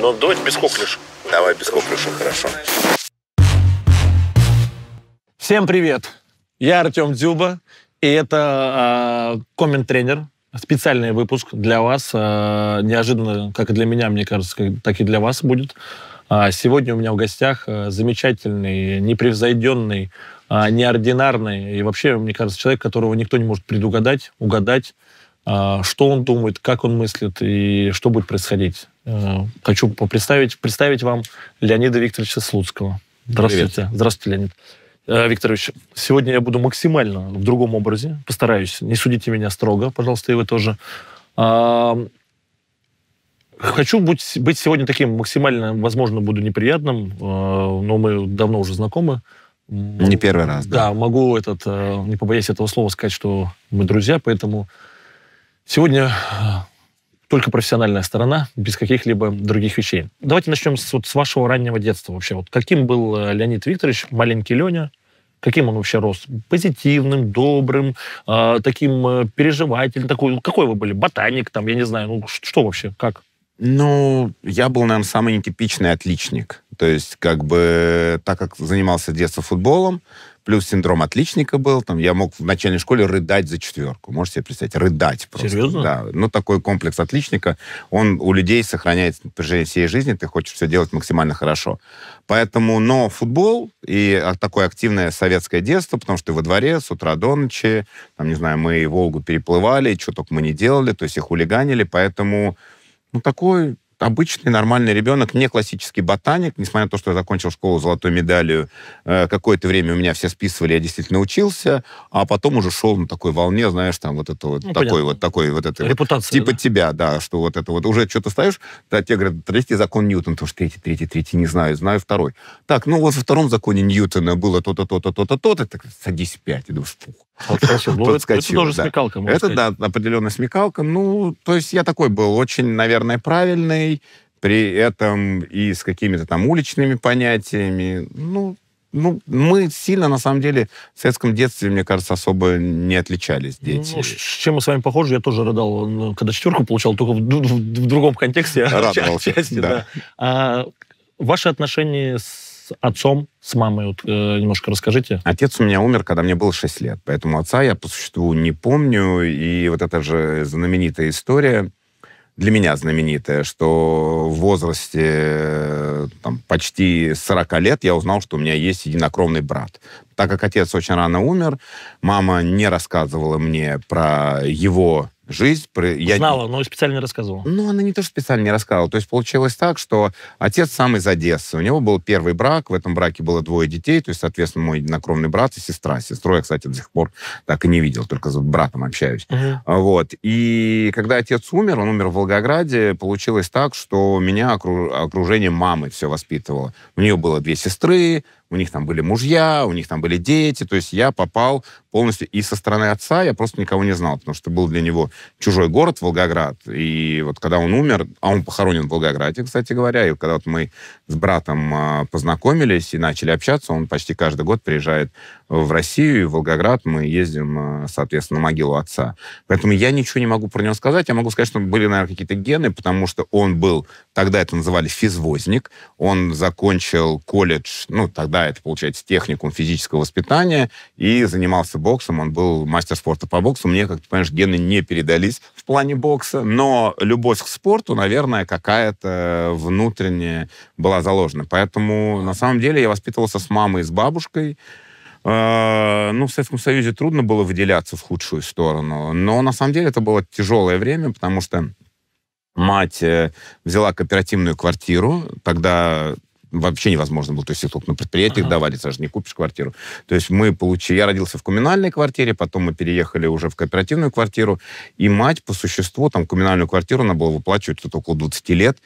Ну давайте без коклюша. Давай без коклюша, хорошо. Всем привет! Я Артем Дзюба, и это э, коммент-тренер. Специальный выпуск для вас. Э, неожиданно, как и для меня, мне кажется, так и для вас будет. Э, сегодня у меня в гостях замечательный, непревзойденный, неординарный и вообще, мне кажется, человек, которого никто не может предугадать, угадать а, что он думает, как он мыслит и что будет происходить. Э, хочу представить, представить вам Леонида Викторовича Слуцкого. Здравствуйте. Привет. Здравствуйте, Леонид. Э, Викторович, сегодня я буду максимально в другом образе, постараюсь. Не судите меня строго, пожалуйста, и вы тоже. А, хочу быть, быть сегодня таким максимально, возможно, буду неприятным, э, но мы давно уже знакомы. Не первый раз. Да, да могу этот, не побоясь этого слова сказать, что мы друзья, поэтому Сегодня э, только профессиональная сторона, без каких-либо других вещей. Давайте начнем с, вот, с вашего раннего детства вообще. Вот каким был э, Леонид Викторович, маленький Леня, каким он вообще рос? Позитивным, добрым, э, таким э, переживательным, такой, ну, какой вы были? Ботаник, там, я не знаю, ну что, что вообще, как? Ну, я был, наверное, самый нетипичный отличник. То есть, как бы, так как занимался детство футболом, плюс синдром отличника был, там я мог в начальной школе рыдать за четверку, можете себе представить, рыдать просто. Серьезно? Да, ну такой комплекс отличника, он у людей сохраняется на всей жизни, ты хочешь все делать максимально хорошо. Поэтому, но футбол и а, такое активное советское детство, потому что ты во дворе с утра до ночи, там, не знаю, мы и Волгу переплывали, что только мы не делали, то есть их хулиганили, поэтому, ну, такой обычный нормальный ребенок, не классический ботаник, несмотря на то, что я закончил школу золотой медалью, э, какое-то время у меня все списывали, я действительно учился, а потом уже шел на такой волне, знаешь, там вот это вот ну, такой понятно. вот такой вот это Репутация, вот, типа да? тебя, да, что вот это вот уже что-то ставишь, да, тебе говорят, третий закон Ньютона, потому что третий, третий, третий, не знаю, знаю второй. Так, ну вот во втором законе Ньютона было то-то, то-то, то-то, то-то, так садись пять, и думаешь, фух. Подскочил. это, тоже смекалка, Это, да, определенная смекалка. Ну, то есть я такой был очень, наверное, правильный, современный, при этом и с какими-то там уличными понятиями. Ну, ну, мы сильно, на самом деле, в советском детстве, мне кажется, особо не отличались ну, дети. Ну, с чем мы с вами похожи, я тоже рыдал, ну, когда четверку получал, только в, в, в другом контексте. А Радовался, части, да. да. А, ваши отношения с отцом, с мамой, вот, э, немножко расскажите. Отец у меня умер, когда мне было 6 лет, поэтому отца я по существу не помню, и вот эта же знаменитая история – для меня знаменитое, что в возрасте э, там, почти 40 лет я узнал, что у меня есть единокровный брат. Так как отец очень рано умер, мама не рассказывала мне про его Жизнь... Я... Знала, но специально не рассказывала. Ну, она не то, что специально не рассказывала. То есть получилось так, что отец сам из Одессы. У него был первый брак, в этом браке было двое детей, то есть, соответственно, мой единокровный брат и сестра. Сестру я, кстати, до сих пор так и не видел, только с братом общаюсь. Угу. Вот. И когда отец умер, он умер в Волгограде, получилось так, что меня окружение мамы все воспитывало. У нее было две сестры, у них там были мужья, у них там были дети, то есть я попал полностью. И со стороны отца я просто никого не знал, потому что был для него чужой город Волгоград. И вот когда он умер, а он похоронен в Волгограде, кстати говоря, и когда вот мы с братом а, познакомились и начали общаться, он почти каждый год приезжает в Россию и в Волгоград. Мы ездим, а, соответственно, на могилу отца. Поэтому я ничего не могу про него сказать. Я могу сказать, что были, наверное, какие-то гены, потому что он был, тогда это называли физвозник, он закончил колледж, ну, тогда это, получается, техникум физического воспитания и занимался боксом, он был мастер спорта по боксу. Мне, как ты понимаешь, гены не передались в плане бокса, но любовь к спорту, наверное, какая-то внутренняя была заложена. Поэтому, на самом деле, я воспитывался с мамой и с бабушкой, э, ну, в Советском Союзе трудно было выделяться в худшую сторону, но на самом деле это было тяжелое время, потому что мать э, взяла кооперативную квартиру, тогда вообще невозможно было. То есть их только на предприятиях ага. давали, даже не купишь квартиру. То есть мы получили... Я родился в коммунальной квартире, потом мы переехали уже в кооперативную квартиру, и мать по существу, там, коммунальную квартиру она была выплачивать тут около 20 лет,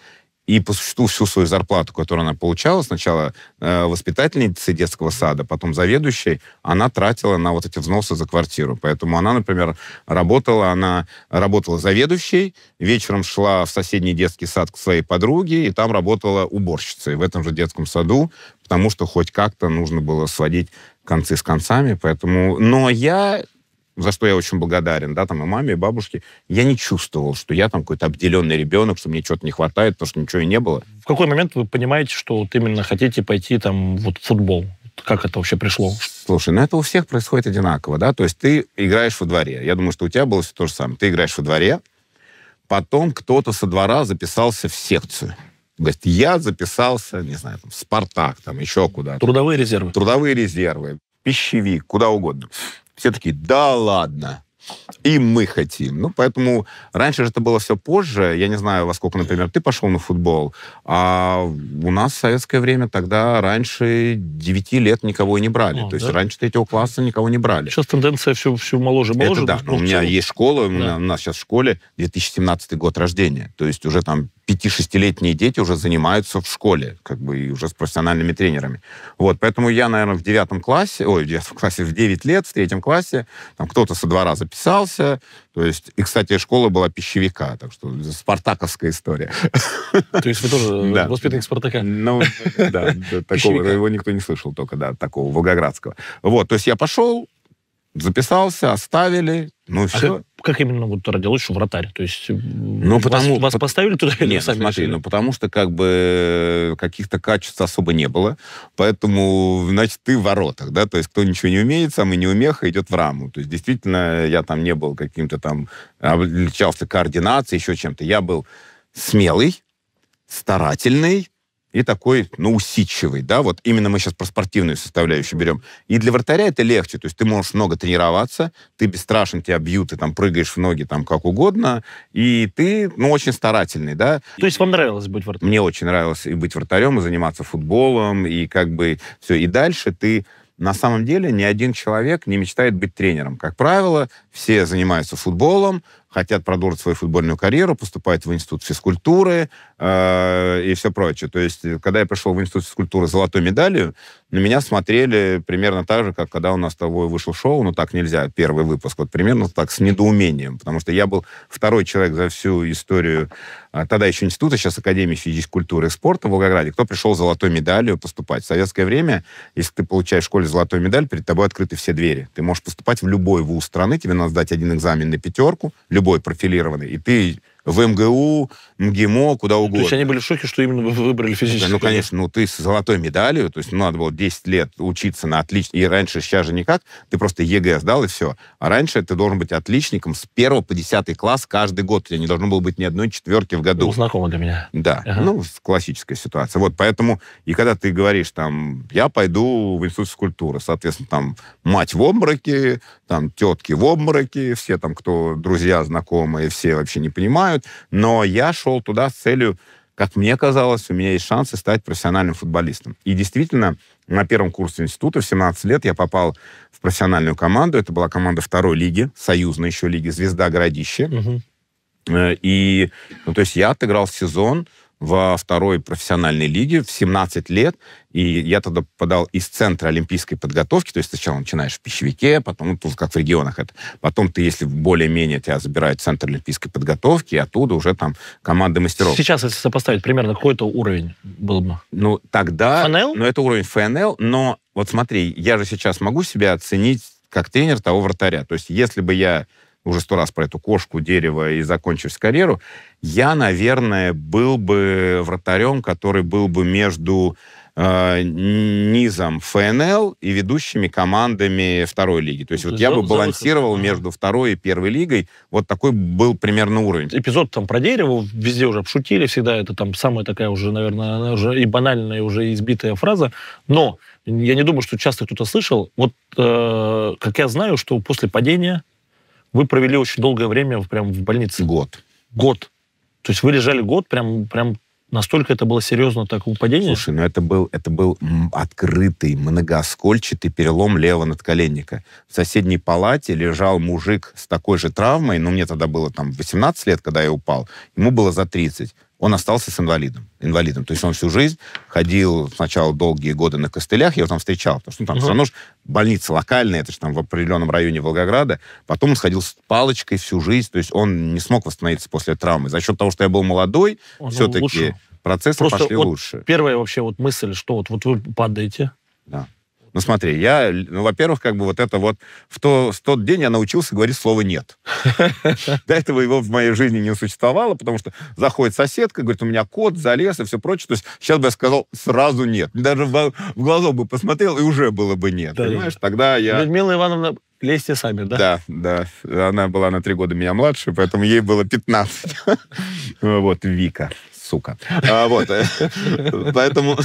и по существу всю свою зарплату, которую она получала, сначала э, воспитательницы детского сада, потом заведующей, она тратила на вот эти взносы за квартиру. Поэтому она, например, работала, она работала заведующей, вечером шла в соседний детский сад к своей подруге, и там работала уборщицей в этом же детском саду, потому что хоть как-то нужно было сводить концы с концами, поэтому... Но я за что я очень благодарен, да, там и маме, и бабушке, я не чувствовал, что я там какой-то обделенный ребенок, что мне чего-то не хватает, потому что ничего и не было. В какой момент вы понимаете, что вот именно хотите пойти там вот в футбол? Как это вообще пришло? Слушай, ну это у всех происходит одинаково, да, то есть ты играешь во дворе. Я думаю, что у тебя было все то же самое. Ты играешь во дворе, потом кто-то со двора записался в секцию. Говорит, я записался, не знаю, там, в «Спартак», там, еще куда-то. Трудовые резервы. Трудовые резервы, пищевик, куда угодно. Все такие, да ладно, и мы хотим. Ну, поэтому раньше же это было все позже. Я не знаю, во сколько, например, ты пошел на футбол, а у нас в советское время тогда раньше 9 лет никого и не брали. О, а, То да? есть раньше третьего класса никого не брали. Сейчас тенденция все, все моложе моложе. Это да. Но у меня есть школа, да. у, нас сейчас в школе 2017 год рождения. То есть уже там 5-6-летние дети уже занимаются в школе, как бы, и уже с профессиональными тренерами. Вот, поэтому я, наверное, в девятом классе, ой, в девятом классе, в 9 лет, в третьем классе, там кто-то со двора записался, то есть, и, кстати, школа была пищевика, так что спартаковская история. То есть вы тоже да. воспитанник Спартака? Ну, да, такого, его никто не слышал только, да, такого, волгоградского. Вот, то есть я пошел, записался, оставили, ну и а все как именно вот родилось, что вратарь? То есть э, ну, вас, потому, вас, вас поставили туда Нет, сами смотри, решили? ну потому что как бы каких-то качеств особо не было, поэтому, значит, ты в воротах, да, то есть кто ничего не умеет, самый неумеха идет в раму. То есть действительно я там не был каким-то там, отличался координацией, еще чем-то. Я был смелый, старательный, и такой, ну, усидчивый, да, вот именно мы сейчас про спортивную составляющую берем. И для вратаря это легче, то есть ты можешь много тренироваться, ты бесстрашен, тебя бьют, ты там прыгаешь в ноги там как угодно, и ты, ну, очень старательный, да. То есть вам нравилось быть вратарем? Мне очень нравилось и быть вратарем, и заниматься футболом, и как бы все. И дальше ты на самом деле ни один человек не мечтает быть тренером. Как правило, все занимаются футболом, хотят продолжить свою футбольную карьеру, поступают в институт физкультуры э, и все прочее. То есть, когда я пришел в институт физкультуры с золотой медалью, на меня смотрели примерно так же, как когда у нас с тобой вышел шоу, ну так нельзя, первый выпуск, вот примерно так, с недоумением, потому что я был второй человек за всю историю а, тогда еще института, сейчас Академии физической культуры и спорта в Волгограде, кто пришел с золотой медалью поступать. В советское время, если ты получаешь в школе золотую медаль, перед тобой открыты все двери. Ты можешь поступать в любой вуз страны, тебе надо сдать один экзамен на пятерку, любой профилированный, и ты в МГУ, МГИМО, куда угодно. То есть они были в шоке, что именно вы выбрали физическое? Ну, конечно, ну ты с золотой медалью, то есть ну, надо было 10 лет учиться на отлично, и раньше, сейчас же никак, ты просто ЕГЭ сдал, и все. А раньше ты должен быть отличником с 1 по 10 класс каждый год, у тебя не должно было быть ни одной четверки в году. Ну, знакомо для меня. Да, ага. ну, классическая ситуация. Вот, поэтому, и когда ты говоришь, там, я пойду в институт культуры, соответственно, там, мать в обмороке, там, тетки в обмороке, все там, кто друзья, знакомые, все вообще не понимают, знают, но я шел туда с целью, как мне казалось, у меня есть шансы стать профессиональным футболистом. И действительно, на первом курсе института в 17 лет я попал в профессиональную команду. Это была команда второй лиги, союзной еще лиги «Звезда Городище». Угу. Э, и, ну, то есть я отыграл сезон, во второй профессиональной лиге в 17 лет, и я тогда подал из центра олимпийской подготовки, то есть сначала начинаешь в пищевике, потом, ну, тут как в регионах это, потом ты, если более-менее тебя забирают в центр олимпийской подготовки, и оттуда уже там команда мастеров. Сейчас, если сопоставить, примерно какой-то уровень был бы? Ну, тогда... ФНЛ? Ну, это уровень ФНЛ, но вот смотри, я же сейчас могу себя оценить как тренер того вратаря. То есть если бы я уже сто раз про эту кошку, дерево и закончив карьеру, я, наверное, был бы вратарем, который был бы между э, низом ФНЛ и ведущими командами второй лиги. То есть ну, вот я бы балансировал между второй и первой лигой. Вот такой был примерно уровень. Эпизод там про дерево везде уже обшутили, всегда это там самая такая уже, наверное, уже и банальная, уже избитая фраза. Но я не думаю, что часто кто-то слышал. Вот э, как я знаю, что после падения вы провели очень долгое время прям в больнице. Год. Год. То есть вы лежали год, прям, прям настолько это было серьезно такое падение? Слушай, ну это был, это был открытый многооскольчатый перелом левого надколенника. В соседней палате лежал мужик с такой же травмой, ну, мне тогда было там 18 лет, когда я упал, ему было за 30 он остался с инвалидом. Инвалидом. То есть он всю жизнь ходил сначала долгие годы на костылях, я его там встречал, потому что ну, там угу. все равно же больница локальная, это же там в определенном районе Волгограда. Потом он сходил с палочкой всю жизнь, то есть он не смог восстановиться после травмы. За счет того, что я был молодой, он ну, все-таки улучшил. процессы Просто пошли вот лучше. Первая вообще вот мысль, что вот, вот вы падаете, да. Ну смотри, я, ну, во-первых, как бы вот это вот, в, то, в тот день я научился говорить слово «нет». До этого его в моей жизни не существовало, потому что заходит соседка, говорит, у меня кот залез и все прочее. То есть сейчас бы я сказал сразу «нет». Даже в, в глазок бы посмотрел, и уже было бы «нет». Да, понимаешь, да. тогда я... Людмила Ивановна Лезьте сами, да? Да, да. Она была на три года меня младше, поэтому ей было 15. Вот, Вика сука. А, вот. Поэтому...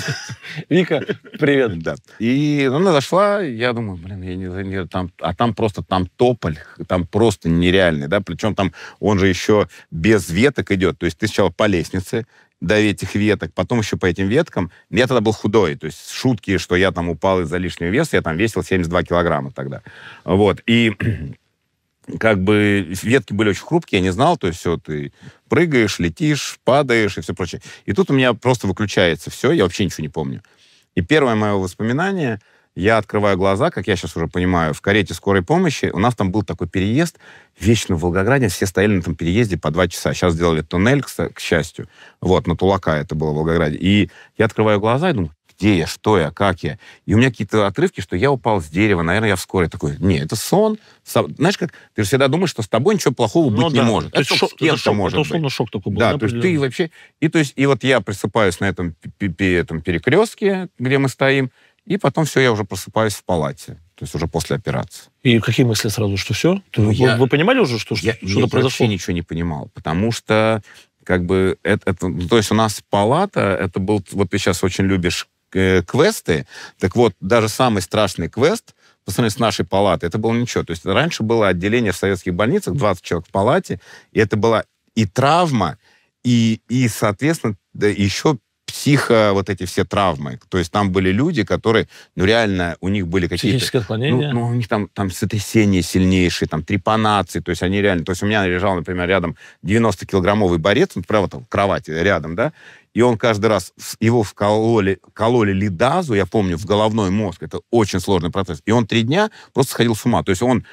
Вика, привет. Да. И она зашла, я думаю, блин, я не, не там, а там просто там тополь, там просто нереальный, да, причем там он же еще без веток идет, то есть ты сначала по лестнице, до этих веток, потом еще по этим веткам. Я тогда был худой, то есть шутки, что я там упал из-за лишнего веса, я там весил 72 килограмма тогда. Вот, и как бы ветки были очень хрупкие, я не знал, то есть все, ты прыгаешь, летишь, падаешь и все прочее. И тут у меня просто выключается все, я вообще ничего не помню. И первое мое воспоминание, я открываю глаза, как я сейчас уже понимаю, в карете скорой помощи. У нас там был такой переезд, вечно в Волгограде, все стояли на этом переезде по два часа. Сейчас сделали туннель, к, к счастью. Вот, на Тулака это было в Волгограде. И я открываю глаза и думаю, где я, что я, как я. И у меня какие-то отрывки, что я упал с дерева, наверное, я вскоре такой, не, это сон. Знаешь, как ты же всегда думаешь, что с тобой ничего плохого ну, быть да. не может. То это шок, с кем-то может это, быть. шок такой был. Да, то есть ты вообще... И, то есть, и вот я просыпаюсь на этом, этом перекрестке, где мы стоим, и потом все, я уже просыпаюсь в палате. То есть уже после операции. И какие мысли сразу, что все? Ты, ну, я, вы, вы понимали уже, что я, что-то я произошло? Я вообще ничего не понимал, потому что как бы это, это, то есть у нас палата, это был, вот ты сейчас очень любишь Э, квесты. Так вот, даже самый страшный квест по сравнению с нашей палатой, это было ничего. То есть раньше было отделение в советских больницах, 20 человек в палате, и это была и травма, и, и соответственно, да, еще психо вот эти все травмы. То есть там были люди, которые, ну реально, у них были какие-то... Психическое отклонение? Ну, ну, у них там, там сотрясение сильнейшие, там трепанации, то есть они реально... То есть у меня лежал, например, рядом 90-килограммовый борец, он ну, прямо там кровать рядом, да, и он каждый раз, его вкололи, кололи лидазу, я помню, в головной мозг, это очень сложный процесс, и он три дня просто сходил с ума. То есть он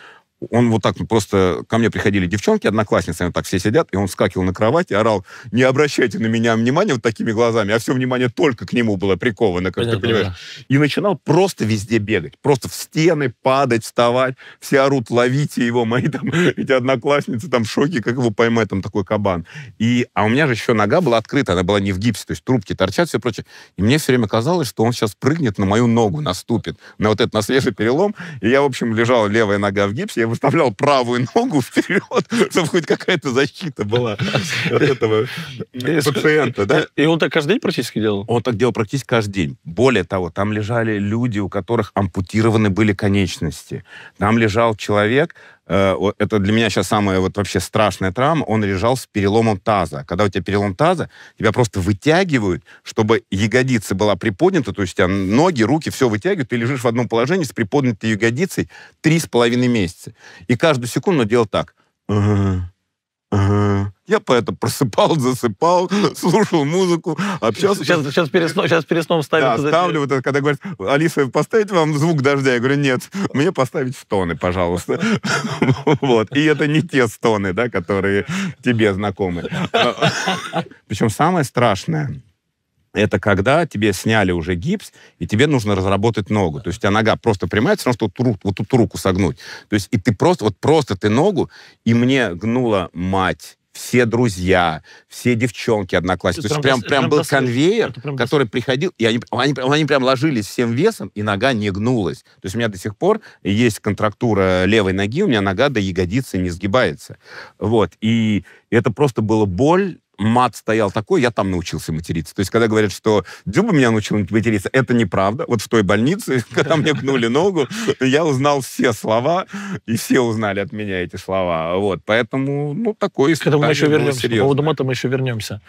он вот так просто... Ко мне приходили девчонки, одноклассницы, они так все сидят, и он вскакивал на кровать и орал, не обращайте на меня внимания вот такими глазами, а все внимание только к нему было приковано, как Понятно, ты понимаешь. Да. И начинал просто везде бегать, просто в стены падать, вставать, все орут, ловите его, мои там эти одноклассницы там в шоке, как его поймает там такой кабан. И, а у меня же еще нога была открыта, она была не в гипсе, то есть трубки торчат, все прочее. И мне все время казалось, что он сейчас прыгнет на мою ногу, наступит, на вот этот, на свежий перелом. И я, в общем, лежал левая нога в гипсе, я выставлял правую ногу вперед, чтобы хоть какая-то защита была от этого пациента, да? И он так каждый день практически делал? Он так делал практически каждый день. Более того, там лежали люди, у которых ампутированы были конечности. Там лежал человек, Э, это для меня сейчас самая вот вообще страшная травма, он лежал с переломом таза. Когда у тебя перелом таза, тебя просто вытягивают, чтобы ягодица была приподнята, то есть у тебя ноги, руки, все вытягивают, ты лежишь в одном положении с приподнятой ягодицей три с половиной месяца. И каждую секунду делал так. Ага. Я поэтому просыпал, засыпал, слушал музыку, общался. Сейчас, сейчас, перед, сном, сейчас пересном сном Да, ставлю, вот это, когда говорят, Алиса, поставить вам звук дождя? Я говорю, нет, мне поставить стоны, пожалуйста. Вот. И это не те стоны, да, которые тебе знакомы. А, Причем самое страшное, это когда тебе сняли уже гипс, и тебе нужно разработать ногу. То есть у а тебя нога просто прямая, все равно, что вот, вот тут руку согнуть. То есть и ты просто, вот просто ты ногу, и мне гнула мать, все друзья, все девчонки одноклассники. То есть прям, прям был конвейер, который приходил, и они, они, они прям ложились всем весом, и нога не гнулась. То есть у меня до сих пор есть контрактура левой ноги, у меня нога до ягодицы не сгибается. Вот. И это просто было боль, мат стоял такой, я там научился материться. То есть, когда говорят, что Дюба меня научил материться, это неправда. Вот в той больнице, когда мне гнули ногу, я узнал все слова, и все узнали от меня эти слова. Вот, поэтому, ну, такое К этому мы еще вернемся. По поводу мата мы еще вернемся.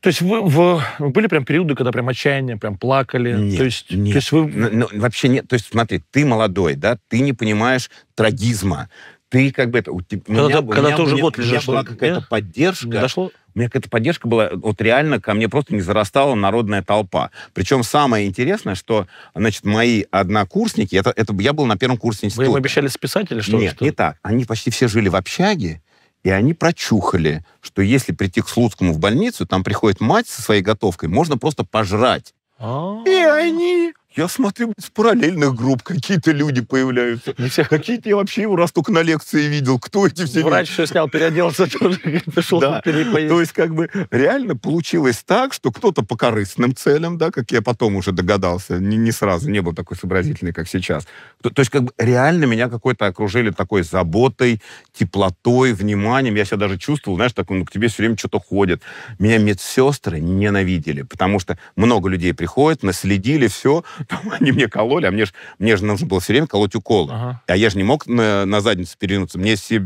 То есть вы, в, были прям периоды, когда прям отчаяние, прям плакали? Нет, то есть, нет. То есть вы... Но, ну, но, ну, вообще нет. То есть смотри, ты молодой, да, ты не понимаешь трагизма. Ты как бы это... У тебя, когда у меня, когда меня, ты уже год лежишь. У меня была какая-то поддержка. дошло? У меня какая-то поддержка была, вот реально ко мне просто не зарастала народная толпа. Причем самое интересное, что, значит, мои однокурсники, это, это я был на первом курсе института. Вы им обещали списать или что? Нет, что? не так. Они почти все жили в общаге, и они прочухали, что если прийти к Слуцкому в больницу, там приходит мать со своей готовкой, можно просто пожрать. А. И они я смотрю, из параллельных групп какие-то люди появляются. Все Какие-то я вообще его раз только на лекции видел. Кто эти все Врач все снял, переоделся тоже. Пришел да. То есть как бы реально получилось так, что кто-то по корыстным целям, да, как я потом уже догадался, не, не сразу, не был такой сообразительный, как сейчас. То, то есть как бы реально меня какой-то окружили такой заботой, теплотой, вниманием. Я себя даже чувствовал, знаешь, так, ну, к тебе все время что-то ходит. Меня медсестры ненавидели, потому что много людей приходят, наследили все, потом они мне кололи, а мне же мне же нужно было все время колоть уколы. Ага. А я же не мог на, на задницу перенуться. Мне все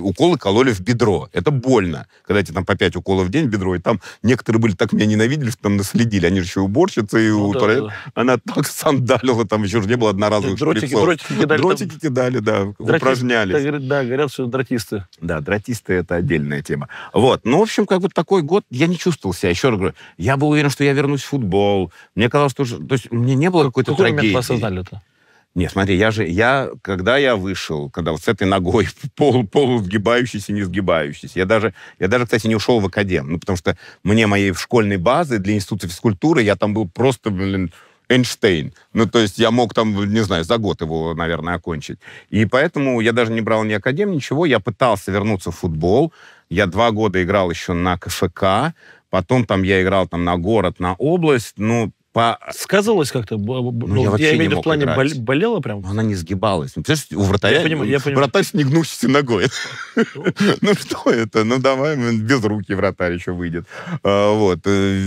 уколы кололи в бедро. Это больно. Когда тебе там по 5 уколов в день в бедро, и там некоторые были так меня ненавидели, что там наследили. Они же еще уборщицы, и ну, у да, да. она так сандалила, там еще не было одноразовых дротики, шприцов. Дротики кидали. Дротики там... кидали, да, Дроти... упражнялись. Да, да, говорят, что дротисты. Да, дротисты — это отдельная тема. Вот. Ну, в общем, как бы такой год я не чувствовал себя. Еще раз говорю, я был уверен, что я вернусь в футбол. Мне казалось, что... То есть мне не было какой-то трагедии. В какой момент вы осознали это? Не, смотри, я же, я, когда я вышел, когда вот с этой ногой, пол, полусгибающийся, не сгибающийся, я даже, я даже, кстати, не ушел в академ, ну, потому что мне моей школьной базы для института физкультуры, я там был просто, блин, Эйнштейн. Ну, то есть я мог там, не знаю, за год его, наверное, окончить. И поэтому я даже не брал ни академ, ничего. Я пытался вернуться в футбол. Я два года играл еще на КФК. Потом там я играл там на город, на область. Ну, по... Сказалось как-то? Ну, ну, я, я имею в виду в плане бол- болела прям? Она не сгибалась. Ну, у вратаря... Я понимаю, я понимаю. Вратарь с негнущейся ногой. Ну, что это? Ну, давай, ну, без руки вратарь еще выйдет. А, вот. Э,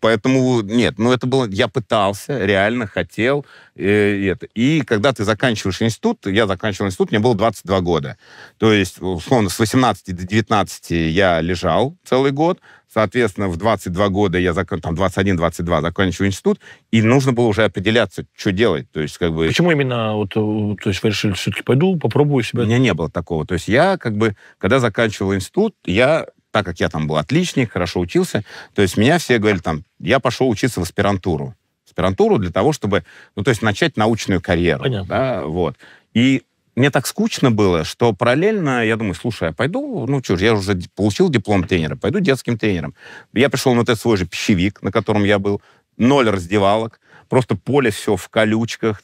поэтому, нет, ну, это было... Я пытался, реально хотел. Э, и когда ты заканчиваешь институт, я заканчивал институт, мне было 22 года. То есть, условно, с 18 до 19 я лежал целый год, Соответственно, в 22 года я закон, там 21-22 заканчиваю институт, и нужно было уже определяться, что делать. То есть, как бы... Почему именно вот, э, то есть вы решили, все-таки пойду, попробую себя? У меня не было такого. То есть я как бы, когда заканчивал институт, я так как я там был отличник, хорошо учился, то есть меня все говорили там, я пошел учиться в аспирантуру. Аспирантуру для того, чтобы, ну, то есть начать научную карьеру. Понятно. Да, вот. И мне так скучно было, что параллельно я думаю, слушай, я а пойду, ну что ж, я уже получил диплом тренера, пойду детским тренером. Я пришел на этот свой же пищевик, на котором я был, ноль раздевалок, просто поле все в колючках,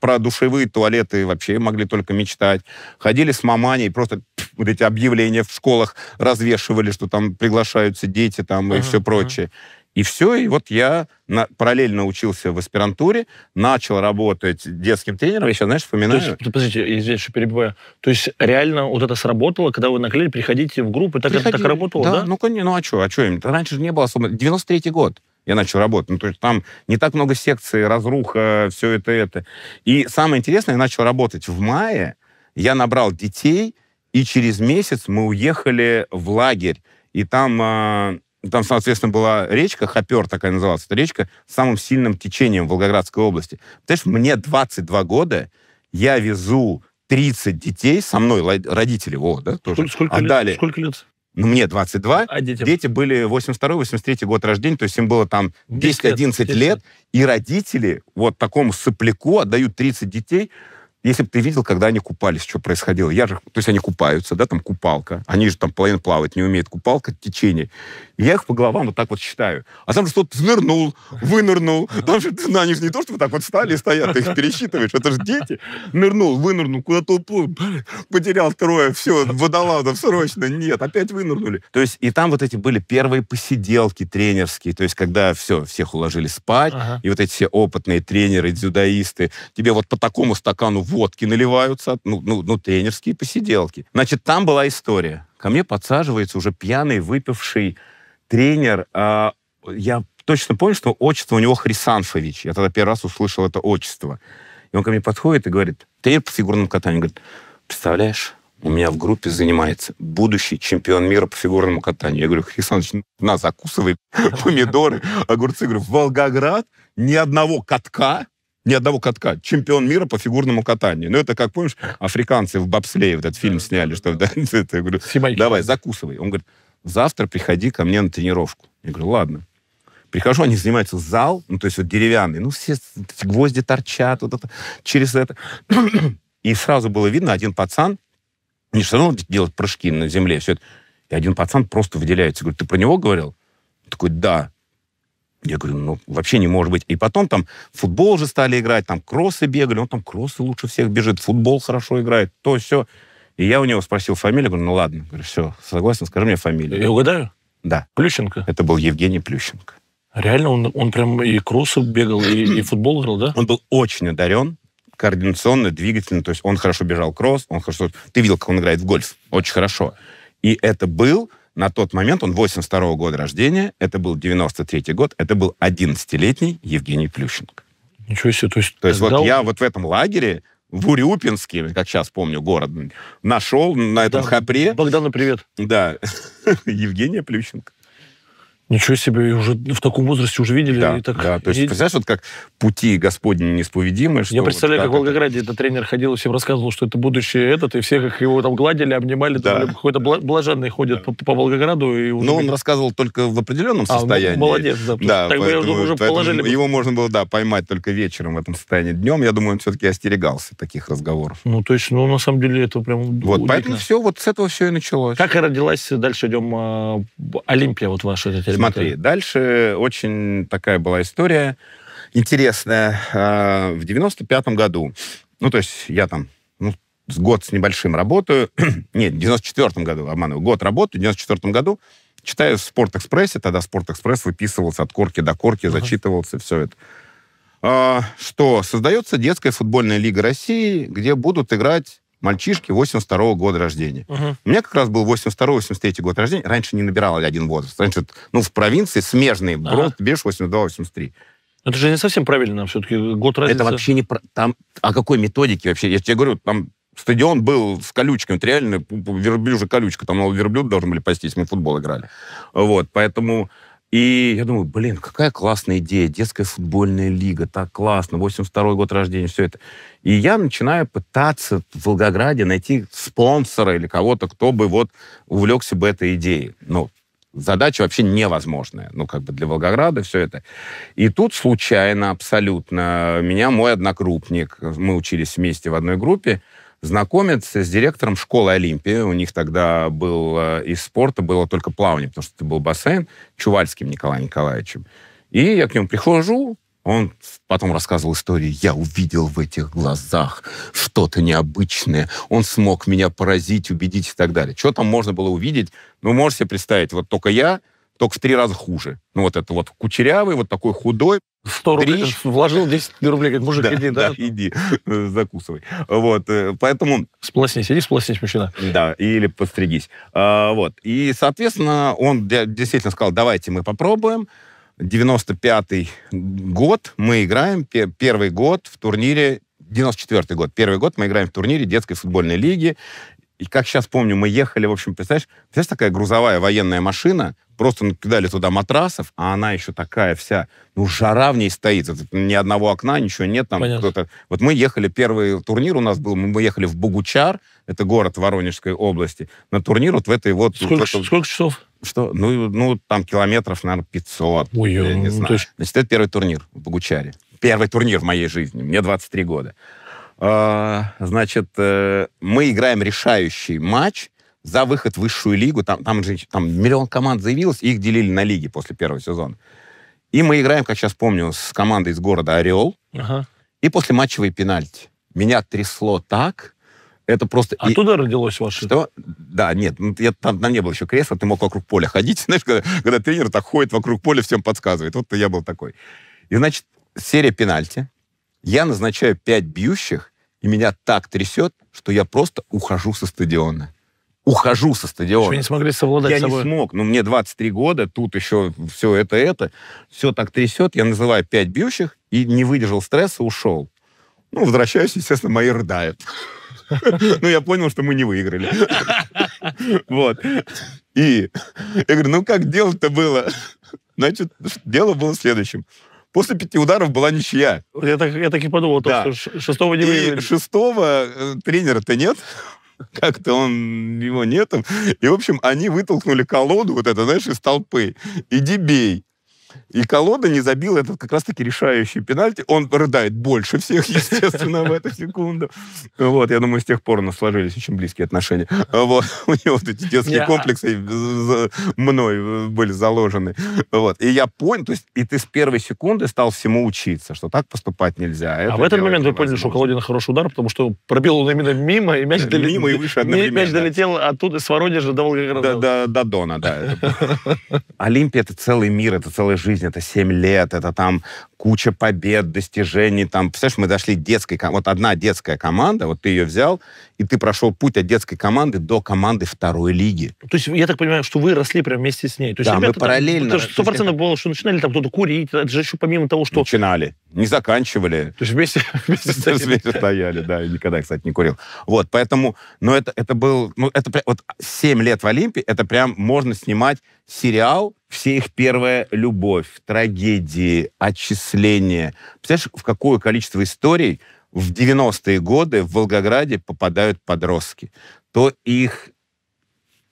про душевые туалеты вообще могли только мечтать. Ходили с маманей, просто пфф, вот эти объявления в школах развешивали, что там приглашаются дети там uh-huh, и все прочее. Uh-huh и все, и вот я на, параллельно учился в аспирантуре, начал работать детским тренером, я сейчас, знаешь, вспоминаю... То есть, подождите, извините, что перебиваю. То есть реально вот это сработало, когда вы наклеили, приходите в группу, так Приходили. это так работало, да? да? Ну, конечно, ну а что, а что им? Раньше же не было особо... 93-й год я начал работать. Ну, то есть там не так много секций, разруха, все это, это. И самое интересное, я начал работать в мае, я набрал детей, и через месяц мы уехали в лагерь. И там а, там, соответственно, была речка, Хопер такая называлась, эта речка с самым сильным течением в Волгоградской области. Понимаешь, мне 22 года, я везу 30 детей, со мной родители, о, да, тоже. Сколько, отдали. лет? Сколько лет? Ну, мне 22, а детям? дети были 82-83 год рождения, то есть им было там 10-11 лет, лет, и родители вот такому сопляку отдают 30 детей, если бы ты видел, когда они купались, что происходило. Я же, то есть они купаются, да, там купалка. Они же там половину плавать не умеют, купалка, течение. Я их по головам вот так вот считаю. А там же кто-то нырнул, вынырнул. Там же, ну, они же не то, что вот так вот встали и стоят, ты их пересчитываешь. Это же дети. Нырнул, вынырнул, куда-то уплыл, потерял трое, все, водолазов срочно. Нет, опять вынырнули. То есть и там вот эти были первые посиделки тренерские. То есть когда все, всех уложили спать, ага. и вот эти все опытные тренеры, дзюдоисты, тебе вот по такому стакану водки наливаются, ну, ну, ну тренерские посиделки. Значит, там была история. Ко мне подсаживается уже пьяный, выпивший тренер, а, я точно помню, что отчество у него Хрисанфович. Я тогда первый раз услышал это отчество. И он ко мне подходит и говорит, тренер по фигурному катанию, говорит, представляешь, у меня в группе занимается будущий чемпион мира по фигурному катанию. Я говорю, Александрович, на, закусывай помидоры, огурцы. говорю, в Волгоград ни одного катка, ни одного катка. Чемпион мира по фигурному катанию. Ну, это, как помнишь, африканцы в бобслее вот этот фильм сняли, что... Да, это, я говорю, давай, закусывай. Он говорит, завтра приходи ко мне на тренировку. Я говорю, ладно. Прихожу, они занимаются зал, ну, то есть вот деревянный, ну, все гвозди торчат, вот это, через это. И сразу было видно, один пацан, не все равно делают прыжки на земле, все это. И один пацан просто выделяется. Говорю, ты про него говорил? Он такой, да. Я говорю, ну, вообще не может быть. И потом там футбол же стали играть, там кроссы бегали, он там кроссы лучше всех бежит, футбол хорошо играет, то все. И я у него спросил фамилию, говорю, ну ладно, говорю, все, согласен, скажи мне фамилию. Я угадаю? Да. Плющенко? Это был Евгений Плющенко. Реально, он, он прям и кроссы бегал, и, и футбол играл, да? Он был очень одарен, координационно, двигательно, то есть он хорошо бежал кросс, он хорошо... Ты видел, как он играет в гольф, очень хорошо. И это был на тот момент, он 82 -го года рождения, это был 93 год, это был 11-летний Евгений Плющенко. Ничего себе, то есть... То есть вот он... я вот в этом лагере в Урюпинске, как сейчас помню, город, нашел на этом Богдан, хапре... Богдану привет. Да, Евгения Плющенко. Ничего себе, уже в таком возрасте уже видели. Да, и так... да. то есть, и... представляешь, вот как пути Господни несповедимы. Что Я представляю, вот как, как в Волгограде этот тренер ходил и всем рассказывал, что это будущее этот, и все как его там гладили, обнимали, да. какой-то блаженный ходит да. по, по Волгограду. И уже... Но ну, он рассказывал только в определенном а, ну, состоянии. А, молодец, да. да так поэтому, бы уже положили. Его можно было, да, поймать только вечером в этом состоянии. Днем, я думаю, он все-таки остерегался таких разговоров. Ну, то есть, ну, на самом деле, это прям Вот, поэтому все, вот с этого все и началось. Как и родилась, дальше идем, а, Олимпия вот ваша, эта Смотри, это... дальше очень такая была история интересная. А, в 95-м году, ну, то есть я там ну, год с небольшим работаю, нет, в 94-м году, обманываю, год работаю, в 94-м году читаю в «Спортэкспрессе», тогда «Спортэкспресс» выписывался от корки до корки, uh-huh. зачитывался, все это а, что создается детская футбольная лига России, где будут играть мальчишки 82 -го года рождения. Угу. У меня как раз был 82-83 год рождения. Раньше не набирал один возраст. Раньше, ну, в провинции смежные, ага. Брод, Беж, 82-83. Это же не совсем правильно, нам все-таки год разницы. Это вообще не... Там... О какой методике вообще? Я тебе говорю, там стадион был с колючками, это реально ну, верблюжья колючка, там верблюд должны были пастись, мы в футбол играли. Вот, поэтому и я думаю, блин, какая классная идея, детская футбольная лига, так классно, 82-й год рождения, все это. И я начинаю пытаться в Волгограде найти спонсора или кого-то, кто бы вот увлекся бы этой идеей. Ну, задача вообще невозможная, ну, как бы для Волгограда все это. И тут случайно абсолютно меня мой одногруппник, мы учились вместе в одной группе, знакомит с директором школы Олимпия. У них тогда был э, из спорта было только плавание, потому что это был бассейн, Чувальским Николаем Николаевичем. И я к нему прихожу, он потом рассказывал историю. Я увидел в этих глазах что-то необычное. Он смог меня поразить, убедить и так далее. Что там можно было увидеть? Ну, можете представить, вот только я только в три раза хуже. Ну, вот это вот кучерявый, вот такой худой. 100 дрищ. рублей, вложил 10 рублей, говорит, мужик, да, иди, да? да? иди, закусывай. Вот, э, поэтому... Сплоснись, иди сплоснись, мужчина. Да, или постригись. А, вот, и, соответственно, он действительно сказал, давайте мы попробуем. 95-й год мы играем, первый год в турнире 94 год. Первый год мы играем в турнире детской футбольной лиги. И как сейчас помню, мы ехали, в общем, представляешь, представляешь, такая грузовая военная машина, просто накидали туда матрасов, а она еще такая вся, ну, жара в ней стоит, ни одного окна, ничего нет, там кто-то... Вот мы ехали, первый турнир у нас был, мы ехали в Бугучар, это город Воронежской области, на турнир вот в этой вот... Сколько, вот, сколько часов? Что? Ну, ну, там километров, наверное, 500. Ой, я ну, не знаю. Есть... Значит, это первый турнир в Бугучаре, Первый турнир в моей жизни. Мне 23 года. А, значит, э, мы играем решающий матч за выход в высшую лигу. Там, там же там миллион команд заявилось, их делили на лиги после первого сезона. И мы играем, как сейчас помню, с командой из города Орел. Ага. И после матчевой пенальти. Меня трясло так. Это просто... Оттуда и... родилось ваше... Что? Да, нет, ну, я, там, там не было еще кресла, ты мог вокруг поля ходить. Знаешь, когда, когда тренер так ходит вокруг поля, всем подсказывает. Вот я был такой. И, значит, серия пенальти. Я назначаю пять бьющих, и меня так трясет, что я просто ухожу со стадиона. Ухожу со стадиона. Вы не смогли совладать я с собой? Я не смог. Ну, мне 23 года, тут еще все это, это. Все так трясет. Я называю пять бьющих и не выдержал стресса, ушел. Ну, возвращаюсь, естественно, мои рыдают. Ну, я понял, что мы не выиграли. Вот. И я говорю, ну как дело-то было? Значит, дело было следующим. После пяти ударов была ничья. Я так, я так и подумал, да. то, что шестого не выиграли. И шестого э, тренера-то нет. Как-то он, его нету. И, в общем, они вытолкнули колоду вот это, знаешь, из толпы. Иди бей. И колода не забил этот как раз-таки решающий пенальти. Он рыдает больше всех, естественно, в эту секунду. Вот, я думаю, с тех пор у нас сложились очень близкие отношения. Вот, у него вот эти детские комплексы э, мной э, были заложены. Вот, и я понял, то есть, и ты с первой секунды стал всему учиться, что так поступать нельзя. А в этот момент вы поняли, что колодина хороший удар, потому что пробил он именно мимо, и мяч долетел. Мимо и выше Мяч долетел оттуда, с Воронежа до Волгограда. До Дона, да. Олимпия — это целый мир, это целая жизнь жизнь, это 7 лет, это там куча побед, достижений. Там, представляешь, мы дошли детской... Вот одна детская команда, вот ты ее взял, и ты прошел путь от детской команды до команды второй лиги. То есть я так понимаю, что вы росли прямо вместе с ней. То есть, да, ребята, мы параллельно... Там, сто процентов было, что начинали там кто-то курить, это же еще помимо того, что... Начинали, не заканчивали. То есть вместе, вместе стояли. Вместе стояли, да, никогда, кстати, не курил. Вот, поэтому, но ну, это, это был, ну, это вот 7 лет в Олимпе, это прям можно снимать сериал, все их первая любовь, трагедии, отчисления, а мышление. Представляешь, в какое количество историй в 90-е годы в Волгограде попадают подростки. То их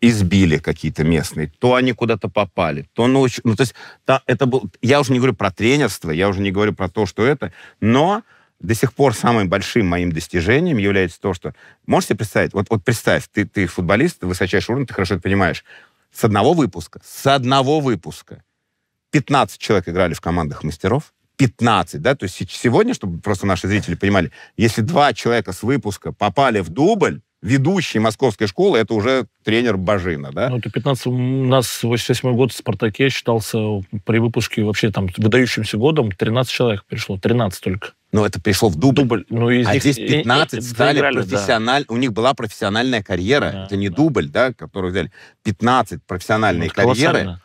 избили какие-то местные, то они куда-то попали, то научили. Ну, то есть та, это был... Я уже не говорю про тренерство, я уже не говорю про то, что это, но до сих пор самым большим моим достижением является то, что... Можете представить? Вот, вот представь, ты, ты футболист, высочайший уровень, ты хорошо это понимаешь. С одного выпуска, с одного выпуска 15 человек играли в командах мастеров, 15, да, то есть сегодня, чтобы просто наши зрители понимали, если два человека с выпуска попали в дубль, ведущий московской школы, это уже тренер Бажина, да? Ну, это 15... У нас 88 год в «Спартаке» считался при выпуске вообще там выдающимся годом 13 человек пришло, 13 только. Но это пришло в дубль. дубль. Ну, из а них здесь 15 и, стали играли, профессиональ... да. У них была профессиональная карьера. Да, это не да. дубль, да, который взяли. 15 профессиональной ну, карьеры. Колоссально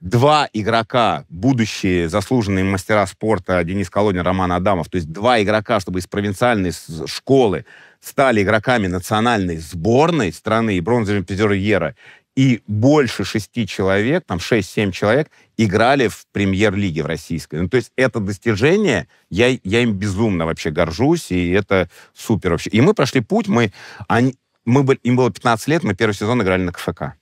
два игрока, будущие заслуженные мастера спорта Денис Колонин, Роман Адамов, то есть два игрока, чтобы из провинциальной школы стали игроками национальной сборной страны и бронзовым призером Ера, и больше шести человек, там шесть-семь человек, играли в премьер-лиге в российской. Ну, то есть это достижение, я, я им безумно вообще горжусь, и это супер вообще. И мы прошли путь, мы, они, мы были, им было 15 лет, мы первый сезон играли на КФК.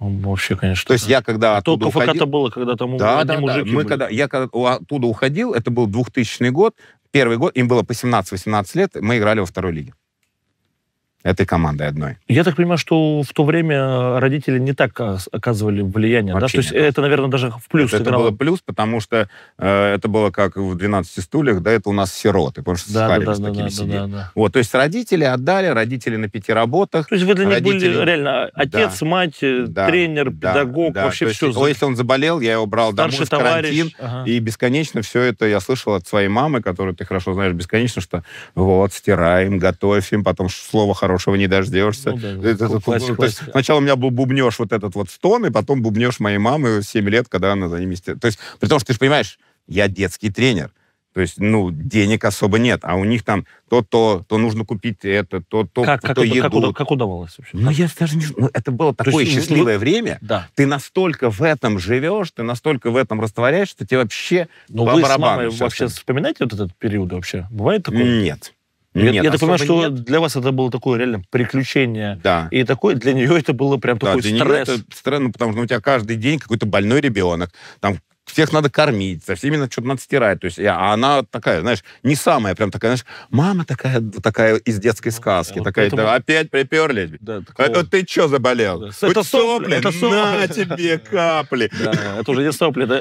Ну, вообще, конечно. То есть я когда а оттуда уходил... это было, когда там да, да, да. Мы были. когда, я когда оттуда уходил, это был 2000 год, первый год, им было по 17-18 лет, мы играли во второй лиге этой командой одной. Я так понимаю, что в то время родители не так оказывали влияние, Вообще да? То есть нет. это, наверное, даже в плюс Это, играло. это было плюс, потому что э, это было как в «12 стульях», да, это у нас сироты, потому что да, да, да, такими да, Да, да, да. Вот, то есть родители отдали, родители на пяти работах. То есть вы для них родители... были реально отец, да, мать, э, да, тренер, да, педагог, да, вообще все. Есть, если он заболел, я его брал Старший домой в карантин, товарищ. ага. и бесконечно все это я слышал от своей мамы, которую ты хорошо знаешь, бесконечно, что вот, стираем, готовим, потом слово хорошее хорошего не дождешься. Ну, да, э, это, это, классика, то Есть, сначала у меня был бубнешь вот этот вот стон, и потом бубнешь моей мамы 7 лет, когда она за ними... То есть, при том, что ты же понимаешь, я детский тренер. То есть, ну, денег особо нет. А у них там то-то, то нужно купить это, то-то, как, как, еду. Как, как удавалось вообще? Ну, я даже не... Ну, это было то такое есть, ну, счастливое ну, время. Да. Ты настолько в этом живешь, ты настолько в этом растворяешь, что тебе вообще Но вы барабану. с мамой вообще вспоминаете вот этот период вообще? Бывает такое? Нет. Нет, я, я а так понимаю, что нет. для вас это было такое реально приключение. Да. И такое, для нее это было прям да, такой для стресс. Нее это стресс, ну, потому что у тебя каждый день какой-то больной ребенок. Там всех надо кормить, со всеми надо что-то надо стирать. То есть, я, а она такая, знаешь, не самая прям такая, знаешь, мама такая, такая из детской ну, сказки, вот такая, поэтому... опять приперлись. Да, такого... это, ты что заболел? Да. Это сопли, это сопли. на тебе капли. Да, это уже не сопли, да,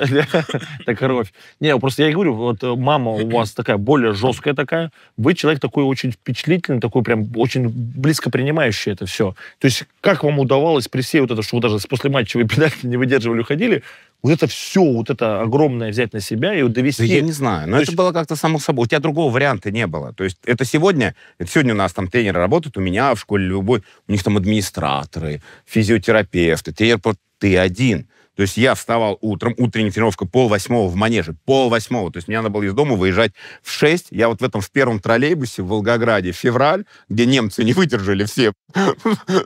это кровь. Не, просто я говорю, вот э, мама у вас такая более жесткая такая, вы человек такой очень впечатлительный, такой прям очень близко принимающий это все. То есть как вам удавалось при всей вот это, что вы даже после матча вы педали не выдерживали, уходили, вот это все, вот это огромное взять на себя и вот довести. Да я не знаю, но то это есть... было как-то само собой. У тебя другого варианта не было. То есть это сегодня, это сегодня у нас там тренеры работают, у меня в школе любой, у них там администраторы, физиотерапевты, тренер, ты один. То есть я вставал утром, утренняя тренировка пол восьмого в манеже, пол восьмого. То есть мне надо было из дома выезжать в шесть. Я вот в этом в первом троллейбусе в Волгограде, в февраль, где немцы не выдержали все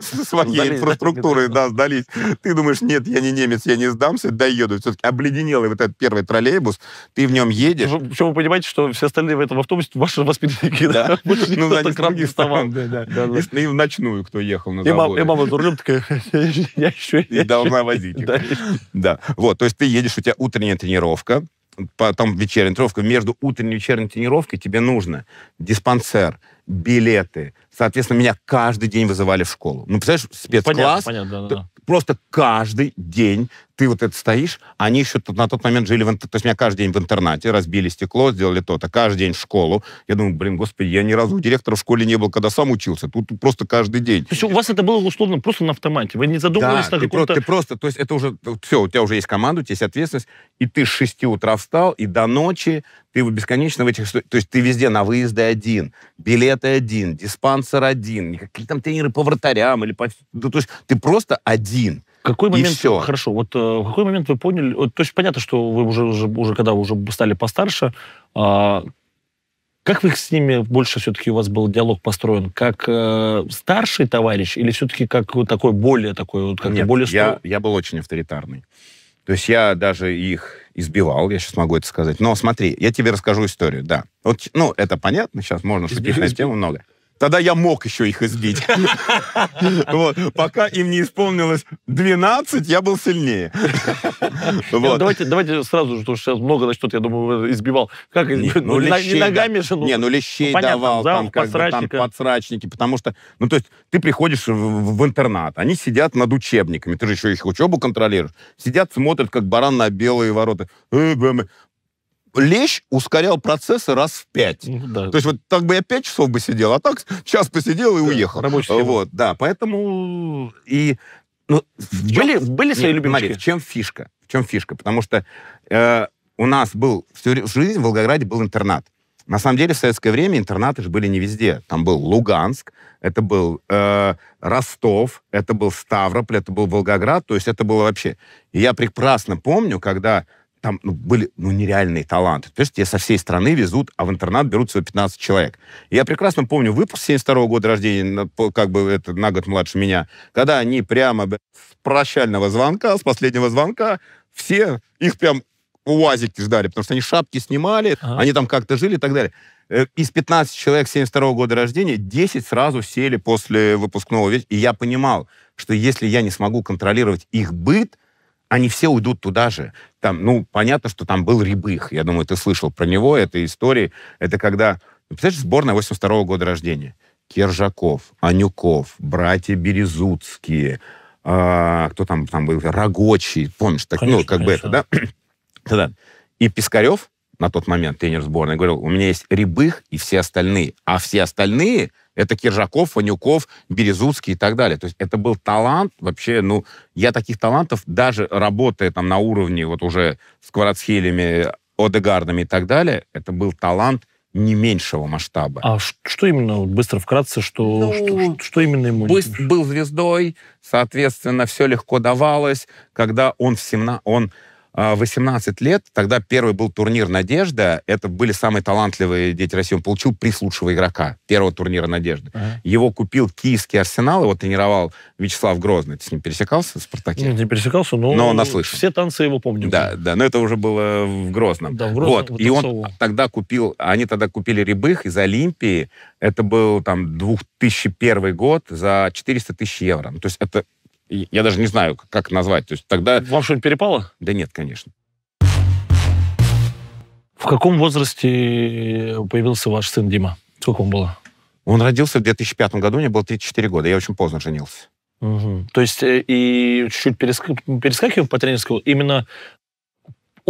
своей инфраструктуры, да, сдались. Ты думаешь, нет, я не немец, я не сдамся, доеду. Все-таки обледенелый вот этот первый троллейбус, ты в нем едешь. Ну, Причем вы понимаете, что все остальные в этом автобусе ваши воспитанники, да? Ну, за них вставал. И в ночную кто ехал на заводе. И мама за рулем такая, я еще... И должна возить Да, вот, то есть ты едешь, у тебя утренняя тренировка, потом вечерняя тренировка, между утренней и вечерней тренировкой тебе нужно диспансер, билеты. Соответственно, меня каждый день вызывали в школу. Ну, представляешь, спецкласс. Понятно, понятно, да, да. Просто каждый день ты вот это стоишь, а они еще на тот момент жили, в, то есть меня каждый день в интернате, разбили стекло, сделали то-то, каждый день в школу. Я думаю, блин, господи, я ни разу у директора в школе не был, когда сам учился, тут просто каждый день. То есть у вас это было условно просто на автомате, вы не задумывались да, на ты Про, ты просто, то есть это уже, все, у тебя уже есть команда, у тебя есть ответственность, и ты с 6 утра встал, и до ночи ты бесконечно в этих... То есть ты везде на выезды один, билеты один, диспансер один, никакие там тренеры по вратарям или по... Ну, то есть ты просто один какой момент, и все. Хорошо, вот э, в какой момент вы поняли, вот, то есть понятно, что вы уже, уже, уже когда вы уже стали постарше, а, как вы с ними больше все-таки у вас был диалог построен? Как э, старший товарищ или все-таки как вот такой более такой вот как Нет, более я, я был очень авторитарный. То есть я даже их избивал, я сейчас могу это сказать. Но смотри, я тебе расскажу историю, да. Вот, ну, это понятно, сейчас можно шутить на тему много. Тогда я мог еще их избить. Вот. Пока им не исполнилось 12, я был сильнее. Давайте, давайте сразу же, потому что сейчас много начнут, я думаю, избивал. Как не, ну, не ногами же? Ну, не, ну, ну лещей давал, там, подсрачники, потому что, ну то есть ты приходишь в, в интернат, они сидят над учебниками, ты же еще их учебу контролируешь, сидят, смотрят, как баран на белые ворота. Э, лещ ускорял процессы раз в пять. Ну да. То есть вот так бы я пять часов бы сидел, а так час посидел и да, уехал. Рабочий схема. Вот, да, поэтому и... Ну, чем... были, были свои Нет, любимчики? в чем фишка? В чем фишка? Потому что э, у нас был... Всю жизнь в Волгограде был интернат. На самом деле в советское время интернаты же были не везде. Там был Луганск, это был э, Ростов, это был Ставрополь, это был Волгоград. То есть это было вообще... И я прекрасно помню, когда там ну, были ну, нереальные таланты. То есть тебе со всей страны везут, а в интернат берут всего 15 человек. я прекрасно помню выпуск 72 года рождения, как бы это на год младше меня, когда они прямо с прощального звонка, с последнего звонка, все их прям уазики ждали, потому что они шапки снимали, ага. они там как-то жили и так далее. Э, из 15 человек 72 года рождения 10 сразу сели после выпускного вечера. И я понимал, что если я не смогу контролировать их быт, они все уйдут туда же. Там, ну, понятно, что там был Рябых. Я думаю, ты слышал про него, этой истории. Это когда... Ну, представляешь, сборная 82 -го года рождения. Кержаков, Анюков, братья Березуцкие, э, кто там, там был, Рогочий, помнишь, так, ну, конечно, ну, как конечно. бы это, да? Тогда. И Пискарев на тот момент, тренер сборной, говорил, у меня есть Рябых и все остальные. А все остальные это Киржаков, Ванюков, Березуцкий и так далее. То есть это был талант вообще, ну, я таких талантов, даже работая там на уровне вот уже с Кварацхелями, Одегардами и так далее, это был талант не меньшего масштаба. А что именно, быстро вкратце, что, ну, что, что, что именно ему? Быстр, был звездой, соответственно, все легко давалось, когда он в 17... Он 18 а, лет. Тогда первый был турнир «Надежда». Это были самые талантливые дети России. Он получил приз лучшего игрока первого турнира «Надежды». Ага. Его купил киевский «Арсенал», его тренировал Вячеслав Грозный. Ты с ним пересекался в «Спартаке»? Нет, не пересекался, но, но наслышан. все танцы его помню. Да, да, но это уже было в Грозном. Да, в Грозном. Вот. И он тогда купил, они тогда купили Рябых из «Олимпии». Это был там 2001 год за 400 тысяч евро. Ну, то есть это я даже не знаю, как назвать. То есть тогда... Вам что-нибудь перепало? Да нет, конечно. В каком возрасте э, появился ваш сын Дима? Сколько он было? Он родился в 2005 году, мне было 34 года. Я очень поздно женился. Угу. То есть э, и чуть-чуть перескакиваем по тренерскому, именно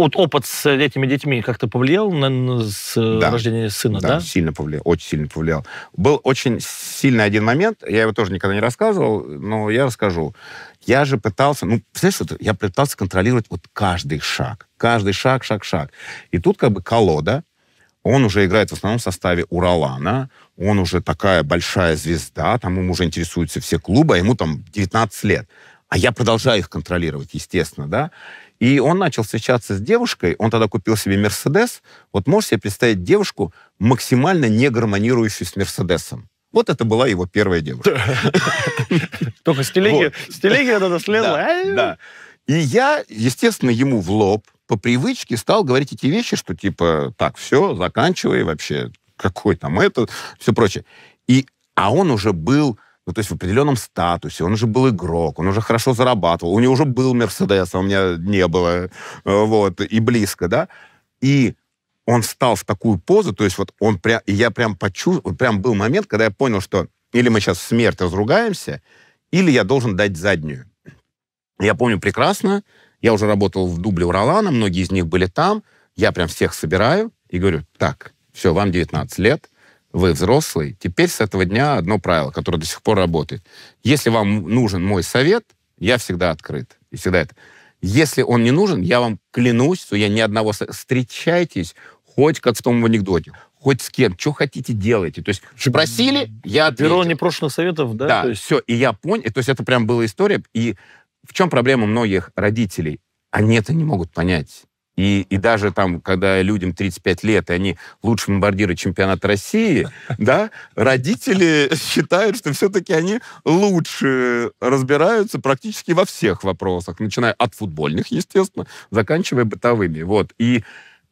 вот опыт с этими детьми как-то повлиял на с э, да. рождение сына, да? Да, сильно повлиял, очень сильно повлиял. Был очень сильный один момент, я его тоже никогда не рассказывал, но я расскажу. Я же пытался, ну, представляешь, вот я пытался контролировать вот каждый шаг, каждый шаг, шаг, шаг. И тут как бы колода, он уже играет в основном в составе Уралана, он уже такая большая звезда, там ему уже интересуются все клубы, а ему там 19 лет. А я продолжаю их контролировать, естественно, да. И он начал встречаться с девушкой, он тогда купил себе Мерседес. Вот можешь себе представить девушку, максимально не гармонирующую с Мерседесом. Вот это была его первая девушка. Только с телеги это слезла. Да. И я, естественно, ему в лоб по привычке стал говорить эти вещи, что типа, так, все, заканчивай вообще, какой там это, все прочее. И, а он уже был ну, то есть в определенном статусе, он уже был игрок, он уже хорошо зарабатывал, у него уже был Мерседес, а у меня не было, э, вот, и близко, да, и он стал в такую позу, то есть вот он прям, я прям почувствовал, прям был момент, когда я понял, что или мы сейчас смерть разругаемся, или я должен дать заднюю. Я помню прекрасно, я уже работал в дубле у Ролана, многие из них были там, я прям всех собираю и говорю, так, все, вам 19 лет, вы взрослый, теперь с этого дня одно правило, которое до сих пор работает. Если вам нужен мой совет, я всегда открыт. И всегда это. Если он не нужен, я вам клянусь, что я ни одного... Встречайтесь хоть как в том анекдоте, хоть с кем, что хотите, делайте. То есть спросили, я ответил. Бюро непрошенных советов, да? Да, то есть... все. И я понял, то есть это прям была история. И в чем проблема многих родителей? Они это не могут понять. И, и даже там, когда людям 35 лет, и они лучшие бомбардиры чемпионата России, да, родители считают, что все-таки они лучше разбираются практически во всех вопросах, начиная от футбольных, естественно, заканчивая бытовыми. Вот. И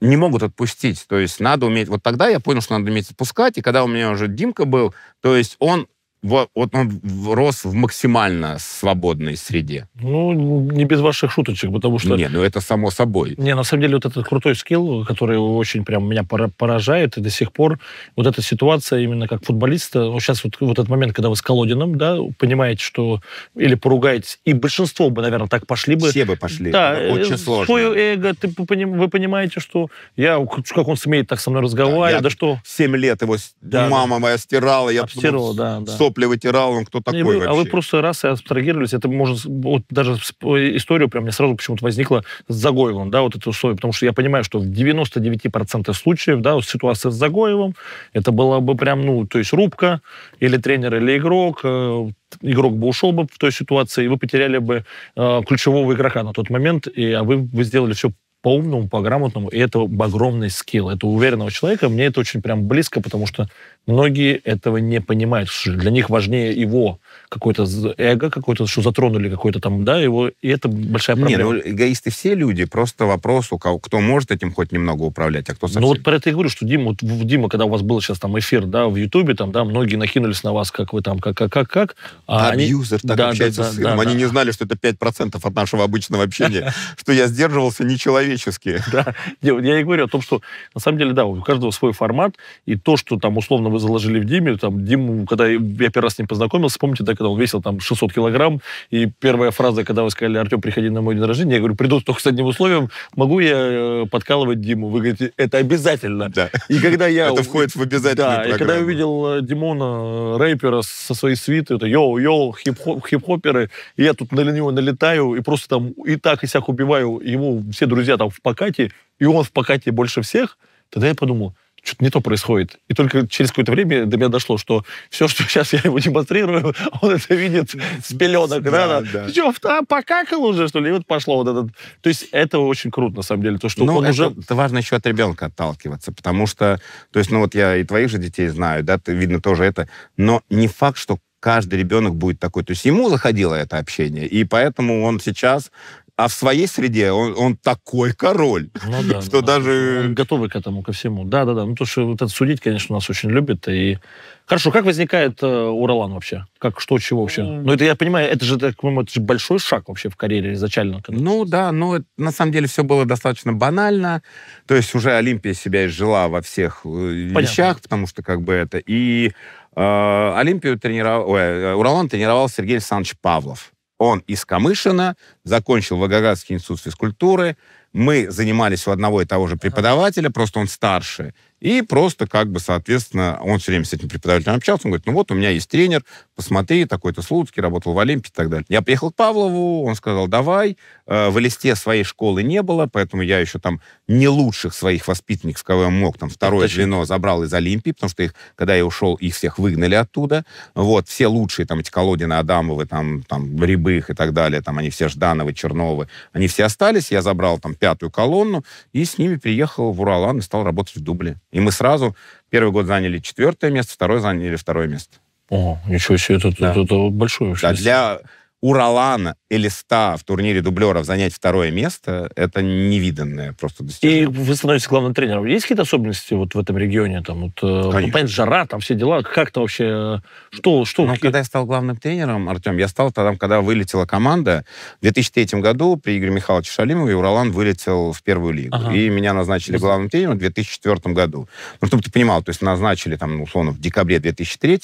не могут отпустить. То есть надо уметь... Вот тогда я понял, что надо уметь отпускать. И когда у меня уже Димка был, то есть он вот, вот он рос в максимально свободной среде. Ну, не без ваших шуточек, потому что... Не, ну это само собой. Не, на самом деле вот этот крутой скилл, который очень прям меня поражает, и до сих пор вот эта ситуация именно как футболиста, вот ну, сейчас вот, вот этот момент, когда вы с Колодиным, да, понимаете, что... Или поругаетесь, и большинство бы, наверное, так пошли бы. Все бы пошли, да, очень э, сложно. Свою эго, ты, вы понимаете, что я, как он смеет так со мной разговаривать, да, я что... Семь лет его да, мама моя стирала, я... Обстирала, да, да сопли вытирал, он кто такой а вы, вообще? А вы просто раз и абстрагировались, это может, вот даже историю прям мне сразу почему-то возникла с Загоевым, да, вот это условие, потому что я понимаю, что в 99% случаев, да, ситуация с Загоевым, это была бы прям, ну, то есть рубка, или тренер, или игрок, э, игрок бы ушел бы в той ситуации, и вы потеряли бы э, ключевого игрока на тот момент, и, а вы, вы сделали все по-умному, по-грамотному, и это огромный скилл. Это уверенного человека. Мне это очень прям близко, потому что Многие этого не понимают. Для них важнее его какое-то эго, какое-то, что затронули какое-то там, да, его, и это большая проблема. Нет, ну, эгоисты все люди, просто вопрос, у кого, кто может этим хоть немного управлять, а кто совсем... Ну вот про это и говорю, что Дима, вот, Дима, когда у вас был сейчас там эфир, да, в Ютубе, там, да, многие накинулись на вас, как вы там, как, как, как, как. А Абьюзер они... так да, общается да, да, с сыном. Да, они да. не знали, что это 5% от нашего обычного общения, что я сдерживался нечеловечески. Да, я и говорю о том, что на самом деле, да, у каждого свой формат, и то, что там условно вы мы заложили в Диме, там, Диму, когда я первый раз с ним познакомился, помните, да, когда он весил там 600 килограмм, и первая фраза, когда вы сказали, Артем, приходи на мой день рождения, я говорю, приду только с одним условием, могу я э, подкалывать Диму? Вы говорите, это обязательно. Да. И когда я... Это входит в обязательную Да, и когда я увидел э, Димона, э, рэпера, со своей свитой, это йоу-йоу, хип-хоперы, и я тут на него налетаю, и просто там и так, и сяк убиваю, ему все друзья там в покате, и он в покате больше всех, тогда я подумал, что-то не то происходит. И только через какое-то время до меня дошло, что все, что сейчас я ему демонстрирую, он это видит с пеленок. Да, да. да. Ты что, покакал уже, что ли? И вот пошло вот этот... То есть это очень круто, на самом деле, то, что ну, он это, уже... это важно еще от ребенка отталкиваться, потому что, то есть, ну вот я и твоих же детей знаю, да, ты, видно тоже это, но не факт, что каждый ребенок будет такой. То есть ему заходило это общение, и поэтому он сейчас а в своей среде он, он такой король, ну, да, ну что ну, даже... Готовы к этому, ко всему. Да-да-да. Ну, то, что вот это судить, конечно, нас очень любят. И... Хорошо, как возникает э, Уралан вообще? Как, что, чего вообще? Mm. Ну, это, я понимаю, это же, так, ну, это же большой шаг вообще в карьере изначально. Когда... Ну, да, но ну, это, на самом деле все было достаточно банально. То есть уже Олимпия себя изжила во всех э, Понятно. вещах, потому что как бы это... И э, Олимпию тренировал... Э, Уралан тренировал Сергей Александрович Павлов. Он из Камышина, закончил Волгоградский институт физкультуры. Мы занимались у одного и того же преподавателя, просто он старше. И просто как бы, соответственно, он все время с этим преподавателем общался, он говорит, ну вот у меня есть тренер, посмотри, такой-то Слуцкий, работал в Олимпе и так далее. Я приехал к Павлову, он сказал, давай, э, в Элисте своей школы не было, поэтому я еще там не лучших своих воспитанников, кого я мог, там второе Точно. звено забрал из Олимпии, потому что их, когда я ушел, их всех выгнали оттуда. Вот, все лучшие, там, эти Колодины, Адамовы, там, там, Рябых и так далее, там, они все Ждановы, Черновы, они все остались, я забрал там пятую колонну и с ними приехал в Уралан и стал работать в дубле. И мы сразу первый год заняли четвертое место, второй заняли второе место. О, ничего себе, это, да. это, это большое Да, для Уралана Элиста в турнире дублеров занять второе место, это невиданное просто достижение. И вы становитесь главным тренером. Есть какие-то особенности вот в этом регионе? Там, вот, ну, э, понятно, жара, там все дела. Как то вообще? Э, что? что ну, когда я стал главным тренером, Артем, я стал тогда, когда вылетела команда. В 2003 году при Игоре Михайловиче Шалимове Уралан вылетел в первую лигу. Ага. И меня назначили главным тренером в 2004 году. Ну, чтобы ты понимал, то есть назначили там, ну, условно, в декабре 2003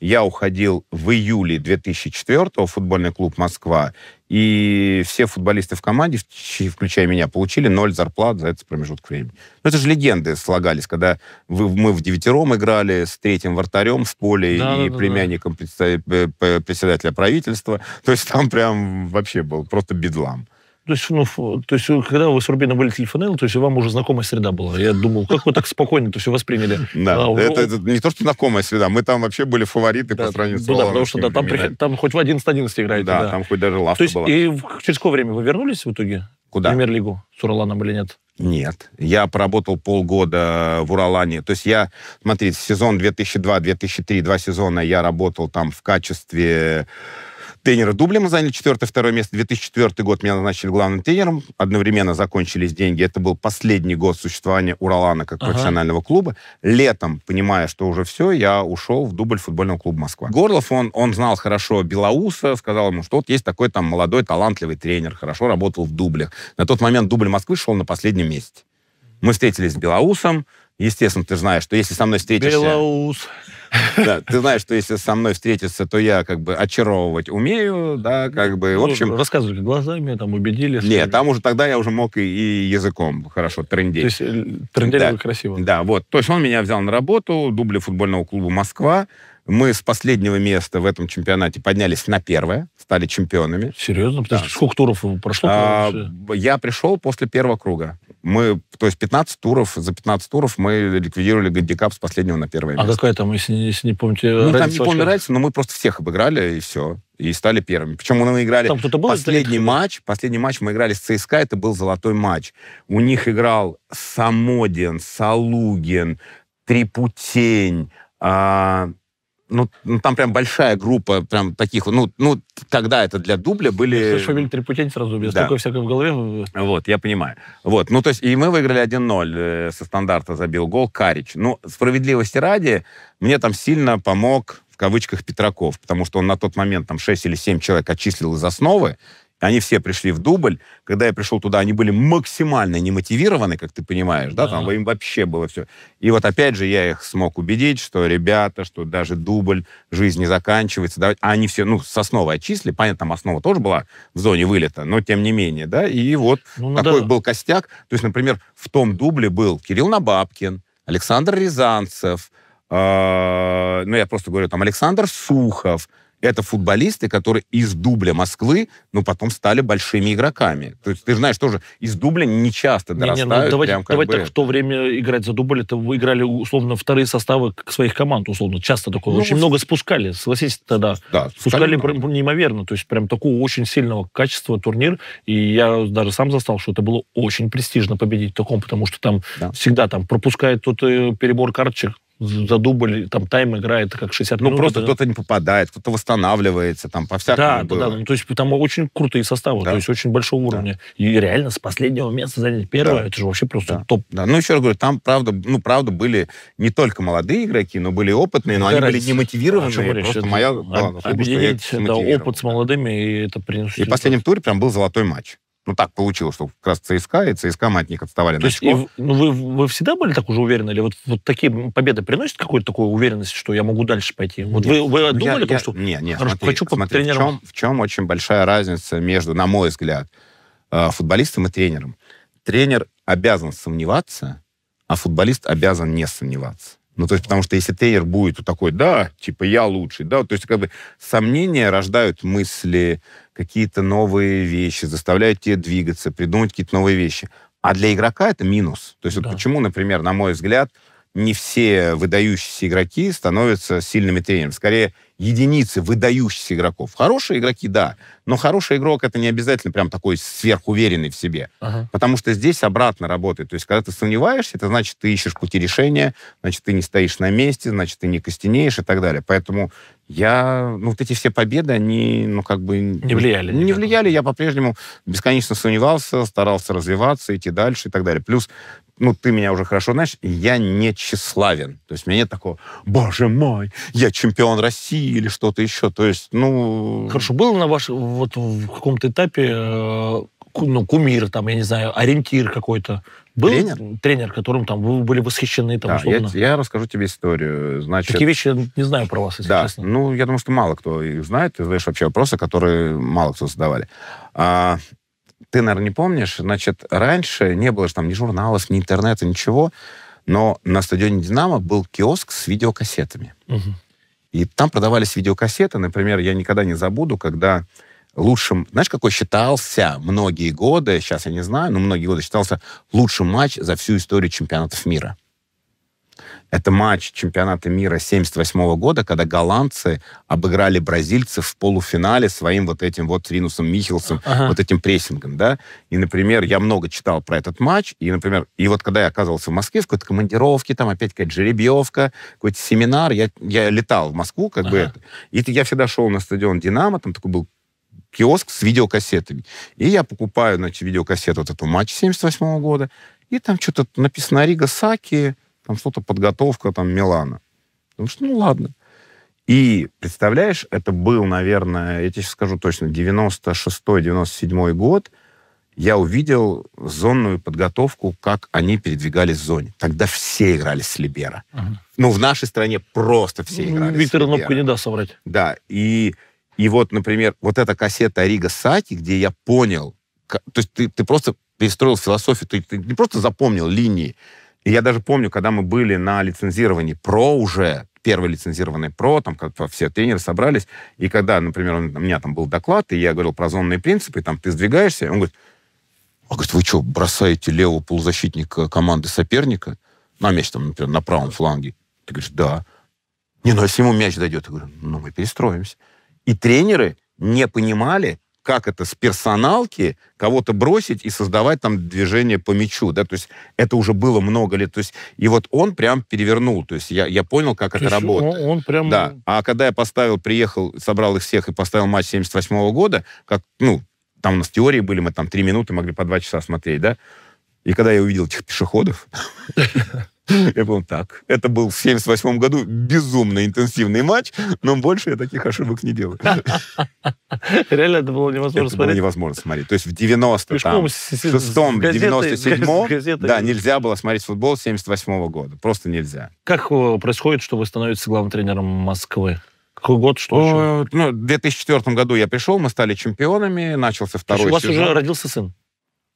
я уходил в июле 2004 футбольный клуб «Москва». И все футболисты в команде, включая меня, получили ноль зарплат за этот промежуток времени. Но ну, это же легенды слагались, когда вы, мы в девятером играли с третьим вратарем в поле да, и да, племянником да. председателя правительства. То есть там прям вообще был просто бедлам. То есть, ну, то есть, когда у вас Рубина были телефонелы, то есть вам уже знакомая среда была. Я думал, как вы так спокойно то все восприняли. Да, а, это, это не то, что знакомая среда, мы там вообще были фавориты да, по сравнению с да, потому что да, там, при, там хоть в 11-11 играете. Да, да, там хоть даже лавка то есть, была. И через какое время вы вернулись в итоге? Куда? В премьер-лигу с Ураланом или нет? Нет. Я поработал полгода в Уралане. То есть я, смотрите, сезон 2002-2003, два сезона я работал там в качестве Тренера мы заняли четвертое-второе место. 2004 год меня назначили главным тренером. Одновременно закончились деньги. Это был последний год существования Уралана как ага. профессионального клуба. Летом, понимая, что уже все, я ушел в дубль футбольного клуба Москва. Горлов, он, он знал хорошо Белоуса, сказал ему, что вот есть такой там молодой талантливый тренер, хорошо работал в дублях. На тот момент дубль Москвы шел на последнем месте. Мы встретились с Белоусом. Естественно, ты знаешь, что если со мной встретишься... Белоус. Да, ты знаешь, что если со мной встретиться, то я как бы очаровывать умею, да, как бы, в ну, общем... Рассказывали глазами, там, убедили. Нет, там уже тогда я уже мог и, и языком хорошо трындеть. То есть э, трындели да. красиво. Да, вот. То есть он меня взял на работу, дубли футбольного клуба «Москва». Мы с последнего места в этом чемпионате поднялись на первое, стали чемпионами. Серьезно? Да. Сколько туров прошло? А, я пришел после первого круга мы, то есть 15 туров, за 15 туров мы ликвидировали гандикап с последнего на первое а место. А какая там, если, если не помните, Ну, там не помню разницу, но мы просто всех обыграли, и все. И стали первыми. Причем мы играли там кто-то был, последний или... матч. Последний матч мы играли с ЦСКА, это был золотой матч. У них играл Самодин, Салугин, Трипутень, а, ну, ну, там прям большая группа прям таких, ну, ну тогда это для дубля были... Слышь, фамилия Трепутень сразу, без да. такой всякой в голове. Ну, вот, я понимаю. Вот, ну, то есть, и мы выиграли 1-0, э, со стандарта забил гол Карич. Ну, справедливости ради, мне там сильно помог, в кавычках, Петраков, потому что он на тот момент там 6 или 7 человек отчислил из основы, они все пришли в дубль. Когда я пришел туда, они были максимально немотивированы, как ты понимаешь, да, да. там им вообще было все. И вот опять же я их смог убедить, что ребята, что даже дубль, жизнь не заканчивается. Давайте... А они все, ну, с основой отчисли, понятно, там основа тоже была в зоне вылета, но тем не менее, да, и вот ну, ну такой да. был костяк. То есть, например, в том дубле был Кирилл Набабкин, Александр Рязанцев, а, ну, я просто говорю, там, Александр Сухов, это футболисты, которые из дубля Москвы, ну, потом стали большими игроками. То есть, ты знаешь, тоже из дубля не часто ну дорастают. Не, не, ну, давайте прям, давайте бы... так, в то время играть за дубль, это вы играли, условно, вторые составы своих команд, условно, часто такое. Ну, очень вот... много спускали, согласитесь тогда. Да, спускали прям, неимоверно, то есть прям такого очень сильного качества турнир, и я даже сам застал, что это было очень престижно победить в таком, потому что там да. всегда там пропускает тот э, перебор карточек, за дубль, там тайм играет как 60 ну, минут. Ну, просто это... кто-то не попадает, кто-то восстанавливается, там по-всякому Да, было. да, да. Ну, то есть там очень крутые составы, да. то есть очень большого уровня. Да. И реально с последнего места занять первое, да. это же вообще просто да. топ. Да, ну, еще раз говорю, там, правда, ну, правда, были не только молодые игроки, но были опытные, но да, они раз... были не мотивированы. А просто Это... моя главная да, Объединить да, опыт с молодыми, и это принесло. И в последнем туре прям был золотой матч ну, так получилось, что как раз ЦСКА, и ЦСКА мы от них отставали. То есть и, ну, вы, вы всегда были так уже уверены? Или вот, вот такие победы приносят какую-то такую уверенность, что я могу дальше пойти? Вот нет, вы, вы ну, думали я, я, что... Нет, нет, Хорошо, смотри, хочу смотри в, чем, в чем очень большая разница между, на мой взгляд, э, футболистом и тренером? Тренер обязан сомневаться, а футболист обязан не сомневаться. Ну, то есть, потому что если тренер будет такой, да, типа, я лучший, да, то есть, как бы, сомнения рождают мысли, какие-то новые вещи, заставляют тебя двигаться, придумать какие-то новые вещи. А для игрока это минус. То есть, да. вот почему, например, на мой взгляд, не все выдающиеся игроки становятся сильными тренерами. Скорее, единицы выдающихся игроков. Хорошие игроки, да, но хороший игрок это не обязательно прям такой сверхуверенный в себе. Ага. Потому что здесь обратно работает. То есть, когда ты сомневаешься, это значит, ты ищешь пути решения, значит, ты не стоишь на месте, значит, ты не костенеешь и так далее. Поэтому я, ну, вот эти все победы, они, ну, как бы... Не влияли. Не, не влияли, я по-прежнему бесконечно сомневался, старался развиваться, идти дальше и так далее. Плюс ну, ты меня уже хорошо знаешь, я не тщеславен. То есть у меня нет такого, боже мой, я чемпион России или что-то еще. То есть, ну... Хорошо, было на вашем вот в каком-то этапе э, ну, кумир, там, я не знаю, ориентир какой-то? Был тренер, тренер которым там вы были восхищены? Там, да, условно? я, я расскажу тебе историю. Значит, Такие вещи я не знаю про вас, если да, честно. Ну, я думаю, что мало кто их знает. Ты задаешь вообще вопросы, которые мало кто задавали. А, ты, наверное, не помнишь, значит, раньше не было же там ни журналов, ни интернета, ничего, но на стадионе «Динамо» был киоск с видеокассетами. Угу. И там продавались видеокассеты. Например, я никогда не забуду, когда лучшим... Знаешь, какой считался многие годы, сейчас я не знаю, но многие годы считался лучший матч за всю историю чемпионатов мира. Это матч чемпионата мира 78 года, когда голландцы обыграли бразильцев в полуфинале своим вот этим вот Ринусом Михелсом, ага. вот этим прессингом, да. И, например, я много читал про этот матч, и, например, и вот когда я оказывался в Москве в какой-то командировке, там опять какая-то жеребьевка, какой-то семинар, я, я летал в Москву, как ага. бы, это. и я всегда шел на стадион «Динамо», там такой был киоск с видеокассетами. И я покупаю, значит, видеокассету вот эту матч 78 года, и там что-то написано Рига Саки, там что-то подготовка там Милана. Потому ну, что, ну ладно. И, представляешь, это был, наверное, я тебе сейчас скажу точно, 96-97 год, я увидел зонную подготовку, как они передвигались в зоне. Тогда все играли с Либера. Ага. Ну, в нашей стране просто все ну, играли Виктор с Нопку не даст соврать. Да, и, и вот, например, вот эта кассета Рига Сати, где я понял, как, то есть ты, ты просто перестроил философию, ты, ты не просто запомнил линии, и я даже помню, когда мы были на лицензировании про уже, первый лицензированный ПРО, там как все тренеры собрались, и когда, например, у меня там был доклад, и я говорил про зонные принципы, и там ты сдвигаешься, он говорит, а говорит, вы что, бросаете левого полузащитника команды соперника на мяч, там, например, на правом фланге? Ты говоришь, да. Не, ну а если ему мяч дойдет, я говорю, ну мы перестроимся. И тренеры не понимали, как это с персоналки кого-то бросить и создавать там движение по мячу, да, то есть это уже было много лет, то есть и вот он прям перевернул, то есть я, я понял, как то это работает. Он, он прям... Да, а когда я поставил, приехал, собрал их всех и поставил матч 78 года, как, ну, там у нас теории были, мы там три минуты могли по два часа смотреть, да, и когда я увидел этих пешеходов, Я был так. Это был в 78 году безумно интенсивный матч, но больше я таких ошибок не делаю. Реально это было невозможно смотреть? было невозможно смотреть. То есть в 90 там, в 6-м, 97-м, да, нельзя было смотреть футбол 78 -го года. Просто нельзя. Как э, происходит, что вы становитесь главным тренером Москвы? Какой год, что еще? Ну, в 2004 году я пришел, мы стали чемпионами, начался второй сезон. У вас уже родился сын?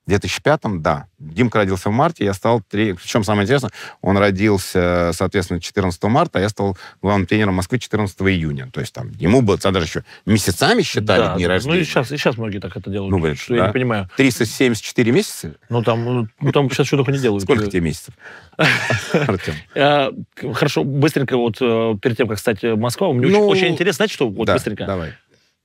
В 2005-м, да. Димка родился в марте, я стал три... Причем самое интересное, он родился, соответственно, 14 марта, а я стал главным тренером Москвы 14 июня. То есть там ему было, тогда еще месяцами считали да, дни ну, рождения. Ну и сейчас, и сейчас многие так это делают. Ну, говорят, что да. я не понимаю. 374 месяца? Ну там, ну, ну там сейчас что только не делают. Сколько тебе месяцев, а, Хорошо, быстренько вот э, перед тем, как стать э, Москва, мне очень ну, интересно, знаете, что вот быстренько? давай.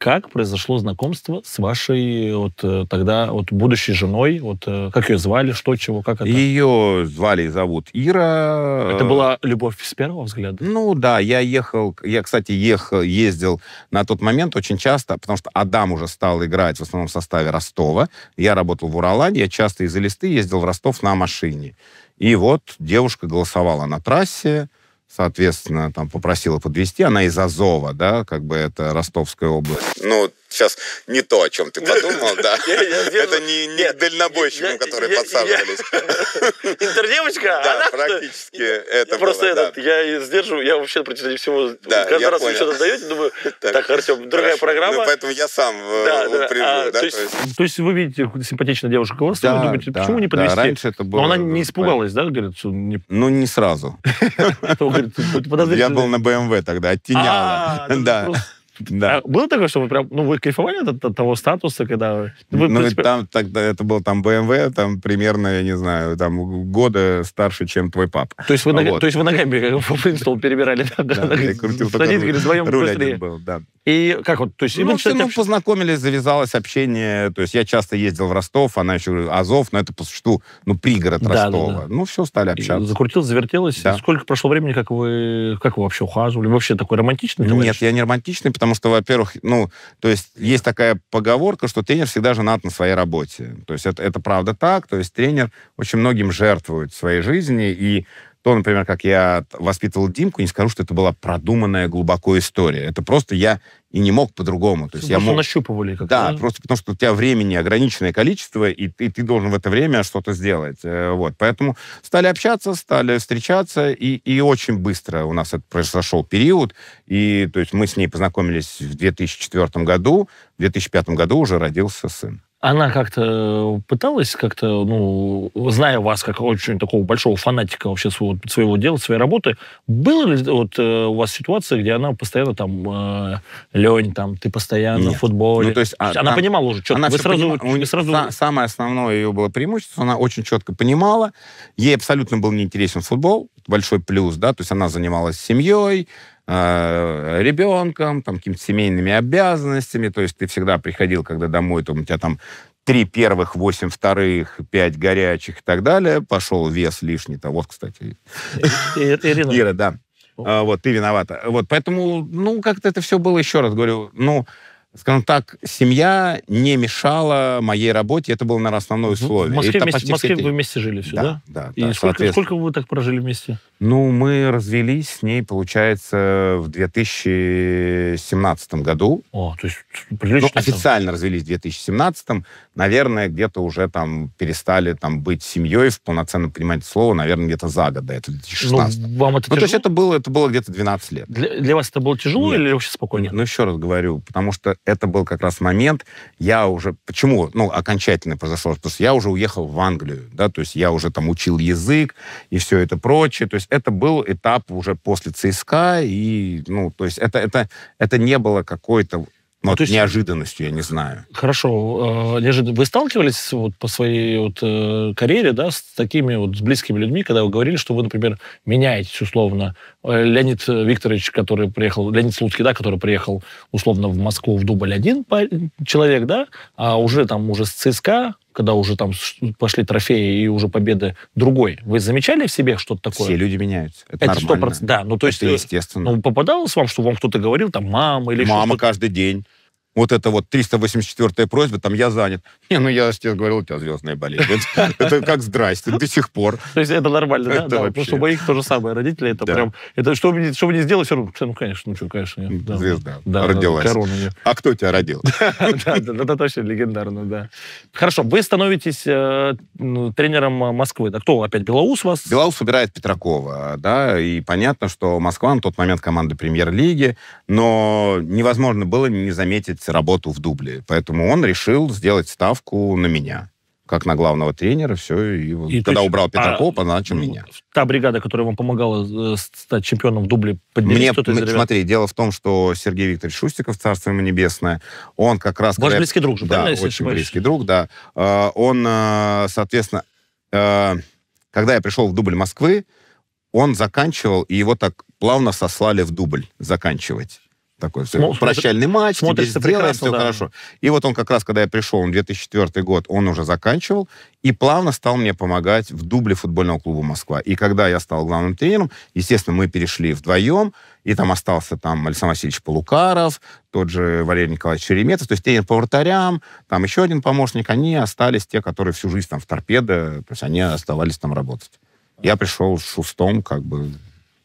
Как произошло знакомство с вашей вот э, тогда вот будущей женой? Вот э, как ее звали, что, чего, как это? Ее звали и зовут Ира. Это была любовь с первого взгляда? Ну да, я ехал, я, кстати, ехал, ездил на тот момент очень часто, потому что Адам уже стал играть в основном в составе Ростова. Я работал в Уралане, я часто из Элисты ездил в Ростов на машине. И вот девушка голосовала на трассе, соответственно, там попросила подвести, она из Азова, да, как бы это Ростовская область. Ну, сейчас не то, о чем ты подумал, да. Это не дальнобойщикам, которые подсаживались. Интердевочка? Да, практически это Просто этот, я сдерживаю, я вообще против всего, каждый раз вы что-то даете, думаю, так, Артем, другая программа. Ну, поэтому я сам упрямлю. Э, а, то есть вы видите симпатичную девушку вас, вы думаете, почему не подвести? раньше это было. Но она не испугалась, да, говорит? Ну, не сразу. Я был на BMW тогда, оттеняло. А, да. Да. А было такое, что вы прям, ну, вы кайфовали от, от того статуса, когда ну, вы... вы ну, принципе... там, тогда это был там BMW, там примерно, я не знаю, там года старше, чем твой папа. То есть вы, вот. нога, то есть вы ногами по принципу перебирали, да? Да, да я крутил Садить, говорит, руль быстрее. был, да. И как вот, то есть... Ну, все, ну, познакомились, завязалось общение, то есть я часто ездил в Ростов, она еще Азов, но это по существу, ну, пригород Ростова. Ну, все, стали общаться. И закрутил, завертелось. Сколько прошло времени, как вы, как вы вообще ухаживали? Вообще такой романтичный? Нет, я не романтичный, потому Потому что, во-первых, ну, то есть есть такая поговорка, что тренер всегда женат на своей работе. То есть это, это правда так. То есть тренер очень многим жертвует своей жизни, и то, например, как я воспитывал Димку, не скажу, что это была продуманная глубоко история. Это просто я и не мог по-другому. То есть я мог... нащупывали как-то. Да, да, просто потому что у тебя времени ограниченное количество, и ты, ты должен в это время что-то сделать. Э, вот. Поэтому стали общаться, стали встречаться, и, и очень быстро у нас это произошел период. И то есть мы с ней познакомились в 2004 году, в 2005 году уже родился сын она как-то э, пыталась как-то, ну, зная вас как очень такого большого фанатика вообще своего, своего дела, своей работы, была ли вот э, у вас ситуация, где она постоянно там, э, Лень, там, ты постоянно Нет. в футболе? Ну, то есть, а, она там, понимала уже четко. Она вы сразу, поним... вы сразу... самое основное ее было преимущество, она очень четко понимала, ей абсолютно был неинтересен футбол, большой плюс, да, то есть она занималась семьей, а, ребенком, там, какими-то семейными обязанностями. То есть ты всегда приходил, когда домой, то у тебя там три первых, восемь вторых, пять горячих и так далее. Пошел вес лишний. -то. Вот, кстати. Ирина. Ира, да. А, вот, ты виновата. Вот, поэтому, ну, как-то это все было, еще раз говорю, ну, скажем так, семья не мешала моей работе, это было, наверное, основное условие. В Москве, это вместе, в Москве все... вы вместе жили все, да? Да, да. И да, сколько, сколько вы так прожили вместе? Ну, мы развелись с ней, получается, в 2017 году. О, то есть прилично. Ну, официально там. развелись в 2017. Наверное, где-то уже там перестали там быть семьей, в полноценном понимании слова, наверное, где-то за год до этого, 2016. Ну, вам это ну, то есть это было, это было где-то 12 лет. Для, для вас это было тяжело Нет. или вообще спокойно? ну, еще раз говорю, потому что это был как раз момент, я уже, почему, ну, окончательно произошло, потому что я уже уехал в Англию, да, то есть я уже там учил язык и все это прочее, то есть это был этап уже после ЦСКА, и, ну, то есть это, это, это не было какой-то ну, ну, вот ну, есть... неожиданностью, я не знаю. Хорошо. Э, неожиданно вы сталкивались вот по своей вот, э, карьере да, с такими вот с близкими людьми, когда вы говорили, что вы, например, меняетесь условно. Э, Леонид Викторович, который приехал, Леонид Слуцкий, да, который приехал условно в Москву в Дубль один человек, да, а уже там уже с ЦСКА когда уже там ну, пошли трофеи и уже победы другой. Вы замечали в себе что-то такое? Все люди меняются. Это, это нормально. 100%, да. Ну, то есть, это естественно. Ну, попадалось вам, что вам кто-то говорил, там, мама или Мама каждый день вот это вот 384-я просьба, там, я занят. Не, ну я тебе говорил, у тебя звездная болезнь. Это как здрасте, до сих пор. То есть это нормально, да? Просто у моих то же самое. Родители это прям... Это что бы не сделать все равно, ну, конечно, ну что, конечно. Звезда родилась. А кто тебя родил? Да, точно легендарно, да. Хорошо, вы становитесь э, ну, тренером э, Москвы. А кто опять, Белоус вас? Белоус убирает Петракова, да, и понятно, что Москва на тот момент команда премьер-лиги, но невозможно было не заметить делать работу в дубле. Поэтому он решил сделать ставку на меня как на главного тренера, все, и, и когда есть, убрал Петракова, а, начал ну, меня. Та бригада, которая вам помогала э, стать чемпионом в дубле, Мне, кто-то из Смотри, дело в том, что Сергей Викторович Шустиков, царство ему небесное, он как раз... Ваш когда... близкий друг же, да, правильно, очень ошибаюсь? близкий друг, да. Э, он, э, соответственно, когда я пришел в дубль Москвы, он заканчивал, и его так плавно сослали в дубль заканчивать такой Смо- прощальный матч, тебе сделаем, все да. хорошо. И вот он как раз, когда я пришел, он 2004 год, он уже заканчивал, и плавно стал мне помогать в дубле футбольного клуба «Москва». И когда я стал главным тренером, естественно, мы перешли вдвоем, и там остался там Александр Васильевич Полукаров, тот же Валерий Николаевич Шереметов, то есть тренер по вратарям, там еще один помощник, они остались те, которые всю жизнь там в торпедо, то есть они оставались там работать. Я пришел в шестом, как бы,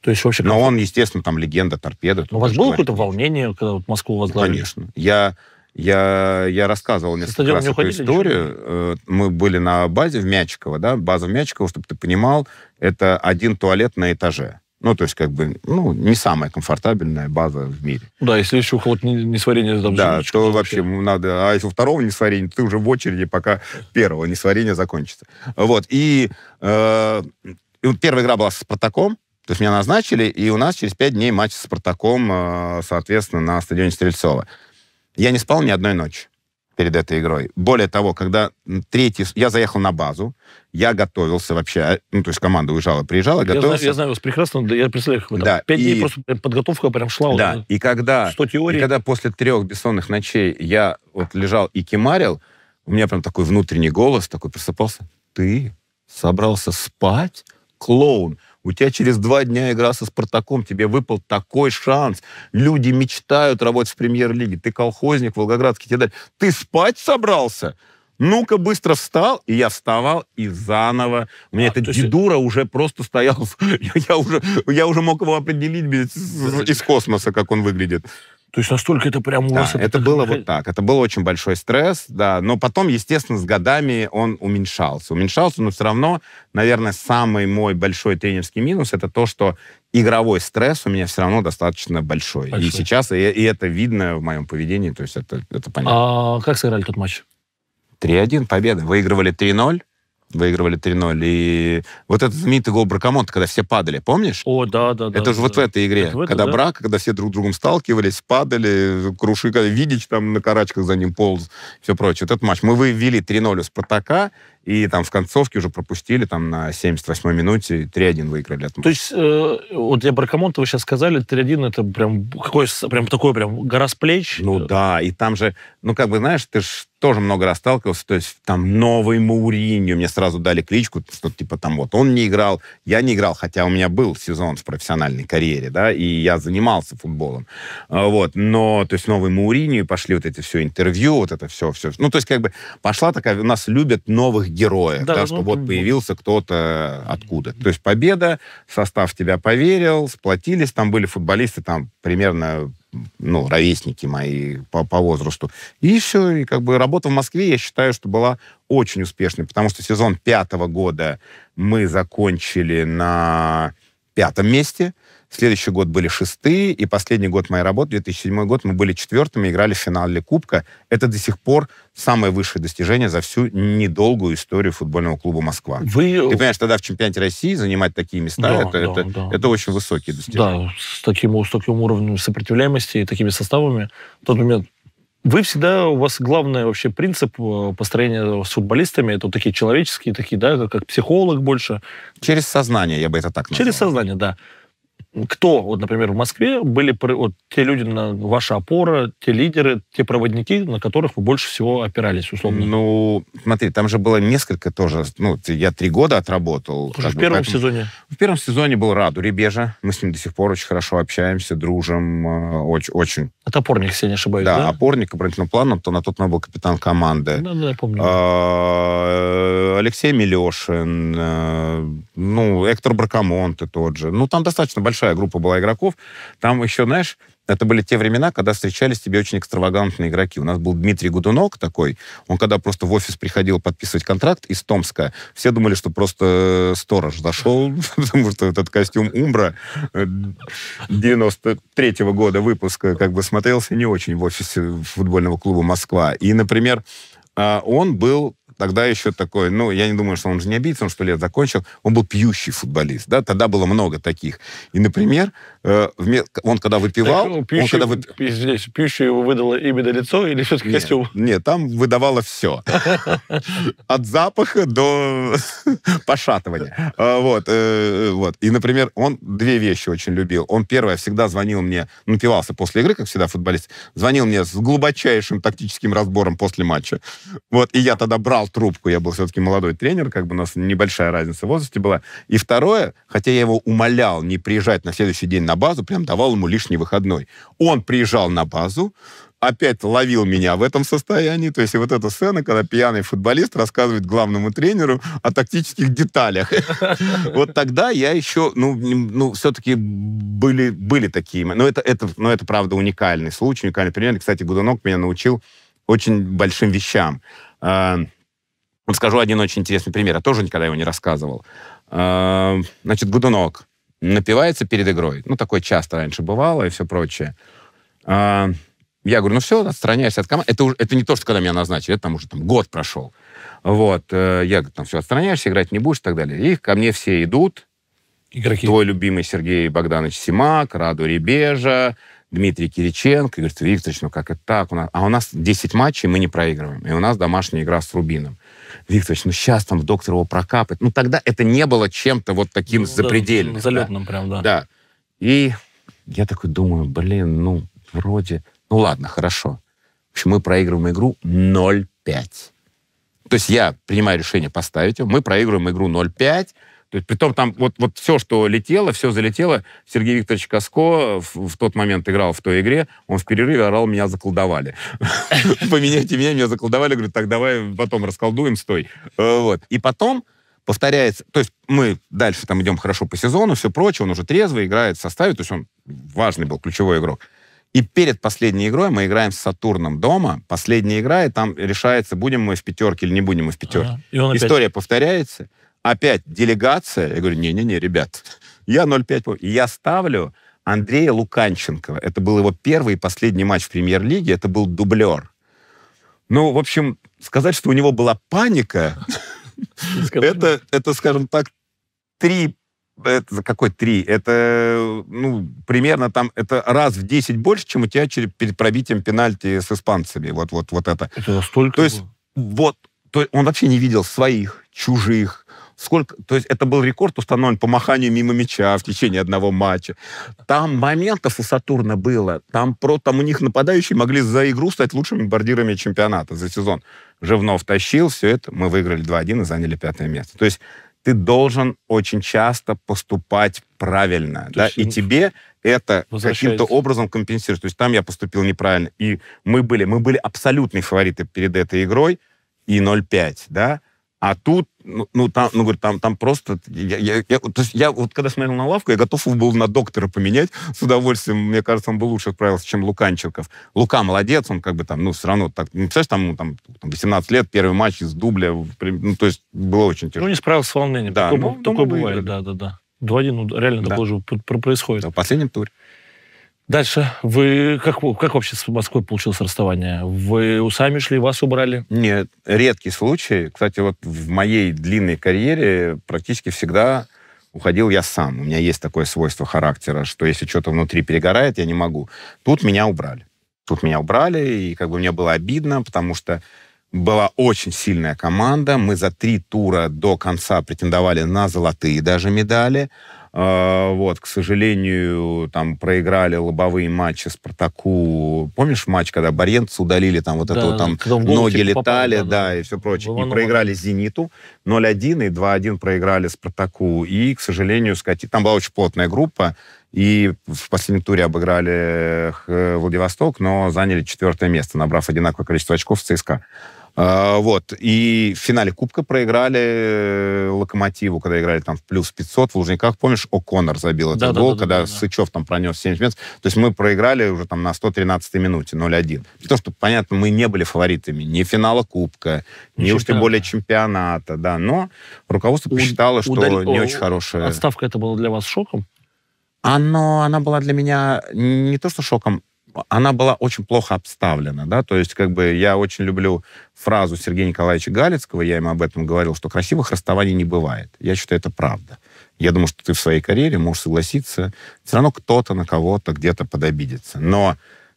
то есть вообще... Но он, естественно, там легенда торпеды. Ну, у вас было какое-то волнение, когда вот Москву возглавили? Конечно. Я, я, я рассказывал несколько Стадион раз не эту историю. Еще? Э, мы были на базе в Мячиково, да, база в Мячиково, чтобы ты понимал, это один туалет на этаже. Ну, то есть, как бы, ну, не самая комфортабельная база в мире. Да, если еще вот не, не сварение там, Да, то вообще, надо... А если у второго не сварение, ты уже в очереди, пока первого не сварение закончится. Вот, и э, первая игра была с Спартаком, то есть меня назначили, и у нас через пять дней матч с «Спартаком», э, соответственно, на стадионе Стрельцова. Я не спал ни одной ночи перед этой игрой. Более того, когда третий... Я заехал на базу, я готовился вообще, а, ну, то есть команда уезжала, приезжала, я готовился. Знаю, я знаю вас прекрасно, я представляю, как да, Пять дней просто подготовка прям шла. Да, вот, и когда... Что И когда после трех бессонных ночей я вот лежал и кемарил, у меня прям такой внутренний голос такой просыпался. Ты собрался спать? Клоун. У тебя через два дня игра со «Спартаком», тебе выпал такой шанс. Люди мечтают работать в премьер-лиге. Ты колхозник, волгоградский тебе дать. Ты спать собрался? ну-ка быстро встал, и я вставал, и заново. У меня а, эта дедура есть... уже просто стоял, я, уже, я уже мог его определить без, из космоса, как он выглядит. То есть настолько это прямо у да, вас... Это, это было вот так. Это был очень большой стресс, да. Но потом, естественно, с годами он уменьшался. Уменьшался, но все равно, наверное, самый мой большой тренерский минус это то, что игровой стресс у меня все равно достаточно большой. большой. И сейчас, и, и это видно в моем поведении, то есть это, это понятно. А как сыграли тот матч? 3-1, победа. Выигрывали 3-0 выигрывали 3-0. И вот этот знаменитый гол Бракамонта, когда все падали, помнишь? О, да, да, да. Это да, же да. вот в этой игре. Это в этой, когда да? брак, когда все друг с другом сталкивались, падали, круши, когда Видич там на карачках за ним полз, все прочее. Вот этот матч. Мы вывели 3-0 у Спартака, и там в концовке уже пропустили там на 78-й минуте, 3-1 выиграли. От... То есть, э, вот я Бракамонта вы сейчас сказали, 3-1 это прям, какой, прям такой прям гора с плеч. Ну э. да, и там же, ну как бы знаешь, ты ж тоже много раз сталкивался, то есть там новый Мауриньо, мне сразу дали кличку, что типа там вот он не играл, я не играл, хотя у меня был сезон в профессиональной карьере, да, и я занимался футболом, а, вот, но, то есть новый Мауриньо, пошли вот эти все интервью, вот это все, все, ну, то есть как бы пошла такая, у нас любят новых героев, да, да ну, что ну, вот появился кто-то откуда, то есть победа, состав тебя поверил, сплотились, там были футболисты, там примерно ну, ровесники мои по, по возрасту. И все, и как бы работа в Москве, я считаю, что была очень успешной, потому что сезон пятого года мы закончили на пятом месте, Следующий год были шестые, и последний год моей работы, 2007 год, мы были четвертыми, играли в финале Кубка. Это до сих пор самое высшее достижение за всю недолгую историю футбольного клуба Москва. Вы... Ты понимаешь, тогда в чемпионате России занимать такие места, да, это, да, это, да. это очень высокие достижения. Да, с таким, с таким уровнем сопротивляемости и такими составами. В тот момент вы всегда, у вас главный вообще принцип э, построения с футболистами, это вот такие человеческие, такие, да, как психолог больше. Через сознание, я бы это так назвал. Через сознание, да кто, вот, например, в Москве были вот, те люди, на, ваша опора, те лидеры, те проводники, на которых вы больше всего опирались, условно? Ну, смотри, там же было несколько тоже. Ну, я три года отработал. Уже в бы, первом поэтому... сезоне? В первом сезоне был Раду Ребежа. Мы с ним до сих пор очень хорошо общаемся, дружим. Э, очень, очень это опорник, если не ошибаюсь, да? Да, опорник оборонительным планом, то на тот момент был капитан команды. Да, да, я помню. А, Алексей Милешин, э, ну, Эктор Бракамонте тот же. Ну, там достаточно большая группа была игроков. Там еще, знаешь, это были те времена, когда встречались тебе очень экстравагантные игроки. У нас был Дмитрий Гудунок такой, он когда просто в офис приходил подписывать контракт из Томска, все думали, что просто э, сторож зашел, потому что этот костюм Умбра 93-го э, года выпуска как бы смотрелся не очень в офисе футбольного клуба «Москва». И, например, а, он был Тогда еще такой, ну, я не думаю, что он же не обидится, он что лет закончил, он был пьющий футболист, да, тогда было много таких. И, например, э, он когда выпивал... Так, ну, пьющий, он когда вып... Здесь пьющий его выдало имя лицо или все-таки нет, костюм? Нет, там выдавало все. От запаха до пошатывания. Э, вот, э, вот. И, например, он две вещи очень любил. Он, первое, всегда звонил мне, напивался после игры, как всегда футболист, звонил мне с глубочайшим тактическим разбором после матча. Вот, и я тогда брал брал трубку, я был все-таки молодой тренер, как бы у нас небольшая разница в возрасте была. И второе, хотя я его умолял не приезжать на следующий день на базу, прям давал ему лишний выходной. Он приезжал на базу, опять ловил меня в этом состоянии. То есть вот эта сцена, когда пьяный футболист рассказывает главному тренеру о тактических деталях. Вот тогда я еще, ну, ну все-таки были, были такие. Но это, это, но это, правда, уникальный случай, уникальный пример. Кстати, Гудонок меня научил очень большим вещам. Вот скажу один очень интересный пример. Я тоже никогда его не рассказывал. Эм, значит, Годунок напивается перед игрой. Ну, такое часто раньше бывало и все прочее. Эм, я говорю, ну все, отстраняешься от команды. Это, уже, это не то, что когда меня назначили, это там уже там, год прошел. Вот. Э, я говорю, там все, отстраняешься, играть не будешь и так далее. И ко мне все идут. Игроки. Твой любимый Сергей Богданович Симак, Раду Ребежа, Дмитрий Кириченко. И говорит, Викторович, ну как это так? У нас... А у нас 10 матчей, мы не проигрываем. И у нас домашняя игра с Рубином. Викторович, ну сейчас там доктор его прокапает. Ну тогда это не было чем-то вот таким ну, запредельным. Да, залетным да. прям, да. Да. И я такой думаю, блин, ну вроде... Ну ладно, хорошо. В общем, мы проигрываем игру 0-5. То есть я принимаю решение поставить его, мы проигрываем игру 0-5, то есть, притом там вот, вот все, что летело, все залетело. Сергей Викторович Каско в, в тот момент играл в той игре, он в перерыве орал, меня заколдовали. Поменяйте меня, меня заколдовали. Говорит: так давай потом расколдуем, стой. Э, вот. И потом повторяется, то есть мы дальше там идем хорошо по сезону, все прочее, он уже трезвый, играет в составе, то есть он важный был ключевой игрок. И перед последней игрой мы играем с Сатурном дома. Последняя игра, и там решается, будем мы в пятерке или не будем мы в пятерке. Ага. И История опять... повторяется. Опять делегация. Я говорю, не-не-не, ребят, я 0,5. Я ставлю Андрея Луканченкова. Это был его первый и последний матч в премьер-лиге. Это был дублер. Ну, в общем, сказать, что у него была паника, это, это, скажем так, три это какой три? Это, ну, примерно там, это раз в десять больше, чем у тебя через, перед пробитием пенальти с испанцами. Вот, вот, вот это. Это настолько... То есть, вот, то, он вообще не видел своих, чужих сколько, то есть это был рекорд установлен по маханию мимо мяча в течение одного матча. Там моментов у Сатурна было, там, про, там у них нападающие могли за игру стать лучшими бомбардирами чемпионата за сезон. Живнов тащил все это, мы выиграли 2-1 и заняли пятое место. То есть ты должен очень часто поступать правильно, То да, и тебе это каким-то образом компенсирует. То есть там я поступил неправильно, и мы были, мы были абсолютные фавориты перед этой игрой, и 0-5, да, а тут, ну, ну там, ну, говорю, там, там просто... Я, я, я, то есть я вот когда смотрел на лавку, я готов был на доктора поменять с удовольствием. Мне кажется, он был лучше справился, чем Луканчиков. Лука молодец, он как бы там, ну, все равно так... Не ну, представляешь, там, ну, там, 18 лет, первый матч из дубля. Ну, то есть было очень тяжело. Ну, не справился с волнением. Да. Такое, ну, ну такое ну, бывает, да-да-да. 2-1, ну, реально да. такое же происходит. Да, в последнем туре. Дальше. Вы как, как вообще с Москвой получилось расставание? Вы сами шли, вас убрали? Нет, редкий случай. Кстати, вот в моей длинной карьере практически всегда уходил я сам. У меня есть такое свойство характера, что если что-то внутри перегорает, я не могу. Тут меня убрали. Тут меня убрали, и как бы мне было обидно, потому что была очень сильная команда. Мы за три тура до конца претендовали на золотые даже медали. А, вот, к сожалению, там проиграли лобовые матчи Спартаку. Помнишь матч, когда Баренца удалили, там вот да, это вот, там ноги летали, попал, да, да, да, и все прочее. Было и проиграли Зениту 0-1 и 2-1 проиграли Спартаку. И, к сожалению, скати... там была очень плотная группа, и в последнем туре обыграли э, Владивосток, но заняли четвертое место, набрав одинаковое количество очков в ЦСКА. А, вот. И в финале Кубка проиграли э, Локомотиву, когда играли там в плюс 500 в Лужниках. Помнишь, О'Коннор забил этот да, гол, да, да, когда да, да. Сычев там пронес 70 метров. То есть мы проиграли уже там на 113-й минуте 0-1. Потому что, понятно, мы не были фаворитами ни финала Кубка, ни, ни уж тем более чемпионата, да. Но руководство У, посчитало, что удаль... не очень хорошая... Отставка это была для вас шоком? Оно, она была для меня не то что шоком, она была очень плохо обставлена, да, то есть как бы я очень люблю фразу Сергея Николаевича Галицкого, я ему об этом говорил, что красивых расставаний не бывает. Я считаю, это правда. Я думаю, что ты в своей карьере можешь согласиться, все равно кто-то на кого-то где-то подобидится. Но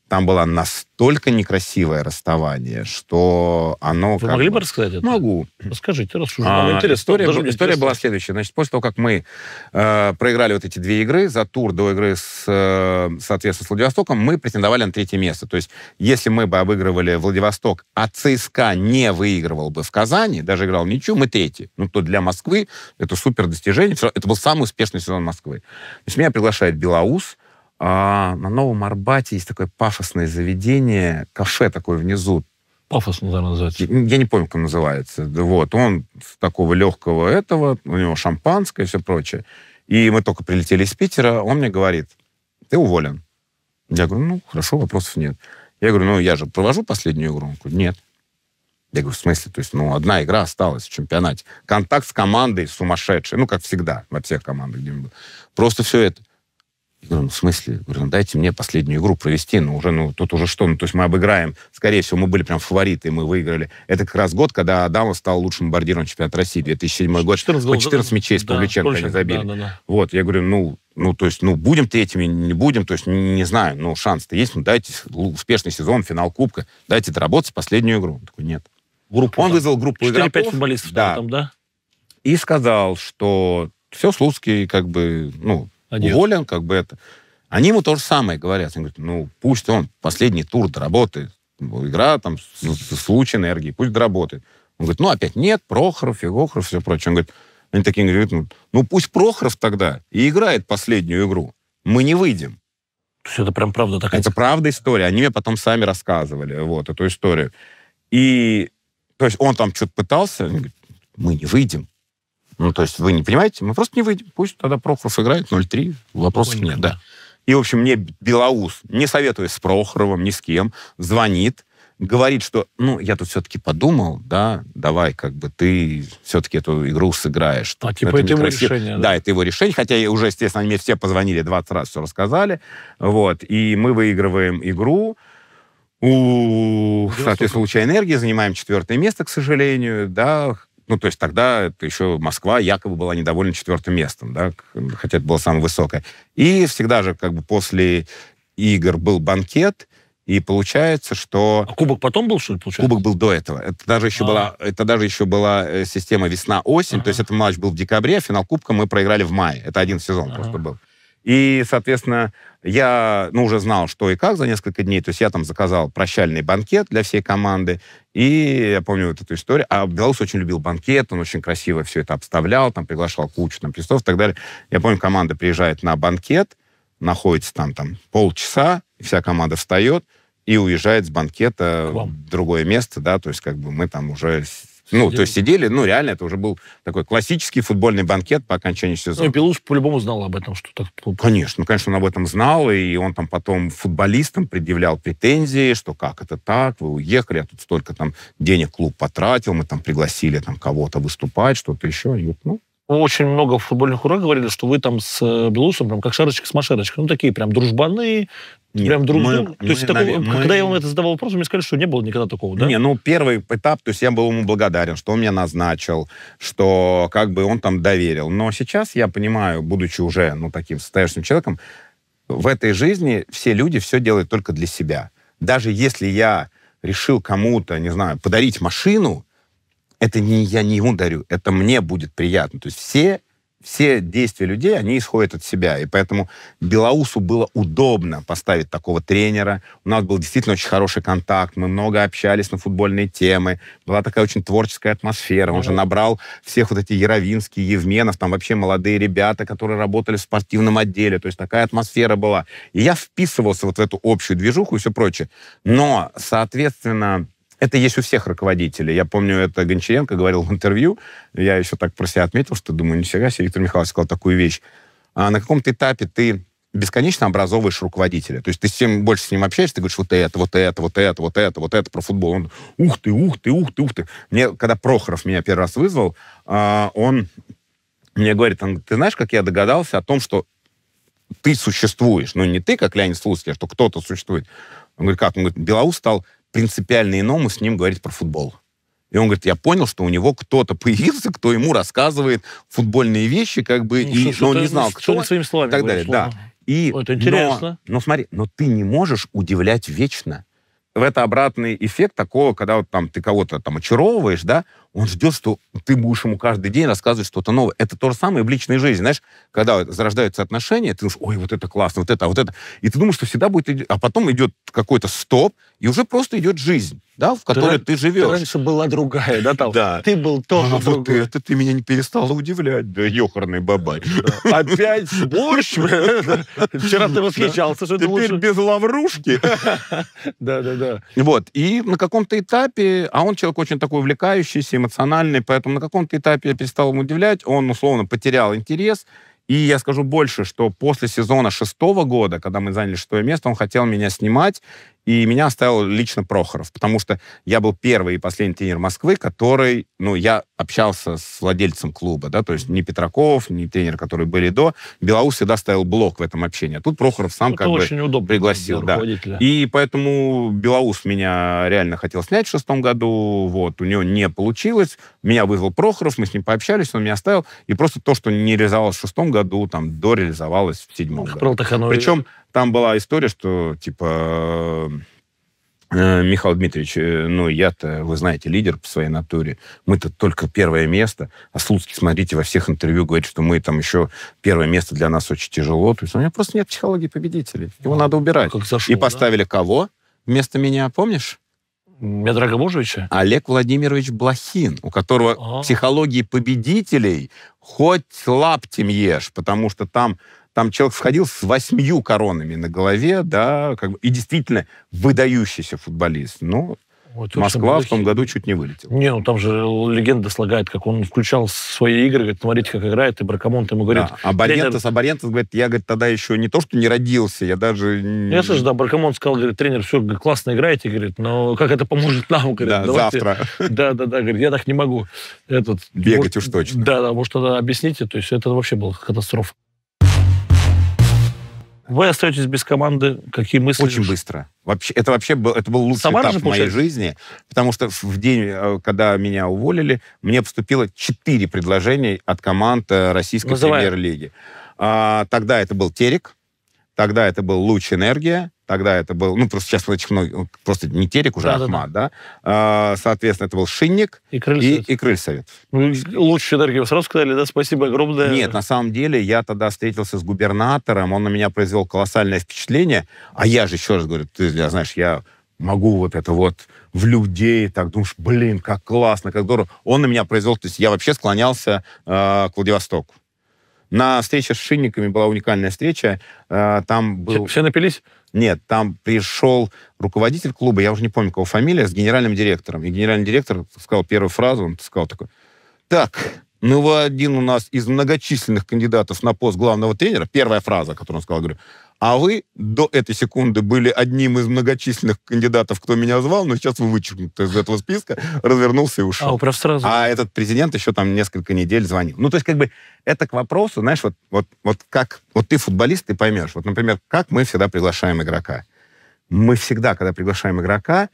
там было настолько некрасивое расставание, что оно... Вы могли бы, бы рассказать это? Могу. Расскажите, раз уж а, интересно. История, даже история была следующая. Значит, после того, как мы э, проиграли вот эти две игры, за тур до игры, с, э, соответственно, с Владивостоком, мы претендовали на третье место. То есть, если мы бы обыгрывали Владивосток, а ЦСКА не выигрывал бы в Казани, даже играл ничью, мы третьи. Ну, то для Москвы это супер достижение. Это был самый успешный сезон Москвы. То есть, меня приглашает Белаус, а на Новом Арбате есть такое пафосное заведение, кафе такое внизу. Пафос, наверное, называется. Я, я не помню, как называется. Вот, он такого легкого этого, у него шампанское и все прочее. И мы только прилетели из Питера, он мне говорит, ты уволен. Я говорю, ну, хорошо, вопросов нет. Я говорю, ну, я же провожу последнюю игру. Он говорит, нет. Я говорю, в смысле? То есть, ну, одна игра осталась в чемпионате. Контакт с командой сумасшедший. Ну, как всегда, во всех командах, где мы были. Просто все это. Я говорю, ну, в смысле? говорю, ну, дайте мне последнюю игру провести, ну, уже, ну, тут уже что, ну, то есть мы обыграем. Скорее всего, мы были прям фавориты, мы выиграли. Это как раз год, когда Адамов стал лучшим бомбардиром чемпионата России, 2007 год. 14 По 14 мячей с да, Павличенко они забили. Да, да, да. Вот, я говорю, ну, ну, то есть, ну, будем третьими, не будем, то есть, не, не знаю, ну, шанс-то есть, ну, дайте успешный сезон, финал Кубка, дайте доработать последнюю игру. Он такой, нет. Группу, Он да. вызвал группу 4, игроков. 4-5 футболистов да, там, да? И сказал, что все Слуцкий, как бы, ну, Adios. уволен, как бы это. Они ему то же самое говорят. Они говорят, ну, пусть он последний тур доработает. Игра там с луч энергии, пусть доработает. Он говорит, ну, опять нет, Прохоров, Егохров, все прочее. Он говорит, они такие говорят, ну, ну, пусть Прохоров тогда и играет последнюю игру. Мы не выйдем. То есть это прям правда такая? Это правда история. Они мне потом сами рассказывали вот эту историю. И, то есть он там что-то пытался, говорит, мы не выйдем. Ну, то есть вы не понимаете, мы просто не выйдем. Пусть тогда Прохоров играет 0-3, вопросов Понятно. нет, да. И, в общем, мне Белоус, не советуясь с Прохоровым, ни с кем, звонит, говорит, что, ну, я тут все-таки подумал, да, давай, как бы ты все-таки эту игру сыграешь. А, типа, это, это его красиво. решение. Да. да, это его решение, хотя уже, естественно, они мне все позвонили, 20 раз все рассказали, вот, и мы выигрываем игру, у, соответственно, луча энергии, занимаем четвертое место, к сожалению, да, ну, то есть тогда это еще Москва якобы была недовольна четвертым местом, да, хотя это было самое высокое. И всегда же как бы после игр был банкет, и получается, что... А кубок потом был, что ли, получается? Кубок был до этого. Это даже еще, а. была, это даже еще была э, система весна-осень, то есть этот матч был в декабре, финал кубка мы проиграли в мае. Это один сезон а. просто был. И, соответственно, я, ну, уже знал, что и как за несколько дней. То есть я там заказал прощальный банкет для всей команды. И я помню вот эту историю. А Белаус очень любил банкет, он очень красиво все это обставлял, там приглашал кучу там певцов и так далее. Я помню, команда приезжает на банкет, находится там, там полчаса, вся команда встает и уезжает с банкета в другое место, да, то есть как бы мы там уже ну, сидели. то есть сидели, ну, реально, это уже был такой классический футбольный банкет по окончании сезона. Ну, и Пелуш по-любому знал об этом, что так... Конечно, ну, конечно, он об этом знал, и он там потом футболистам предъявлял претензии, что как это так, вы уехали, а тут столько там денег клуб потратил, мы там пригласили там кого-то выступать, что-то еще. И, ну, очень много в футбольных ура говорили, что вы там с э, Белусом прям как шарочка с машерочкой. Ну, такие прям дружбаны, нет, прям друг мы, другу? Мы, то есть, мы, такого, мы... когда я вам это задавал вопрос, мне сказали, что не было никогда такого, да? Не, ну, первый этап, то есть я был ему благодарен, что он меня назначил, что как бы он там доверил. Но сейчас я понимаю, будучи уже, ну, таким состоящим человеком, в этой жизни все люди все делают только для себя. Даже если я решил кому-то, не знаю, подарить машину, это не я не ему дарю, это мне будет приятно. То есть все все действия людей, они исходят от себя. И поэтому Белоусу было удобно поставить такого тренера. У нас был действительно очень хороший контакт. Мы много общались на футбольные темы. Была такая очень творческая атмосфера. Он же набрал всех вот эти Яровинские, Евменов, там вообще молодые ребята, которые работали в спортивном отделе. То есть такая атмосфера была. И я вписывался вот в эту общую движуху и все прочее. Но, соответственно, это есть у всех руководителей. Я помню, это Гончаренко говорил в интервью. Я еще так про себя отметил, что думаю, нифига себе, Виктор Михайлович сказал такую вещь. А на каком-то этапе ты бесконечно образовываешь руководителя. То есть ты с всем больше с ним общаешься, ты говоришь, вот это, вот это, вот это, вот это, вот это про футбол. Он, ух ты, ух ты, ух ты, ух ты. Мне, когда Прохоров меня первый раз вызвал, а, он мне говорит, он, ты знаешь, как я догадался о том, что ты существуешь. Ну, не ты, как Леонид Слуцкий, а что кто-то существует. Он говорит, как? Он говорит, Белоус стал принципиально иному с ним говорить про футбол. И он говорит, я понял, что у него кто-то появился, кто ему рассказывает футбольные вещи, как бы, ну, и, что, но он не знал, кто. Что своими словами и так далее, да. И, вот интересно. Но, но смотри, но ты не можешь удивлять вечно. В это обратный эффект такого, когда вот там ты кого-то там очаровываешь, да, он ждет, что ты будешь ему каждый день рассказывать что-то новое. Это то же самое в личной жизни. Знаешь, когда зарождаются отношения, ты думаешь, ой, вот это классно, вот это, вот это. И ты думаешь, что всегда будет... А потом идет какой-то стоп, и уже просто идет жизнь, да, в которой ты, ты живешь. Ты раньше была другая, да, там? Да. Ты был тоже а другой. вот это ты меня не перестала удивлять, да, ёхарный бабай. Опять борщ? Вчера ты восхищался, что Теперь без лаврушки. Да-да-да. Вот, и на каком-то этапе, а он человек очень такой увлекающийся, эмоциональный, поэтому на каком-то этапе я перестал ему удивлять, он условно потерял интерес, и я скажу больше, что после сезона шестого года, когда мы заняли шестое место, он хотел меня снимать, и меня оставил лично Прохоров, потому что я был первый и последний тренер Москвы, который, ну, я общался с владельцем клуба, да, то есть не Петраков, не тренер, которые были до. Белаус всегда ставил блок в этом общении. А тут Прохоров сам Это как очень бы удобно пригласил. Да. И поэтому Белаус меня реально хотел снять в шестом году, вот, у него не получилось. Меня вызвал Прохоров, мы с ним пообщались, он меня оставил. И просто то, что не реализовалось в шестом году, там, дореализовалось в седьмом ну, году. Причем там была история, что, типа, э, э, Михаил Дмитриевич, э, ну, я-то, вы знаете, лидер по своей натуре. Мы-то только первое место. А Слуцкий, смотрите, во всех интервью говорит, что мы там еще... Первое место для нас очень тяжело. То есть у меня просто нет психологии победителей. Его а, надо убирать. Как зашел, И поставили да? кого вместо меня, помнишь? Миадрага Божевича? Олег Владимирович Блохин, у которого ага. психологии победителей хоть лаптем ешь, потому что там там человек входил с восьмью коронами на голове, да, как бы, и действительно выдающийся футболист. Но вот, Москва в, том году чуть не вылетела. Не, ну там же легенда слагает, как он включал свои игры, говорит, смотрите, как играет, и Бракамонт ему говорит... Да. А Барентес, тренер... а Барентес говорит, я, говорит, тогда еще не то, что не родился, я даже... Я слышал, да, Бракамонт сказал, говорит, тренер, все, классно играете, говорит, но как это поможет нам, говорит, да, давайте... завтра. Да, да, да, говорит, я так не могу. Этот, Бегать может, уж точно. Да, да, может, тогда объясните, то есть это вообще была катастрофа. Вы остаетесь без команды, какие мысли? Очень быстро. Вообще, это вообще был, это был лучший Самара этап же, получается? моей жизни, потому что в день, э, когда меня уволили, мне поступило четыре предложения от команд э, российской премьер-лиги. А, тогда это был Терек, тогда это был Луч Энергия, Тогда это был, ну, просто сейчас очень много, просто не терек уже, а да, Ахмат, да. да? Соответственно, это был Шинник и Крыльсовет. И, и Крыльсовет. Ну, сразу сказали, да? Спасибо огромное. Нет, на самом деле, я тогда встретился с губернатором, он на меня произвел колоссальное впечатление, а я же, еще раз говорю, ты я, знаешь, я могу вот это вот в людей, так думаешь, блин, как классно, как здорово. Он на меня произвел, то есть я вообще склонялся э, к Владивостоку. На встрече с шинниками была уникальная встреча. Э, там был... Все, все напились? Нет, там пришел руководитель клуба, я уже не помню, кого фамилия, с генеральным директором. И генеральный директор сказал первую фразу, он сказал такой, так, ну вы один у нас из многочисленных кандидатов на пост главного тренера, первая фраза, которую он сказал, говорю, а вы до этой секунды были одним из многочисленных кандидатов, кто меня звал, но сейчас вы вычеркнуты из этого списка, развернулся и ушел. А, прав сразу. А этот президент еще там несколько недель звонил. Ну, то есть, как бы, это к вопросу, знаешь, вот, вот, вот как... Вот ты футболист, ты поймешь. Вот, например, как мы всегда приглашаем игрока. Мы всегда, когда приглашаем игрока,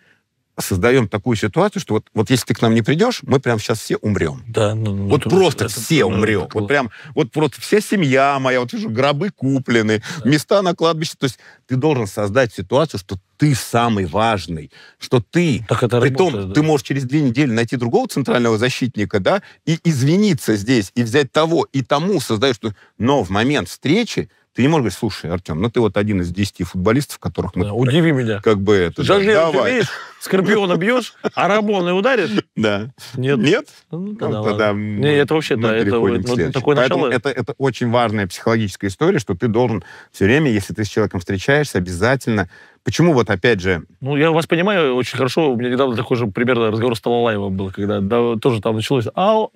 создаем такую ситуацию, что вот, вот если ты к нам не придешь, мы прям сейчас все умрем. Да, ну, ну, вот это, просто это, все умрем. Ну, вот прям, вот просто вся семья моя, вот вижу, гробы куплены, да. места на кладбище. То есть ты должен создать ситуацию, что ты самый важный, что ты... Так это Притом работает, да. ты можешь через две недели найти другого центрального защитника, да, и извиниться здесь, и взять того, и тому создаешь... Но в момент встречи ты не можешь говорить, слушай, Артем, ну ты вот один из десяти футболистов, которых мы... Да, удиви меня. Как бы это... Жонглер, да, давай. ты видишь, скорпиона бьешь, а Рамона ударит? Да. Нет? Нет? Ну, тогда, ну, ну, тогда это вообще, да, это ну, такое начало... это, это очень важная психологическая история, что ты должен все время, если ты с человеком встречаешься, обязательно Почему вот опять же... Ну, я вас понимаю очень хорошо. У меня недавно такой же примерно разговор с Талалаевым был, когда да, тоже там началось, а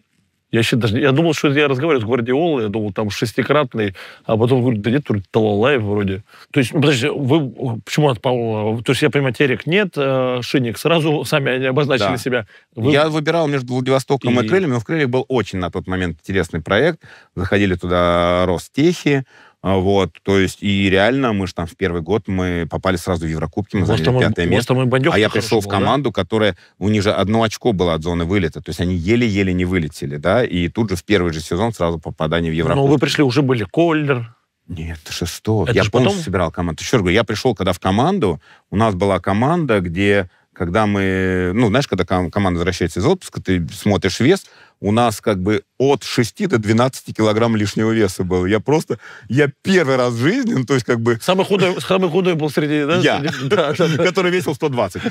я еще даже, я думал, что я разговариваю с Гвардиолой, я думал, там шестикратный, а потом говорю, да нет, вроде Талалаев вроде. То есть, ну, подожди, вы почему от Павла? То есть, я понимаю, Терек нет, э, Шинник сразу сами они обозначили да. себя. Вы... Я выбирал между Владивостоком и, и Крыльями, но в Крыльях был очень на тот момент интересный проект. Заходили туда Ростехи, а, вот, то есть, и реально, мы же там в первый год мы попали сразу в Еврокубки, мы может, заняли пятое место. Может, а я пришел в команду, да? которая, у них же одно очко было от зоны вылета, то есть они еле-еле не вылетели, да, и тут же в первый же сезон сразу попадание в ну, Еврокубки. Но вы пришли, уже были Коллер, нет, ты что? я полностью потом... собирал команду. Еще раз говорю, я пришел, когда в команду, у нас была команда, где когда мы, ну, знаешь, когда команда возвращается из отпуска, ты смотришь вес, у нас как бы от 6 до 12 килограмм лишнего веса было. Я просто, я первый раз в жизни, ну, то есть как бы... Самый худой, самый худой был среди, да? Я, который весил 120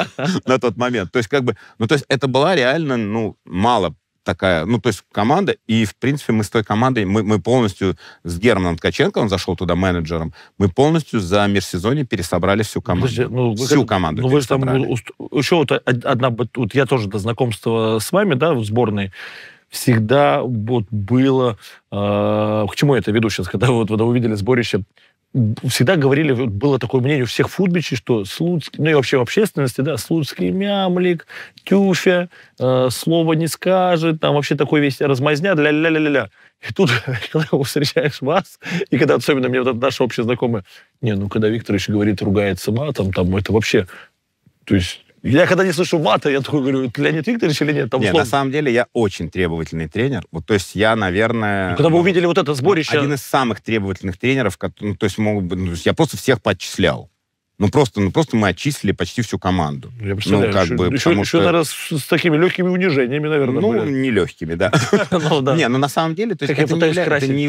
на тот момент. То есть как бы, ну, то есть это была реально, ну, мало такая, ну, то есть команда, и, в принципе, мы с той командой, мы, мы полностью с Германом Ткаченко, он зашел туда менеджером, мы полностью за межсезонье пересобрали всю команду. Подожди, ну, вы, всю команду Ну, вы же там, еще вот одна, вот я тоже до знакомства с вами, да, в сборной, всегда вот было... Э, к чему я это веду сейчас, когда вот когда увидели сборище всегда говорили, было такое мнение у всех футбичей, что Слуцкий, ну и вообще в общественности, да, Слуцкий мямлик, тюфя, э, слова не скажет, там вообще такой весь размазня, ля-ля-ля-ля-ля. И тут, когда встречаешь вас, и когда особенно мне вот эта наша общая знакомая, не, ну когда Виктор еще говорит, ругается матом, там это вообще, то есть я когда не слышу мата, я такой говорю, это Леонид Викторович или нет? Там нет, условно... на самом деле я очень требовательный тренер. Вот, то есть я, наверное... Ну, когда вы ну, увидели вот это сборище... Один из самых требовательных тренеров, ну, то есть могут, ну, я просто всех подчислял ну просто, ну просто мы отчислили почти всю команду. Я ну, представляю, ну, как еще, бы, еще, потому еще что... наверное, с, с такими легкими унижениями, наверное, Ну, были. не легкими, ну, да. Не, ну на самом деле, то есть это не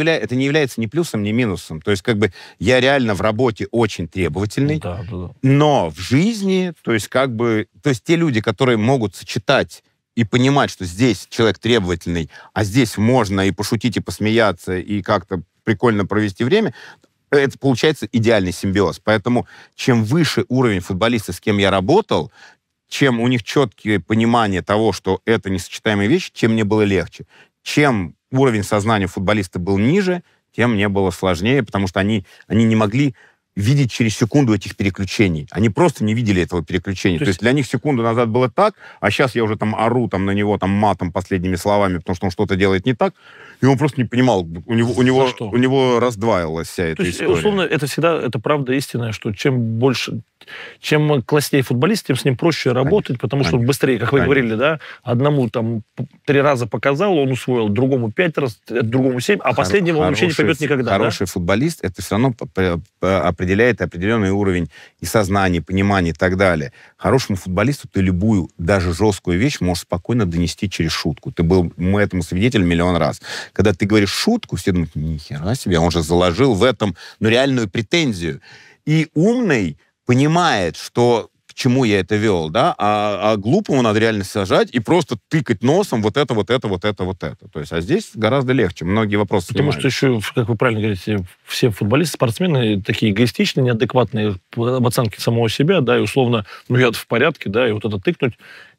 является ни плюсом, ни минусом. То есть как бы я реально в работе очень требовательный, ну но в жизни, то есть как бы, то есть те люди, которые могут сочетать и понимать, что здесь человек требовательный, а здесь можно и пошутить, и посмеяться, и как-то прикольно провести время, это получается идеальный симбиоз. Поэтому чем выше уровень футболиста, с кем я работал, чем у них четкие понимание того, что это несочетаемые вещи, тем мне было легче. Чем уровень сознания футболиста был ниже, тем мне было сложнее, потому что они, они не могли видеть через секунду этих переключений. Они просто не видели этого переключения. То, То есть... есть для них секунду назад было так, а сейчас я уже там ору там на него там матом последними словами, потому что он что-то делает не так, и он просто не понимал. У него, у него, у него раздваилась вся То эта есть, история. Условно, это всегда, это правда истинная, что чем больше чем класснее футболист, тем с ним проще работать, потому что быстрее, как вы говорили, да, одному там три раза показал, он усвоил, другому пять раз, э, другому семь, а последнему он вообще не поймет никогда. Хороший футболист, это все равно определяет определенный уровень и сознания, и понимания и так далее. Хорошему футболисту ты любую, даже жесткую вещь можешь спокойно донести через шутку. Ты был, мы этому свидетель миллион раз. Когда ты говоришь шутку, все думают, нихера себе, он же заложил в этом ну, реальную претензию. И умный понимает, что к чему я это вел, да, а, а глупому надо реально сажать и просто тыкать носом вот это, вот это, вот это, вот это. То есть, а здесь гораздо легче, многие вопросы Потому снимают. что еще, как вы правильно говорите, все футболисты, спортсмены такие эгоистичные, неадекватные в оценке самого себя, да, и условно, ну я в порядке, да, и вот это тыкнуть,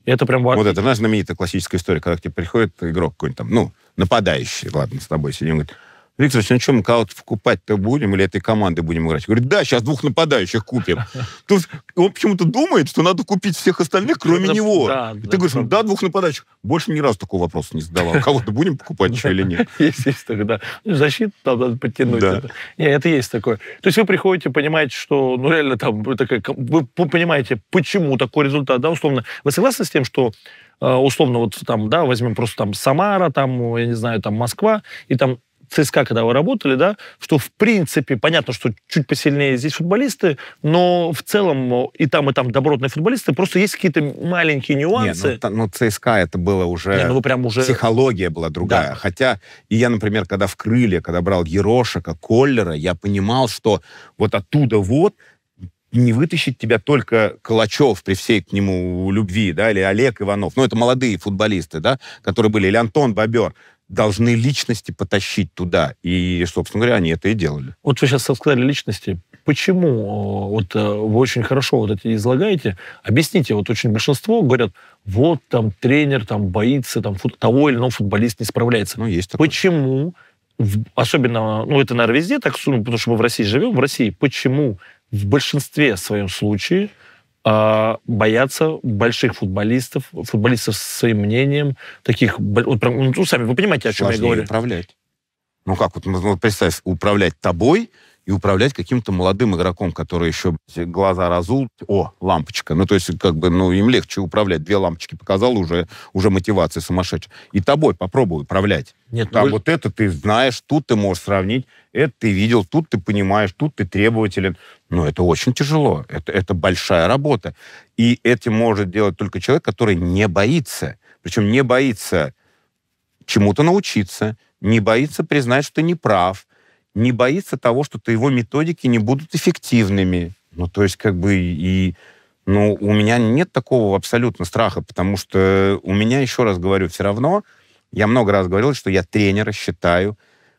это прям важно. Вот это, знаешь, знаменитая классическая история, когда к тебе приходит игрок какой-нибудь там, ну, нападающий, ладно, с тобой сидим, говорит, Виктор, ну что, мы кого-то покупать-то будем или этой команды будем играть? Говорит, да, сейчас двух нападающих купим. То есть он почему-то думает, что надо купить всех остальных, кроме него. И ты говоришь, ну, да, двух нападающих. Больше ни разу такого вопроса не задавал. Кого-то будем покупать еще или нет? Есть, есть такое, да. Ну, защиту там надо подтянуть. Нет, это есть такое. То есть вы приходите, понимаете, что, ну реально там, такая, вы понимаете, почему такой результат, да, условно. Вы согласны с тем, что э, условно, вот там, да, возьмем просто там Самара, там, я не знаю, там Москва, и там ЦСКА, когда вы работали, да, что в принципе понятно, что чуть посильнее здесь футболисты, но в целом и там, и там добротные футболисты, просто есть какие-то маленькие ну, нюансы. Нет, ну, ЦСКА это было уже... Не, ну, вы прям уже... Психология была другая. Да. Хотя и я, например, когда в «Крылья», когда брал Ерошика, Коллера, я понимал, что вот оттуда вот не вытащить тебя только Калачев при всей к нему любви, да, или Олег Иванов. Ну, это молодые футболисты, да, которые были, или Антон Бобер должны личности потащить туда. И, собственно говоря, они это и делали. Вот вы сейчас сказали личности. Почему э, вот э, вы очень хорошо вот эти излагаете? Объясните, вот очень большинство говорят, вот там тренер там боится, там фут, того или иного футболист не справляется. Ну, есть такое. Почему, особенно, ну это, наверное, везде так, ну, потому что мы в России живем, в России, почему в большинстве своем случае а, боятся больших футболистов, футболистов со своим мнением, таких, вот ну, сами, вы понимаете, о чем Сложнее я говорю? управлять. Ну как, вот, ну, представь, управлять тобой и управлять каким-то молодым игроком, который еще глаза разул, о, лампочка. Ну, то есть, как бы, ну, им легче управлять. Две лампочки показал, уже, уже мотивация сумасшедшая. И тобой попробуй управлять. Нет, Там вы... Ну, вот это ты знаешь, тут ты можешь сравнить, это ты видел, тут ты понимаешь, тут ты требователен. Но это очень тяжело, это, это большая работа. И это может делать только человек, который не боится. Причем не боится чему-то научиться, не боится признать, что ты не прав, не боится того, что -то его методики не будут эффективными. Ну, то есть, как бы, и... Ну, у меня нет такого абсолютно страха, потому что у меня, еще раз говорю, все равно, я много раз говорил, что я тренера считаю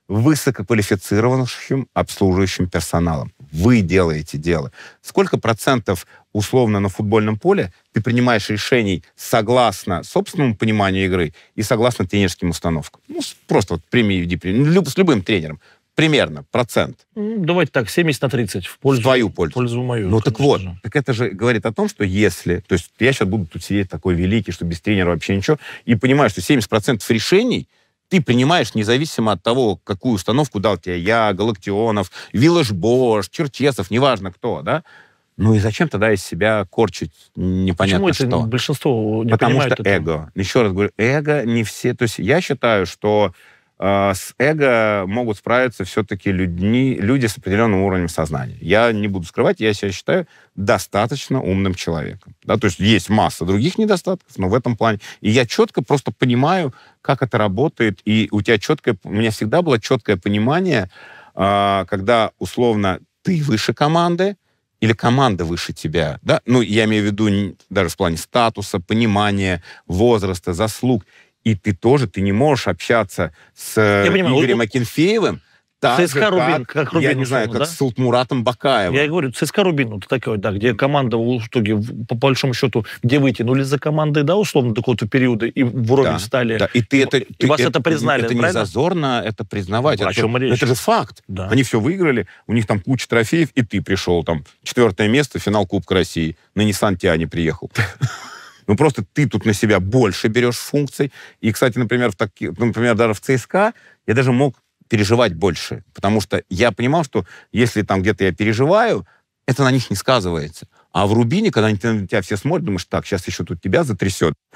высококвалифицированным обслуживающим персоналом. Вы делаете дело. Сколько процентов условно на футбольном поле ты принимаешь решений согласно собственному пониманию игры и согласно тренерским установкам? Ну, просто вот прими, иди, прими. Ну, люб, с любым тренером примерно процент? Ну, давайте так, 70 на 30 в пользу. твою пользу. В пользу мою. Ну так вот, так это же говорит о том, что если, то есть я сейчас буду тут сидеть такой великий, что без тренера вообще ничего, и понимаю, что 70% решений ты принимаешь независимо от того, какую установку дал тебе я, Галактионов, Виллаж Бош, Черчесов, неважно кто, да, ну и зачем тогда из себя корчить непонятно Почему что? Почему большинство не Потому что это? эго. Еще раз говорю, эго не все... То есть я считаю, что а, с эго могут справиться все-таки людьми, люди с определенным уровнем сознания. Я не буду скрывать, я себя считаю достаточно умным человеком. Да, то есть есть масса других недостатков, но в этом плане. И я четко просто понимаю, как это работает, и у тебя четкое, у меня всегда было четкое понимание, а, когда условно ты выше команды, или команда выше тебя, да? Ну, я имею в виду даже в плане статуса, понимания, возраста, заслуг. И ты тоже, ты не можешь общаться с э, понимаю, Игорем Акинфеевым, так ЦСКА же, Рубин, как, как Рубин, я не знаю, как да? с Султмуратом Бакаевым. Я говорю, ЦСКА Рубин, вот такой, да, где команда в итоге, по большому счету, где вытянули за командой, да, условно, до какого то периода, и вроде да, стали. Да, и ты это... И ты, вас это, это признали, Это правильно? не зазорно это признавать. О это, чем речь? Это же факт. Да. Они все выиграли, у них там куча трофеев, и ты пришел там. Четвертое место, финал Кубка России. На Ниссан Тиане приехал. Ну, просто ты тут на себя больше берешь функций. И, кстати, например, в таки, ну, например, даже в ЦСКА я даже мог переживать больше, потому что я понимал, что если там где-то я переживаю, это на них не сказывается. А в Рубине, когда они на тебя все смотрят, думаешь, так, сейчас еще тут тебя затрясет,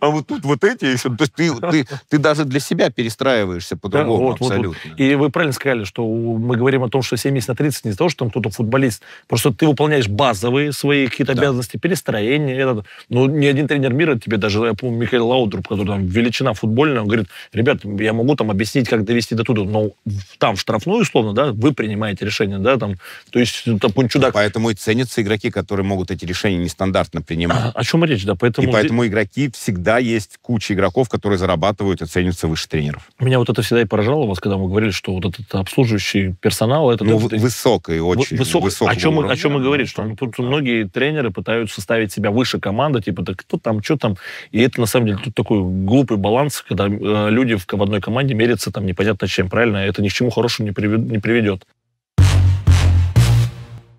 а вот тут вот эти еще. То есть ты, ты, ты даже для себя перестраиваешься по-другому да, вот, абсолютно. Вот, вот. И вы правильно сказали, что мы говорим о том, что 70 на 30 не из-за того, что там кто-то футболист. Просто ты выполняешь базовые свои какие-то да. обязанности, перестроение. Это, ну, ни один тренер мира тебе даже, я помню, Михаил Лаудруп, который там величина футбольная, он говорит, ребят, я могу там объяснить, как довести до туда, но там в штрафную, условно, да, вы принимаете решение, да, там, то есть ну, там ну, чудак. Поэтому и ценятся игроки игроки, которые могут эти решения нестандартно принимать. А о чем речь, да? Поэтому... И поэтому игроки всегда есть куча игроков, которые зарабатывают и ценятся выше тренеров. Меня вот это всегда и поражало вас, когда мы говорили, что вот этот обслуживающий персонал... Это ну, тот, высокой очень. Высок... Высокого о, чем, уровня. о чем мы говорим, что тут многие тренеры пытаются ставить себя выше команды, типа, да кто там, что там. И это, на самом деле, тут такой глупый баланс, когда э, люди в одной команде мерятся там непонятно чем, правильно? Это ни к чему хорошему не приведет.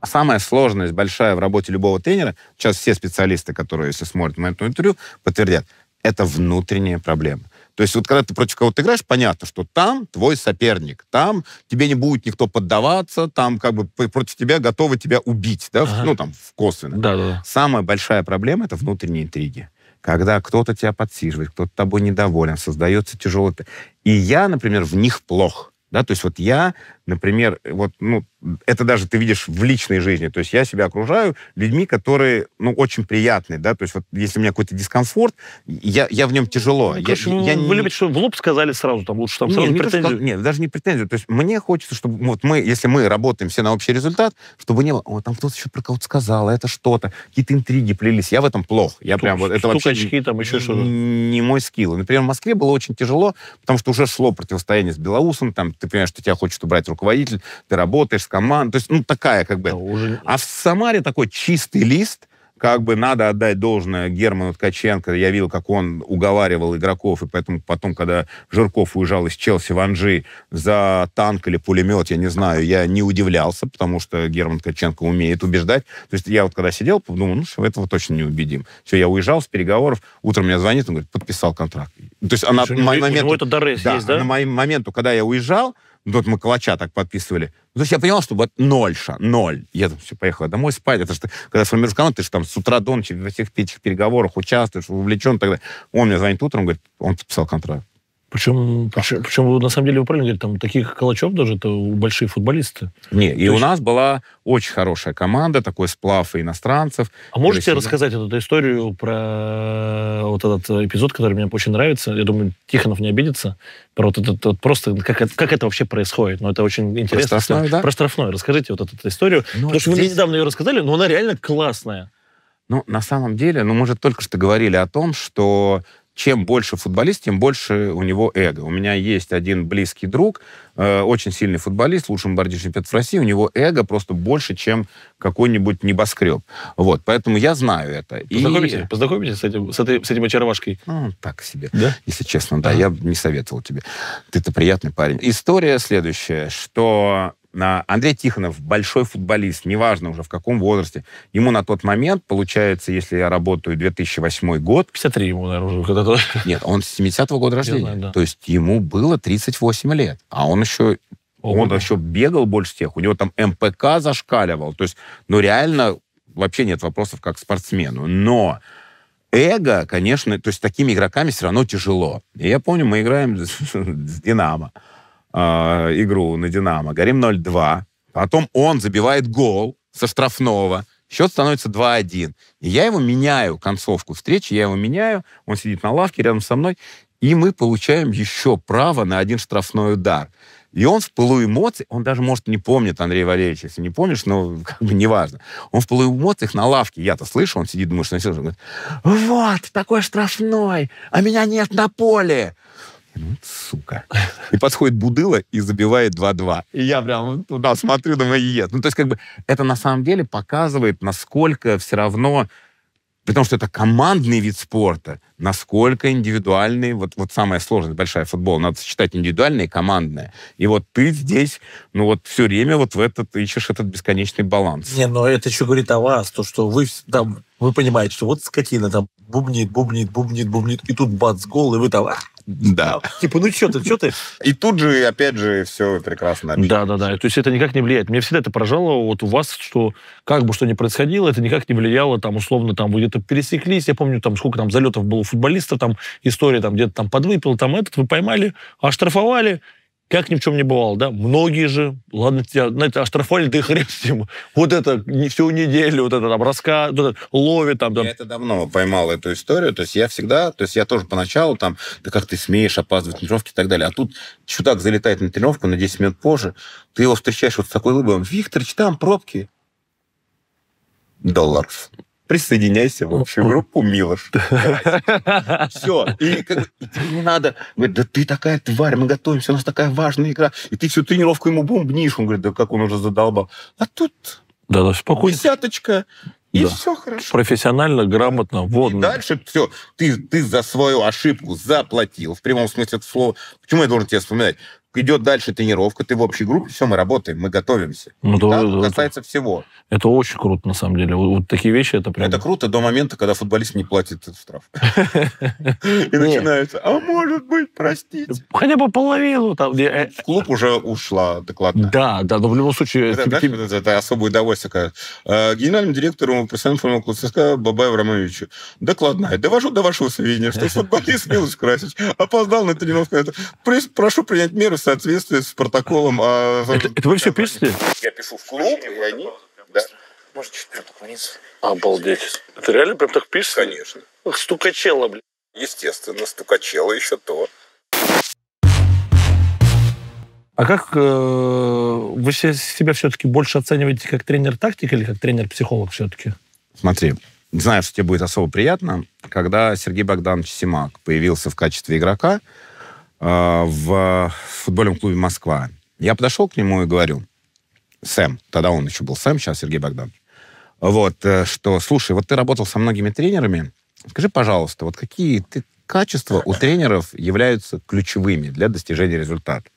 А самая сложность большая в работе любого тренера, сейчас все специалисты, которые, если смотрят мое интервью, подтвердят, это внутренние проблемы. То есть вот когда ты против кого-то играешь, понятно, что там твой соперник, там тебе не будет никто поддаваться, там как бы против тебя готовы тебя убить, да, ага. ну там в косвенно. Да, да, да. Самая большая проблема это внутренние интриги. Когда кто-то тебя подсиживает, кто-то тобой недоволен, создается тяжелый... И я, например, в них плох. Да, то есть вот я Например, вот, ну, это даже ты видишь в личной жизни. То есть я себя окружаю людьми, которые, ну, очень приятные, да. То есть вот если у меня какой-то дискомфорт, я, я в нем тяжело. Ну, конечно, я, вы не... любите, что в лоб сказали сразу, там лучше там сразу нет, претензию. Не нет, даже не претензию. То есть мне хочется, чтобы вот мы, если мы работаем все на общий результат, чтобы не было, о, там кто-то еще про кого-то сказал, это что-то, какие-то интриги плелись. Я в этом плох. Я Стук, прям вот это вообще очки, там еще что-то. не мой скилл. Например, в Москве было очень тяжело, потому что уже шло противостояние с Белоусом, там, ты понимаешь, что тебя хочет убрать руку руководитель, ты работаешь с командой, то есть, ну, такая как бы. уже... А в Самаре такой чистый лист, как бы надо отдать должное Герману Ткаченко. Я видел, как он уговаривал игроков, и поэтому потом, когда Жирков уезжал из Челси в Анжи за танк или пулемет, я не знаю, я не удивлялся, потому что Герман Ткаченко умеет убеждать. То есть я вот когда сидел, подумал, ну что, этого точно не убедим. Все, я уезжал с переговоров, утром меня звонит, он говорит, подписал контракт. То есть она... А момент, это да, есть, да? А на моменту, когда я уезжал, вот ну, мы калача так подписывали. Ну, то есть я понял, что вот ноль, ша, ноль. Я там все, поехал, домой спать. Это что, когда сформируешь команду, ты же там с утра до ночи во всех этих переговорах участвуешь, увлечен тогда. Он мне звонит утром, говорит, он подписал контракт. Причем, причем, причем, на самом деле, вы правильно говорите, там таких калачев даже это большие футболисты. Не, и То у нас была очень хорошая команда, такой сплав и иностранцев. А можете рассказать вот эту историю про э, вот этот эпизод, который мне очень нравится? Я думаю, Тихонов не обидится. Про вот этот вот просто, как, как это вообще происходит? Ну, это очень интересно. Про штрафной, да? Про штрафной. Расскажите вот эту историю. Ну, потому что здесь... вы мне недавно ее рассказали, но она реально классная. Ну, на самом деле, ну, мы же только что говорили о том, что чем больше футболист, тем больше у него эго. У меня есть один близкий друг, э, очень сильный футболист, лучший бомбардир чемпионат в России, у него эго просто больше, чем какой-нибудь небоскреб. Вот, поэтому я знаю это. Познакомитесь, и... познакомитесь с, этим, с, этой, с этим очаровашкой? Ну, так себе, да? если честно, да, а. я бы не советовал тебе. Ты-то приятный парень. История следующая, что Андрей Тихонов, большой футболист, неважно уже в каком возрасте, ему на тот момент, получается, если я работаю 2008 год... 53 ему, наверное, уже когда-то. Нет, он с 70-го года рождения. Знаю, да. То есть ему было 38 лет, а он еще... Опыт. Он еще бегал больше всех, у него там МПК зашкаливал. То есть, ну реально, вообще нет вопросов как спортсмену. Но эго, конечно, то есть такими игроками все равно тяжело. И я помню, мы играем с «Динамо» э, игру на «Динамо». Горим 0-2. Потом он забивает гол со штрафного. Счет становится 2-1. И я его меняю, концовку встречи, я его меняю. Он сидит на лавке рядом со мной. И мы получаем еще право на один штрафной удар. И он в пылу эмоций, он даже, может, не помнит, Андрей Валерьевич, если не помнишь, но как бы неважно. Он в пылу эмоциях на лавке, я-то слышу, он сидит, думает, что он он говорит, вот, такой штрафной, а меня нет на поле. Ну, сука. И подходит Будыла и забивает 2-2. И я прям туда ну смотрю, думаю, ед. Ну, то есть, как бы, это на самом деле показывает, насколько все равно потому что это командный вид спорта, насколько индивидуальный, вот, вот самая сложная большая футбол, надо сочетать индивидуальное и командное. И вот ты здесь, ну вот все время вот в этот ищешь этот бесконечный баланс. Не, но это еще говорит о вас, то, что вы там, вы понимаете, что вот скотина там бубнит, бубнит, бубнит, бубнит, и тут бац, гол, и вы там... А, да. Типа, ну что ты, что ты? И тут же, опять же, все прекрасно. Да, да, да. То есть это никак не влияет. Мне всегда это поражало вот у вас, что как бы что ни происходило, это никак не влияло, там, условно, там, вы где-то пересеклись, я помню, там, сколько там залетов было у футболиста, там, история, там, где-то там подвыпил, там, этот, вы поймали, оштрафовали, как ни в чем не бывало, да? Многие же, ладно, тебя, знаете, оштрафовали, ты хрен с ним. Вот это не всю неделю, вот это там раска, вот ловит там, там. Я это давно поймал, эту историю. То есть я всегда, то есть я тоже поначалу там, да как ты смеешь опаздывать на тренировки и так далее. А тут чудак залетает на тренировку на 10 минут позже, ты его встречаешь вот с такой улыбкой. Викторович, там пробки. Долларов присоединяйся в общую группу, Милов. Все. И, тебе не надо... Говорит, да ты такая тварь, мы готовимся, у нас такая важная игра. И ты всю тренировку ему бомбнишь. Он говорит, да как он уже задолбал. А тут... Да, да, спокойно. Десяточка, и да. все хорошо. Профессионально, грамотно, водно. И дальше все. Ты, ты за свою ошибку заплатил. В прямом смысле этого слова. Почему я должен тебя вспоминать? идет дальше тренировка, ты в общей группе, все, мы работаем, мы готовимся. Ну, это, да, это касается всего. Это очень круто, на самом деле. Вот, такие вещи, это прям... Это круто до момента, когда футболист не платит этот штраф. И начинается, а может быть, простите. Хотя бы половину. Э, в клуб уже ушла докладная. Да, да, но в любом случае... Это особое удовольствие. Э, генеральному директору профессионального клуба ЦСКА Бабаеву Романовичу. Докладная. Довожу до вашего сведения, что футболист смел украсить, опоздал на тренировку. Прошу принять меры в соответствии с протоколом... А... Это, это вы все пишете? Я пишу в клуб, и они... Да. Может, чуть прям наклониться? Обалдеть. Это реально прям так пишется? Конечно. Стукачело, блин. Естественно, стукачело еще то. А как э, вы себя все-таки больше оцениваете как тренер-тактик или как тренер-психолог все-таки? Смотри, не знаю, что тебе будет особо приятно, когда Сергей Богданович Симак появился в качестве игрока, Э, в футбольном клубе «Москва». Я подошел к нему и говорю, Сэм, тогда он еще был Сэм, сейчас Сергей Богданович, вот, э, что, слушай, вот ты работал со многими тренерами, скажи, пожалуйста, вот какие ты качества у тренеров являются ключевыми для достижения результата?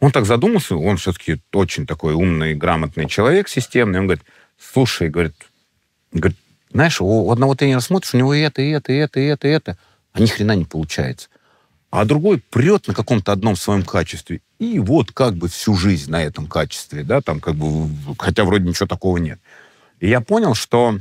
Он так задумался, он все-таки очень такой умный, грамотный человек, системный. Он говорит, слушай, говорит, говорит знаешь, у одного тренера смотришь, у него и это, и это, и это, и это, и это, а ни хрена не получается а другой прет на каком-то одном своем качестве. И вот как бы всю жизнь на этом качестве, да, там как бы, хотя вроде ничего такого нет. И я понял, что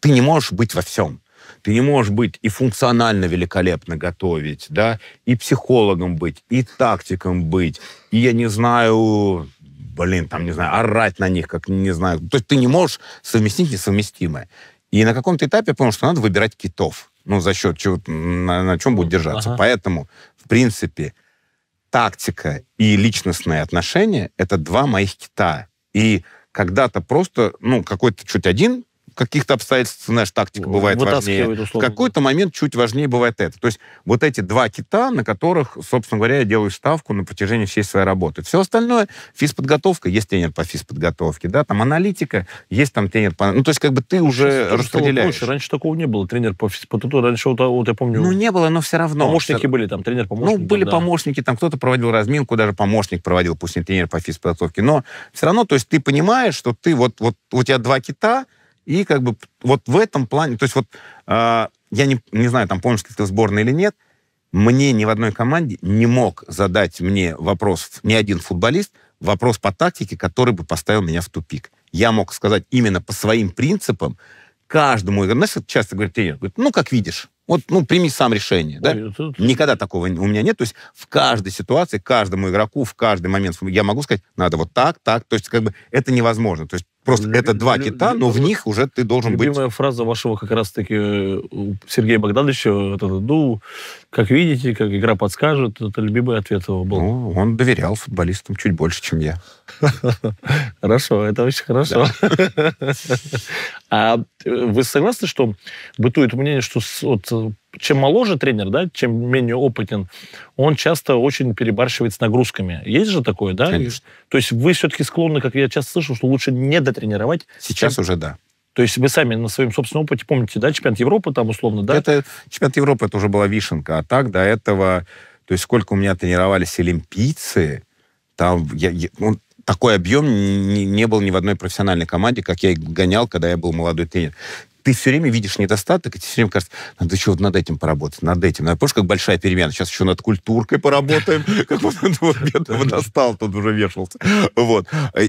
ты не можешь быть во всем. Ты не можешь быть и функционально великолепно готовить, да, и психологом быть, и тактиком быть, и, я не знаю, блин, там, не знаю, орать на них, как, не знаю. То есть ты не можешь совместить несовместимое. И на каком-то этапе я понял, что надо выбирать китов ну, за счет чего, на, на чем будет держаться. Ага. Поэтому, в принципе, тактика и личностные отношения — это два моих кита. И когда-то просто, ну, какой-то чуть один каких-то обстоятельств знаешь, тактика бывает важнее. В какой-то момент чуть важнее бывает это. То есть вот эти два кита, на которых, собственно говоря, я делаю ставку на протяжении всей своей работы. Все остальное, физподготовка, есть тренер по физподготовке, да, там аналитика, есть там тренер по... Ну, то есть как бы ты уже Сейчас распределяешь. Больше. Раньше такого не было, тренер по физподготовке. Раньше вот, а вот я помню... Ну, не было, но все равно. Помощники все... были там, тренер помощник. Ну, были да. помощники, там кто-то проводил разминку, даже помощник проводил, пусть не тренер по физподготовке. Но все равно, то есть ты понимаешь, что ты вот, вот у тебя два кита, и как бы вот в этом плане, то есть вот э, я не, не знаю, там помнишь ты в сборной или нет, мне ни в одной команде не мог задать мне вопрос ни один футболист, вопрос по тактике, который бы поставил меня в тупик. Я мог сказать именно по своим принципам каждому игроку. Знаешь, часто говорит тренер, говорит, ну, как видишь, вот, ну, прими сам решение, да? тут... Никогда такого у меня нет. То есть в каждой ситуации, каждому игроку, в каждый момент я могу сказать, надо вот так, так. То есть как бы это невозможно. То есть Просто Лю- это два лю- кита, лю- но в них уже ты должен любимая быть... Любимая фраза вашего как раз-таки э, Сергея Богдановича, это, ну, как видите, как игра подскажет, это любимый ответ его был. Ну, он доверял футболистам чуть больше, чем я. Хорошо, это очень хорошо. А э, вы согласны, что бытует мнение, что чем моложе тренер, да, чем менее опытен, он часто очень перебарщивает с нагрузками. Есть же такое, да? Конечно. То есть вы все-таки склонны, как я часто слышал, что лучше не дотренировать. Сейчас чем... уже да. То есть вы сами на своем собственном опыте помните, да, чемпионат Европы там условно, да? Это чемпионат Европы, это уже была вишенка. А так до этого, то есть сколько у меня тренировались олимпийцы, там я, я, ну, такой объем не, не был ни в одной профессиональной команде, как я их гонял, когда я был молодой тренер ты все время видишь недостаток, и тебе все время кажется, надо еще вот над этим поработать, над этим. Надо, ну, помнишь, как большая перемена? Сейчас еще над культуркой поработаем, как вот бедного достал, тут уже вешался. Вот.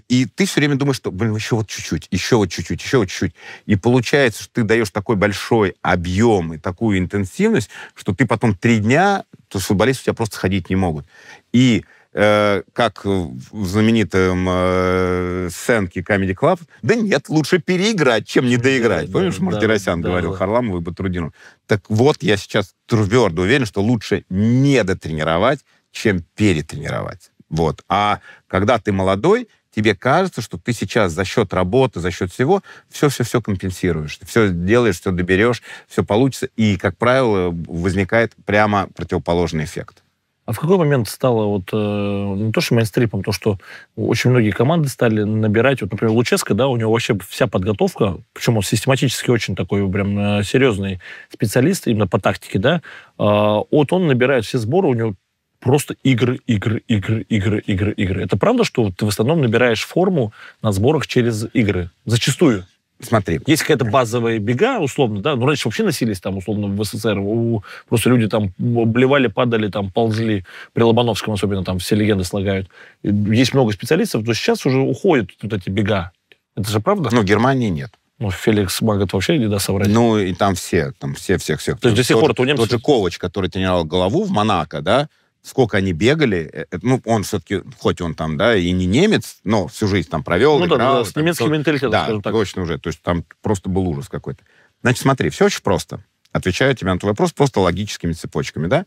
И ты все время думаешь, что, блин, еще вот чуть-чуть, еще вот чуть-чуть, еще вот чуть-чуть. И получается, что ты даешь такой большой объем и такую интенсивность, что ты потом три дня, то футболисты у тебя просто ходить не могут. И Э, как в знаменитом э, сценке Comedy Club, да нет, лучше переиграть, чем не доиграть. Да, Помнишь, Мартиросян говорил да. и Батрудину? Так вот, я сейчас твердо уверен, что лучше не дотренировать, чем перетренировать. Вот. А когда ты молодой, тебе кажется, что ты сейчас за счет работы, за счет всего, все-все-все компенсируешь. Ты все делаешь, все доберешь, все получится. И, как правило, возникает прямо противоположный эффект. А в какой момент стало вот, э, не то, что мейнстрипом, то, что очень многие команды стали набирать, вот, например, Луческо, да, у него вообще вся подготовка, причем он систематически очень такой прям э, серьезный специалист именно по тактике, да, э, вот он набирает все сборы, у него просто игры, игры, игры, игры, игры, игры. Это правда, что ты в основном набираешь форму на сборах через игры? Зачастую. Смотри. Есть какая-то базовая бега, условно, да? Ну, раньше вообще носились там, условно, в СССР. У... Просто люди там блевали, падали, там, ползли. При Лобановском особенно там все легенды слагают. Есть много специалистов, но сейчас уже уходят вот эти бега. Это же правда? Ну, в Германии нет. Ну, Феликс Магат вообще не даст соврать. Ну, и там все, там все, всех, всех. То есть до сих пор это у немцев? Тот же Ковач, который тренировал голову в Монако, да, сколько они бегали, э, э, ну, он все-таки, хоть он там, да, и не немец, но всю жизнь там провел. Ну играл, да, да, с там, немецким менталитетом, да, скажем так. точно уже, то есть там просто был ужас какой-то. Значит, смотри, все очень просто. Отвечаю тебе на твой вопрос просто логическими цепочками, да?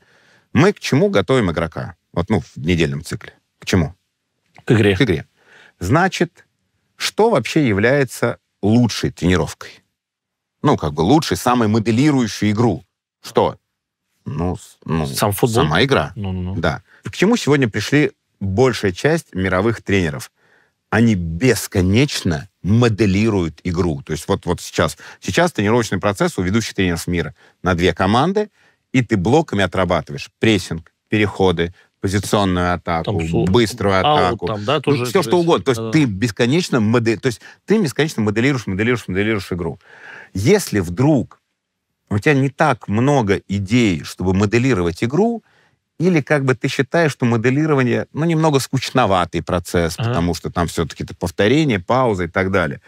Мы к чему готовим игрока? Вот, ну, в недельном цикле. К чему? К игре. К игре. Значит, что вообще является лучшей тренировкой? Ну, как бы лучшей, самой моделирующей игру. Что? ну, ну Сам футбол? сама игра. Ну, ну, ну. Да. К чему сегодня пришли большая часть мировых тренеров? Они бесконечно моделируют игру. То есть вот, вот сейчас. Сейчас тренировочный процесс у ведущих тренеров мира на две команды, и ты блоками отрабатываешь прессинг, переходы, позиционную атаку, там, быструю атаку, там, да, ну, тоже ну, все что угодно. то есть да. ты бесконечно модель, то есть ты бесконечно моделируешь, моделируешь, моделируешь игру. Если вдруг у тебя не так много идей, чтобы моделировать игру, или как бы ты считаешь, что моделирование, ну, немного скучноватый процесс, ага. потому что там все-таки это повторение, пауза и так далее,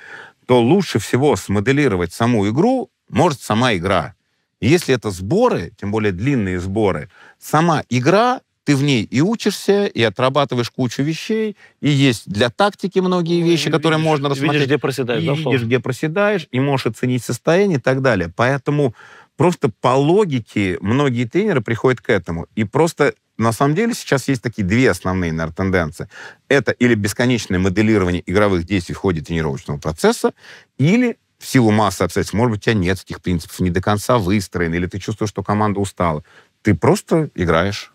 то лучше всего смоделировать саму игру может сама игра. если это сборы, тем более длинные сборы, сама игра ты в ней и учишься, и отрабатываешь кучу вещей, и есть для тактики многие ну, вещи, ну, которые видишь, можно рассмотреть. Видишь, где проседаешь. И да, видишь, где проседаешь, и можешь оценить состояние и так далее. Поэтому просто по логике многие тренеры приходят к этому. И просто на самом деле сейчас есть такие две основные, наверное, тенденции. Это или бесконечное моделирование игровых действий в ходе тренировочного процесса, или в силу массы обстоятельств, может быть, у тебя нет этих принципов, не до конца выстроен, или ты чувствуешь, что команда устала. Ты просто играешь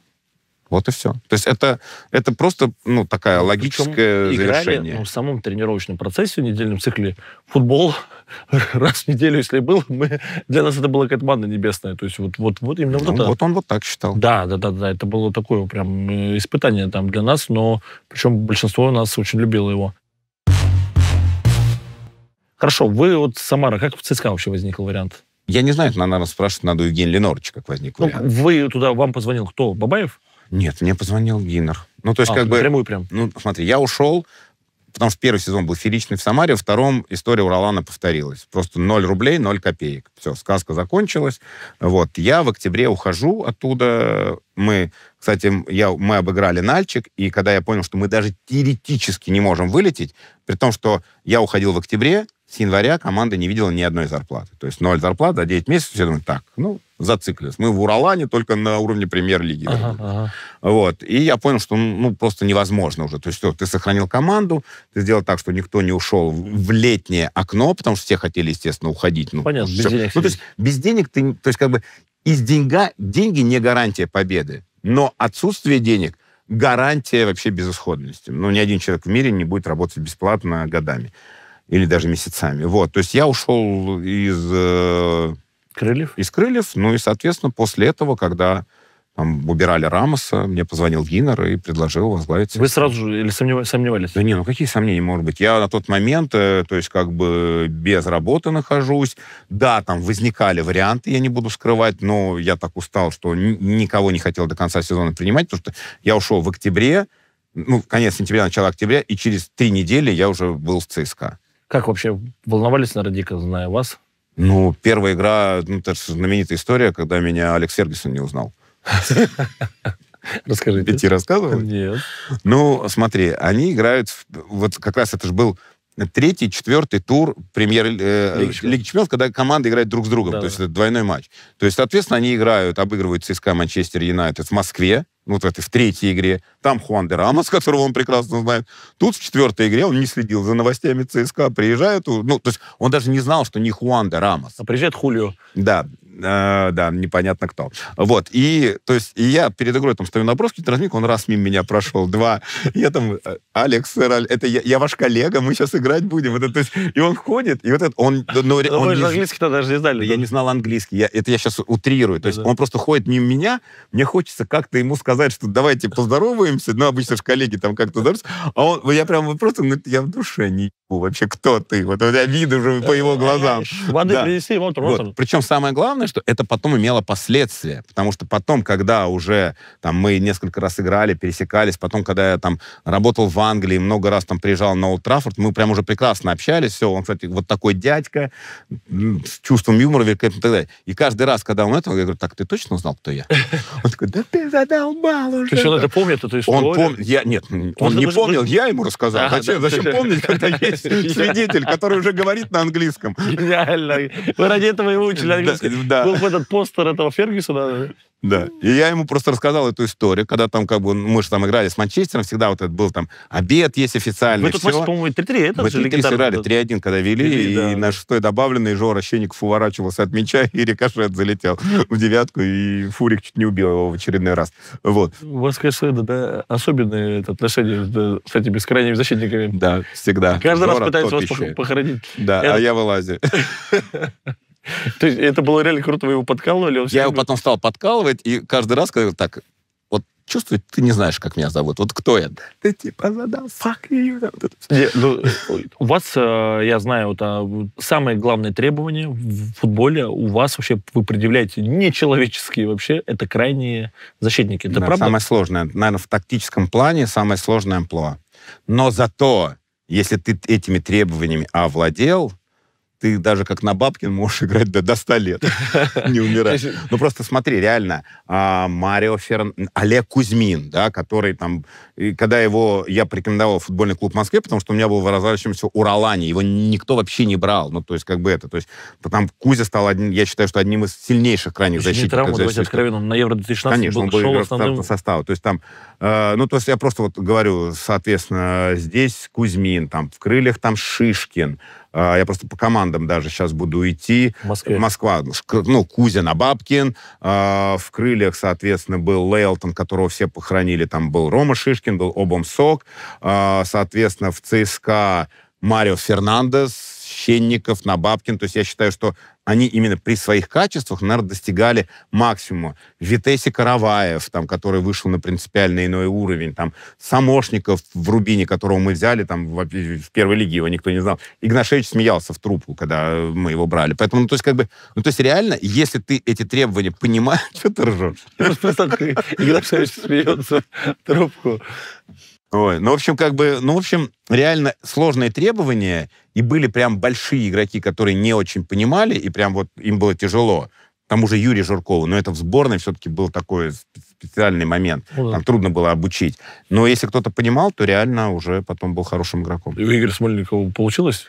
вот и все. То есть это, это просто ну, такая логическое Причем завершение. Играли, ну, в самом тренировочном процессе, в недельном цикле, футбол раз в неделю, если был, мы, для нас это была какая-то банда небесная. То есть вот, вот, вот именно ну, вот это. Вот он вот так считал. Да, да, да, да. Это было такое прям э, испытание там для нас, но причем большинство у нас очень любило его. Хорошо, вы вот, Самара, как в ЦСКА вообще возникл вариант? Я не знаю, это, наверное, спрашивать надо Евгения Ленорыча, как возник ну, Вы туда, вам позвонил кто? Бабаев? Нет, мне позвонил Гиннер. Ну, то есть, а, как бы... Прямую прям. Ну, смотри, я ушел, потому что первый сезон был фееричный в Самаре, во втором история Уралана повторилась. Просто 0 рублей, 0 копеек. Все, сказка закончилась. Вот, я в октябре ухожу оттуда. Мы, кстати, я, мы обыграли Нальчик, и когда я понял, что мы даже теоретически не можем вылететь, при том, что я уходил в октябре, с января команда не видела ни одной зарплаты. То есть ноль зарплат за 9 месяцев. Все думают, так, ну, зациклились. Мы в Уралане только на уровне премьер-лиги. Ага, ага. Вот. И я понял, что ну, просто невозможно уже. То есть все, ты сохранил команду, ты сделал так, что никто не ушел в летнее окно, потому что все хотели, естественно, уходить. Ну, Понятно, все. без денег. Ну, то есть без денег ты... То есть как бы из деньга... Деньги не гарантия победы, но отсутствие денег гарантия вообще безысходности. Ну, ни один человек в мире не будет работать бесплатно годами или даже месяцами. Вот, то есть я ушел из... Э, Крыльев? Из Крыльев, ну и, соответственно, после этого, когда там, убирали Рамоса, мне позвонил Гиннер и предложил возглавить. Вы сразу же или сомневались? Да не, ну какие сомнения, может быть. Я на тот момент, э, то есть как бы без работы нахожусь. Да, там возникали варианты, я не буду скрывать, но я так устал, что никого не хотел до конца сезона принимать, потому что я ушел в октябре, ну, конец сентября, начало октября, и через три недели я уже был в ЦСКА. Как вообще волновались на Радика, зная вас? Ну, первая игра, ну, это же знаменитая история, когда меня Алекс Фергюсон не узнал. Расскажите. Пяти рассказывал? Нет. Ну, смотри, они играют... Вот как раз это же был третий, четвертый тур премьер э, Лиги, Лиги Чемпионов, когда команды играют друг с другом, да, то да. есть это двойной матч. То есть, соответственно, они играют, обыгрывают ЦСКА Манчестер Юнайтед в Москве, вот это в третьей игре, там Хуан де Рамос, которого он прекрасно знает. Тут в четвертой игре он не следил за новостями ЦСКА, приезжает, ну, то есть он даже не знал, что не Хуан де Рамос. А приезжает Хулио. Да, а, да, непонятно кто. Вот, и, то есть, и я перед игрой там стою ставлю наброски, размик, он раз мимо меня прошел, два. Я там, э, Алекс, сэр, это я, я ваш коллега, мы сейчас играть будем. Это, то есть, и он ходит, и вот это, он... ну он вы же английский-то даже не знали. Я не знал английский, я, это я сейчас утрирую. То ну есть, да. он просто ходит мимо меня, мне хочется как-то ему сказать, что давайте поздороваемся, ну, обычно же коллеги там как-то здороваются, а он, я прям просто, ну, я в душе не вообще, кто ты? Вот я вижу уже по его э, глазам. Э, воды да. принеси, вот, вот. Причем самое главное, понимаю, что это потом имело последствия, потому что потом, когда уже там мы несколько раз играли, пересекались, потом, когда я там работал в Англии, много раз там приезжал на Олд Траффорд, мы прям уже прекрасно общались, все, он, кстати, вот такой дядька, с чувством юмора, и так далее. И каждый раз, когда он это, я говорю, так, ты точно знал, кто я? Он такой, да ты задолбал уже. Ты есть он это помнит, эту историю? Он помнил, я, нет, он не помнил, я ему рассказал. Зачем, зачем помнить, когда есть свидетель, который уже говорит на английском? Реально, вы ради этого и учили английский да. был этот постер этого Фергюсона. Да. И я ему просто рассказал эту историю, когда там, как бы, мы же там играли с Манчестером, всегда вот это был там обед есть официальный, Мы тут матч, по-моему, 3-3, это же легендарный. играли 3-1, когда вели, и да. на шестой добавленный Жора Щенников уворачивался от мяча, и рикошет залетел в девятку, и Фурик чуть не убил его в очередной раз. Вот. У вас, конечно, это, да, особенные это, отношения да, с этими бескрайними защитниками. Да, всегда. Каждый Жора раз пытается вас еще. похоронить. Да, а это... а я вылазю. То есть это было реально круто, вы его подкалывали? Я его потом стал подкалывать, и каждый раз когда так, вот чувствует, ты не знаешь, как меня зовут. Вот кто я? Ты типа задал, fuck you. Ну, у вас, э, я знаю, вот, а, самое главное требование в футболе у вас вообще, вы предъявляете нечеловеческие вообще, это крайние защитники. Это правда? Самое сложное, наверное, в тактическом плане самое сложное амплуа. Но зато, если ты этими требованиями овладел, ты даже как на Бабкин можешь играть до, до 100 лет, не умирать. Ну, просто смотри, реально, а, Марио Ферн... Олег Кузьмин, да, который там... когда его... Я порекомендовал футбольный клуб Москве, потому что у меня был выражающимся Уралане, его никто вообще не брал. Ну, то есть, как бы это... То есть, там Кузя стал, одним, я считаю, что одним из сильнейших крайних защитников. не Травма, давайте откровенно, на Евро-2016 Конечно, был, он был основным... То есть, там... Э, ну, то есть, я просто вот говорю, соответственно, здесь Кузьмин, там в крыльях там Шишкин, а, я просто по командам даже сейчас буду идти. Москве. Москва. Ну, Кузин, Абабкин. А, в «Крыльях», соответственно, был Лейлтон, которого все похоронили. Там был Рома Шишкин, был Обом Сок. А, соответственно, в ЦСКА Марио Фернандес, Щенников, на Бабкин. То есть я считаю, что они именно при своих качествах, наверное, достигали максимума. Витеси Караваев, там, который вышел на принципиально иной уровень, там, Самошников в Рубине, которого мы взяли, там, в, в первой лиге его никто не знал. Игнашевич смеялся в трубку, когда мы его брали. Поэтому, ну, то есть, как бы, ну, то есть, реально, если ты эти требования понимаешь, что ты ржешь? Ну, Игнашевич смеется в трубку. Ой, ну, в общем, как бы, ну, в общем, реально сложные требования, и были прям большие игроки, которые не очень понимали, и прям вот им было тяжело. К тому же Юрий Журкову, но это в сборной все-таки был такой специальный момент. Ну, да. Там трудно было обучить. Но если кто-то понимал, то реально уже потом был хорошим игроком. И у Игоря Смольникова получилось?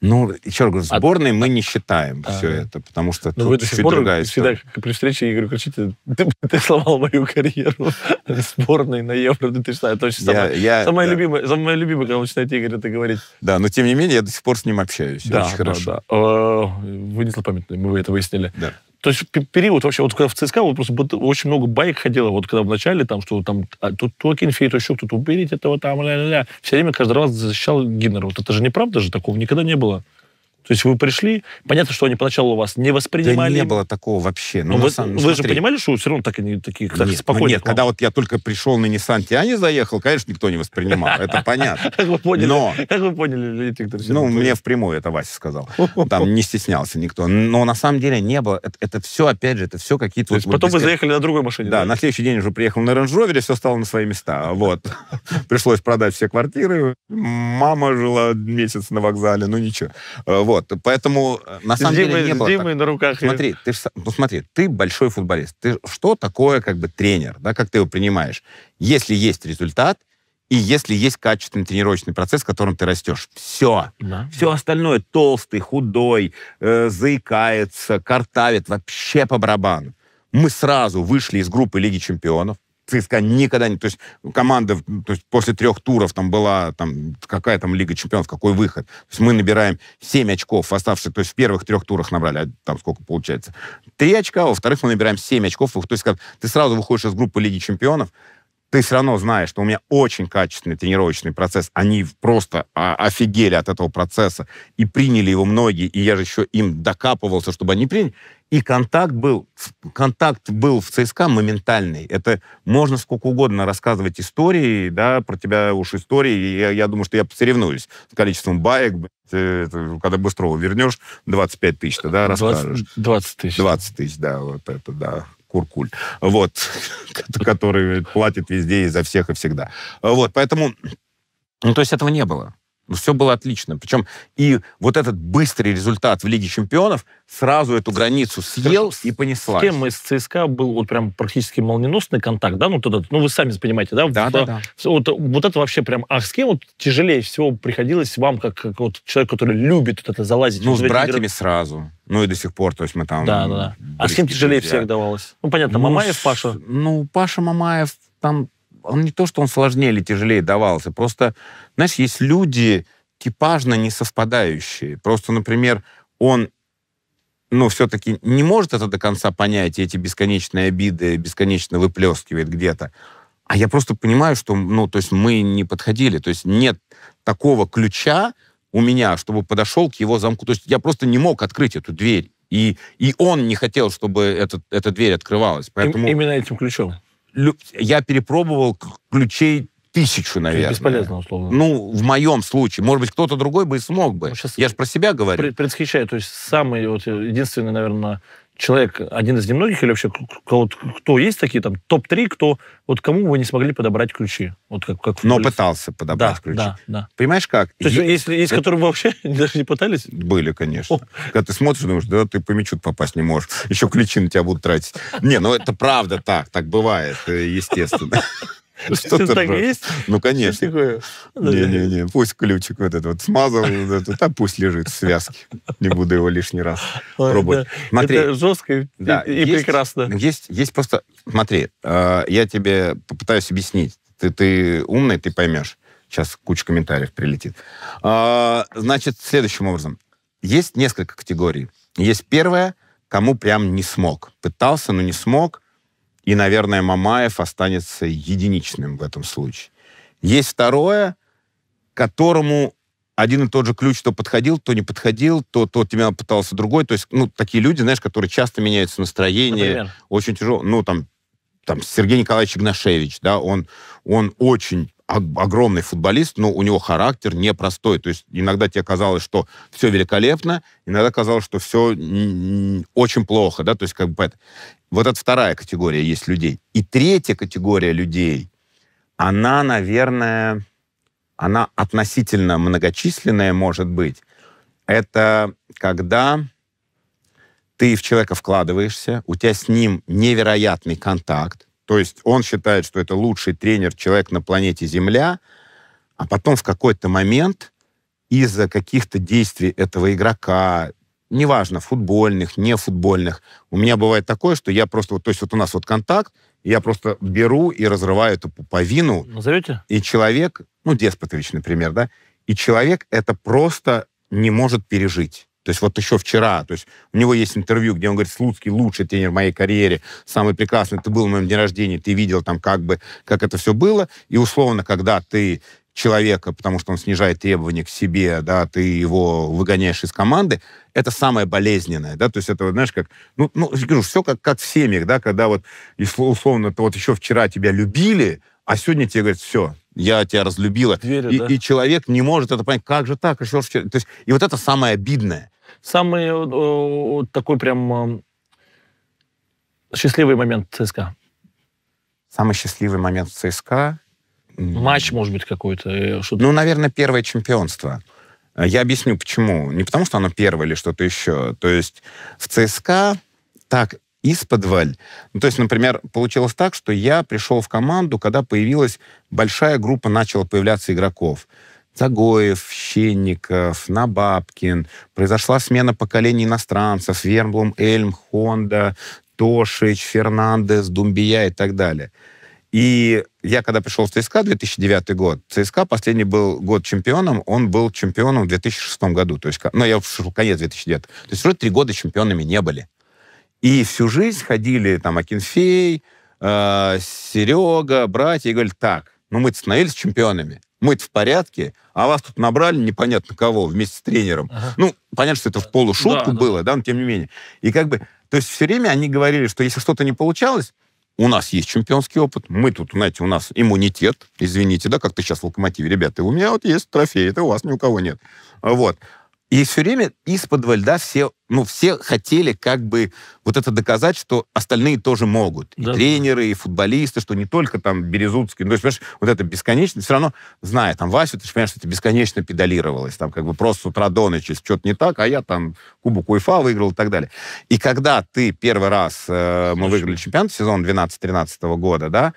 Ну, еще раз говорю, сборной а... мы не считаем а... все это, потому что ну, тут чуть-чуть другая всегда, история. Всегда при встрече Игорь, кричите, ты, ты сломал мою карьеру сборной на Евро 2016. Это самое, я, самое, да. любимое, самое любимое, когда вы начинаете Игорь это говорить. Да, но тем не менее я до сих пор с ним общаюсь. Да, очень да, хорошо. Да. Э, вынесла память, мы это выяснили. Да то есть период вообще, вот когда в ЦСКА вот просто очень много байк ходило, вот когда в начале там, что там, а, тут Туакинфей, то еще кто-то, уберите этого там, ля-ля-ля. Все время каждый раз защищал Гиннера. Вот это же неправда же, такого никогда не было. То есть вы пришли, понятно, что они поначалу вас не воспринимали. Да не было такого вообще. Ну, ну вы, самом, вы же понимали, что все равно так они такие так, нет, ну нет, когда вот я только пришел на Nissan Тиане заехал, конечно, никто не воспринимал, это понятно. Как вы поняли? как вы поняли, Леонид Викторович? Ну, мне впрямую это Вася сказал. Там не стеснялся никто. Но на самом деле не было. Это, все, опять же, это все какие-то... потом вы заехали на другой машине. Да, на следующий день уже приехал на Range Rover, все стало на свои места. Вот. Пришлось продать все квартиры. Мама жила месяц на вокзале, ну ничего вот, поэтому э, на самом Димой, деле не было. С Димой так. на руках. Смотри, ты, ну, смотри, ты большой футболист. Ты что такое как бы тренер, да, как ты его принимаешь? Если есть результат, и если есть качественный тренировочный процесс, в котором ты растешь. Все. Да. Все остальное толстый, худой, э, заикается, картавит, вообще по барабану. Мы сразу вышли из группы Лиги чемпионов. ЦСКА никогда не... То есть команда то есть после трех туров там была там, какая там Лига Чемпионов, какой выход. То есть мы набираем 7 очков в оставшихся... То есть в первых трех турах набрали, а там сколько получается? три очка, во-вторых, мы набираем 7 очков. То есть как ты сразу выходишь из группы Лиги Чемпионов, ты все равно знаешь, что у меня очень качественный тренировочный процесс. Они просто офигели от этого процесса и приняли его многие. И я же еще им докапывался, чтобы они приняли. И контакт был, контакт был в ЦСКА моментальный. Это можно сколько угодно рассказывать истории, да, про тебя уж истории. Я, я думаю, что я посоревнуюсь с количеством баек. Э, это, когда Быстрого вернешь, 25 тысяч, да, расскажешь. 20 тысяч. 20 тысяч, да, вот это, да. Куркуль, вот, который платит везде и за всех и всегда. Вот, поэтому, ну, то есть этого не было. Ну, все было отлично. Причем и вот этот быстрый результат в Лиге Чемпионов сразу эту границу съел Хорошо. и понесла. С кем мы с ЦСКА был вот прям практически молниеносный контакт, да? Ну, тогда, ну вы сами понимаете, да? Да, вот, да, да. Вот, вот это вообще прям... А с кем вот тяжелее всего приходилось вам, как, как вот человек, который любит вот это залазить? Ну, с братьями игры? сразу. Ну и до сих пор, то есть мы там... Да, да, да. А с кем тяжелее друзья. всех давалось? Ну, понятно, ну, Мамаев, Паша. Ну, Паша Мамаев, там он не то, что он сложнее или тяжелее давался, просто, знаешь, есть люди типажно не совпадающие. Просто, например, он ну, все-таки не может это до конца понять, и эти бесконечные обиды бесконечно выплескивает где-то. А я просто понимаю, что, ну, то есть мы не подходили, то есть нет такого ключа у меня, чтобы подошел к его замку. То есть я просто не мог открыть эту дверь. И, и он не хотел, чтобы этот, эта дверь открывалась. Поэтому... Именно этим ключом? я перепробовал ключей тысячу, наверное. Бесполезно, условно. Ну, в моем случае. Может быть, кто-то другой бы и смог бы. Ну, я же про себя говорю. Предвосхищаю. То есть самый, вот, э, единственный, наверное, человек, один из немногих, или вообще кто есть такие там топ-3, кто, вот кому вы не смогли подобрать ключи? Вот как, как Но пытался подобрать да, ключи. Да, да. Понимаешь как? То есть, е- есть, есть это... которые вы вообще даже не пытались? Были, конечно. О. Когда ты смотришь, думаешь, да ты по мячу попасть не можешь, еще ключи на тебя будут тратить. Не, ну это правда так, так бывает, э, естественно. Что ты есть? Ну, конечно. Не-не-не, пусть ключик вот этот вот смазал, а пусть лежит в связке. Не буду его лишний раз пробовать. Смотри. Это жестко и прекрасно. Есть есть просто... Смотри, э, я тебе попытаюсь объяснить. Ты Ты умный, ты поймешь. Сейчас куча комментариев прилетит. А, значит, следующим образом. Есть несколько категорий. Есть первая, кому прям не смог. Пытался, но не смог – и, наверное, Мамаев останется единичным в этом случае. Есть второе, которому один и тот же ключ, то подходил, то не подходил, то, то тебя пытался другой. То есть, ну, такие люди, знаешь, которые часто меняются настроение. Например? Очень тяжело. Ну, там, там Сергей Николаевич Игнашевич, да, он, он очень огромный футболист, но у него характер непростой. То есть иногда тебе казалось, что все великолепно, иногда казалось, что все очень плохо, да, то есть как бы это. Вот это вторая категория есть людей. И третья категория людей, она, наверное, она относительно многочисленная может быть. Это когда ты в человека вкладываешься, у тебя с ним невероятный контакт, то есть он считает, что это лучший тренер, человек на планете Земля, а потом в какой-то момент из-за каких-то действий этого игрока, неважно, футбольных, не футбольных, у меня бывает такое, что я просто, то есть вот у нас вот контакт, я просто беру и разрываю эту пуповину. Назовете? И человек, ну, Деспотович, например, да, и человек это просто не может пережить. То есть вот еще вчера, то есть у него есть интервью, где он говорит, Слуцкий лучший тренер в моей карьере, самый прекрасный, ты был на моем дне рождения, ты видел там как бы, как это все было, и условно, когда ты человека, потому что он снижает требования к себе, да, ты его выгоняешь из команды, это самое болезненное, да, то есть это, знаешь, как, ну, ну говорю, все как, как в семьях, да, когда вот, условно, вот еще вчера тебя любили, а сегодня тебе говорят, все, я тебя разлюбила. Двери, и, да. и человек не может это понять, как же так, еще то есть, и вот это самое обидное. Самый э, э, такой прям э, счастливый момент ЦСКА? Самый счастливый момент ЦСКА? Матч, может быть, какой-то? Ну, наверное, первое чемпионство. Я объясню, почему. Не потому, что оно первое или что-то еще. То есть в ЦСКА так из подваль. Ну, то есть, например, получилось так, что я пришел в команду, когда появилась большая группа, начала появляться игроков. Тагоев, Щенников, Набабкин. Произошла смена поколений иностранцев. Вермблум, Эльм, Хонда, Тошич, Фернандес, Думбия и так далее. И я, когда пришел в ЦСКА, 2009 год, ЦСКА последний был год чемпионом, он был чемпионом в 2006 году. То есть, ну, я пришел конец 2009. То есть уже три года чемпионами не были. И всю жизнь ходили там Акинфей, э, Серега, братья, и говорили, так, ну мы становились чемпионами, мы-то в порядке, а вас тут набрали непонятно кого вместе с тренером. Ага. Ну, понятно, что это в полушутку да, было, да. да, но тем не менее. И как бы, то есть все время они говорили, что если что-то не получалось, у нас есть чемпионский опыт, мы тут, знаете, у нас иммунитет, извините, да, как ты сейчас в «Локомотиве», ребята, у меня вот есть трофей, это у вас ни у кого нет. Вот. И все время из-под льда все, ну, все хотели как бы вот это доказать, что остальные тоже могут. И да. тренеры, и футболисты, что не только там Березутский. Ну, то есть, понимаешь, вот это бесконечно, все равно, зная там Васю, ты же понимаешь, что это бесконечно педалировалось. Там как бы просто с утра до ночи что-то не так, а я там Кубок УЕФА выиграл и так далее. И когда ты первый раз, э, мы выиграли чемпионат сезон 12-13 года, да,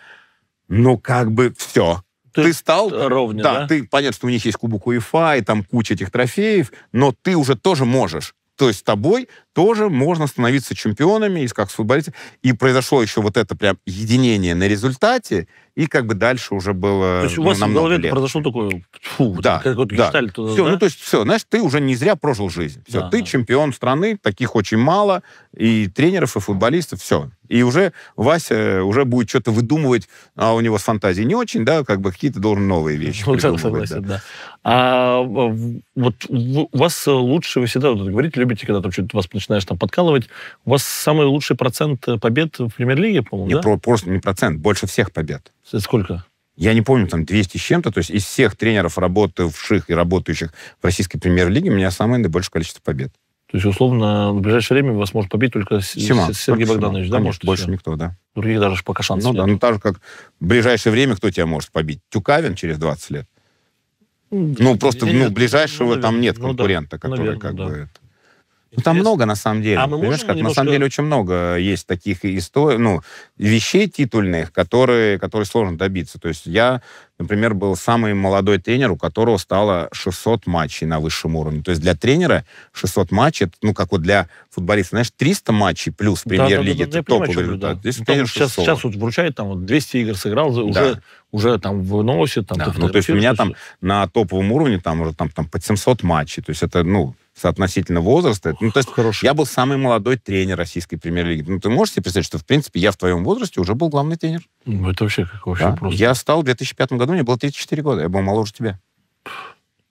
ну, как бы все ты, ты стал... Э, ровня, да, да, ты, понятно, что у них есть Кубок УЕФА, и там куча этих трофеев, но ты уже тоже можешь. То есть с тобой тоже можно становиться чемпионами, и как футболисты. И произошло еще вот это прям единение на результате, и как бы дальше уже было То есть у ну, вас ну, в голове лет. произошло такое, фу, да, какой-то да. гештальт. Э, все, ну, да? ну то есть все, знаешь, ты уже не зря прожил жизнь. Все, да, ты да. чемпион страны, таких очень мало, и тренеров, и футболистов, все, и уже Вася э, уже будет что-то выдумывать, а у него с фантазией не очень, да, как бы какие-то должны новые вещи вот придумывать. Согласен, да. да. А вот у вас лучше, вы всегда вот, говорите, любите, когда там что-то вас начинаешь там подкалывать, у вас самый лучший процент э, побед в премьер-лиге, по-моему, не, да? Про, просто не процент, больше всех побед. Сколько? я не помню, там 200 с чем-то, то есть из всех тренеров, работавших и работающих в российской премьер-лиге, у меня самое наибольшее количество побед. То есть, условно, в ближайшее время вас может побить только Сима, Сергей только Богданович, Сима. да? Конечно, может, больше себя? никто, да. Других даже пока шансов Ну нет. да, ну так же, как в ближайшее время кто тебя может побить? Тюкавин через 20 лет? Ну, ну просто, ну, ближайшего ну, там нет конкурента, ну, да, который наверное, как да. бы... Это... Ну, Интересно. Там много, на самом деле. А мы Понимаешь, как, немножко... на самом деле очень много есть таких историй, ну, вещей титульных, которые, которые сложно добиться. То есть я, например, был самый молодой тренер, у которого стало 600 матчей на высшем уровне. То есть для тренера 600 матчей, ну, как вот для футболиста, знаешь, 300 матчей плюс в премьер лиге да, да, да, это топовый результат. Да. Здесь тренер сейчас, 600. сейчас вот вручает, там, вот 200 игр сыграл, да. уже уже там выносит. Там, да, ну, то есть у меня там на топовом уровне там уже там, там под 700 матчей. То есть это, ну, соотносительно возраста. Ну, то есть Хороший. я был самый молодой тренер российской премьер-лиги. Ну, ты можешь себе представить, что, в принципе, я в твоем возрасте уже был главный тренер? Ну, это вообще как вообще да? просто. Я стал в 2005 году, мне было 34 года, я был моложе тебя.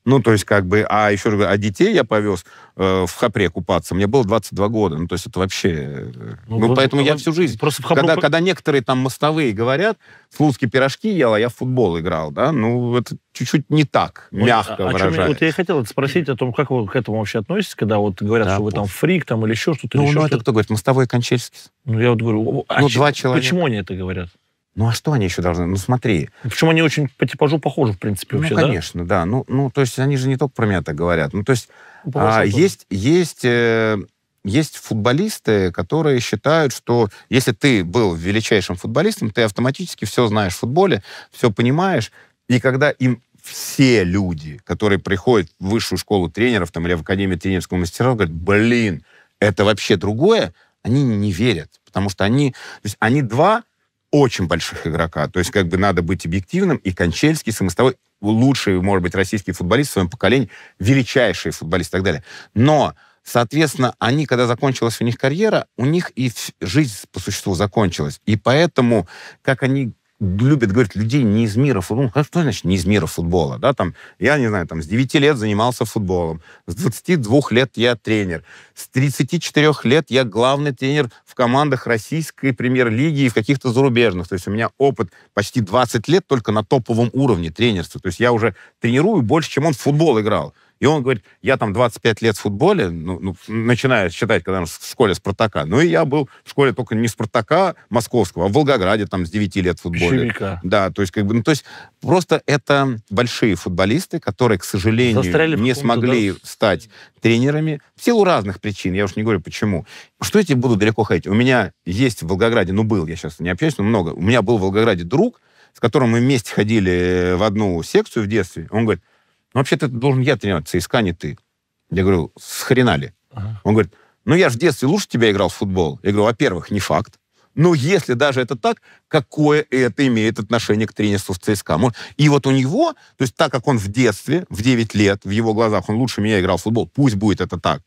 Ну, то есть, как бы, а еще раз говорю, а детей я повез э, в Хапре купаться. Мне было 22 года. Ну, то есть, это вообще... Э, ну, ну вы, поэтому я всю жизнь... Просто в Хапру... когда, когда некоторые там мостовые говорят, слуцкие пирожки ела, я в футбол играл, да? Ну, это чуть-чуть не так, вот, мягко а, а выражаясь. Чем, вот я и хотел спросить о том, как вы к этому вообще относитесь, когда вот говорят, да, что вы там фрик там или еще что-то. Ну, еще ну что это кто говорит? Мостовой Кончельский. Ну, я вот говорю... А ну, ч... человека. Почему они это говорят? Ну а что они еще должны? Ну смотри. Причем они очень по типажу похожи, в принципе, ну, вообще, ну, конечно, да? да. Ну, ну, то есть они же не только про меня так говорят. Ну, то есть ну, а, есть, есть, э, есть футболисты, которые считают, что если ты был величайшим футболистом, ты автоматически все знаешь в футболе, все понимаешь. И когда им все люди, которые приходят в высшую школу тренеров там, или в академию тренерского мастерства, говорят, блин, это вообще другое, они не верят. Потому что они... То есть они два очень больших игрока. То есть как бы надо быть объективным, и Кончельский, Самостовой, лучший, может быть, российский футболист в своем поколении, величайший футболист и так далее. Но Соответственно, они, когда закончилась у них карьера, у них и жизнь по существу закончилась. И поэтому, как они любит говорит людей не из мира футбола. Ну, а что значит не из мира футбола? Да, там, я не знаю, там, с 9 лет занимался футболом, с 22 лет я тренер, с 34 лет я главный тренер в командах российской премьер-лиги и в каких-то зарубежных. То есть у меня опыт почти 20 лет только на топовом уровне тренерства. То есть я уже тренирую больше, чем он в футбол играл. И он говорит, я там 25 лет в футболе, ну, ну, начиная считать, когда в школе Спартака. Ну и я был в школе только не Спартака московского, а в Волгограде там с 9 лет в футболе. Щевика. Да, то есть как бы, ну то есть просто это большие футболисты, которые, к сожалению, Застряли не смогли да? стать тренерами в силу разных причин, я уж не говорю почему. Что эти тебе буду далеко ходить? У меня есть в Волгограде, ну был, я сейчас не общаюсь, но много, у меня был в Волгограде друг, с которым мы вместе ходили в одну секцию в детстве. Он говорит, ну, вообще-то это должен я тренироваться, ЦСКА, не ты. Я говорю, с хрена ли? Ага. Он говорит, ну, я же в детстве лучше тебя играл в футбол. Я говорю, во-первых, не факт. Но если даже это так, какое это имеет отношение к тренерству в ЦСКА? И вот у него, то есть так как он в детстве, в 9 лет, в его глазах он лучше меня играл в футбол, пусть будет это так,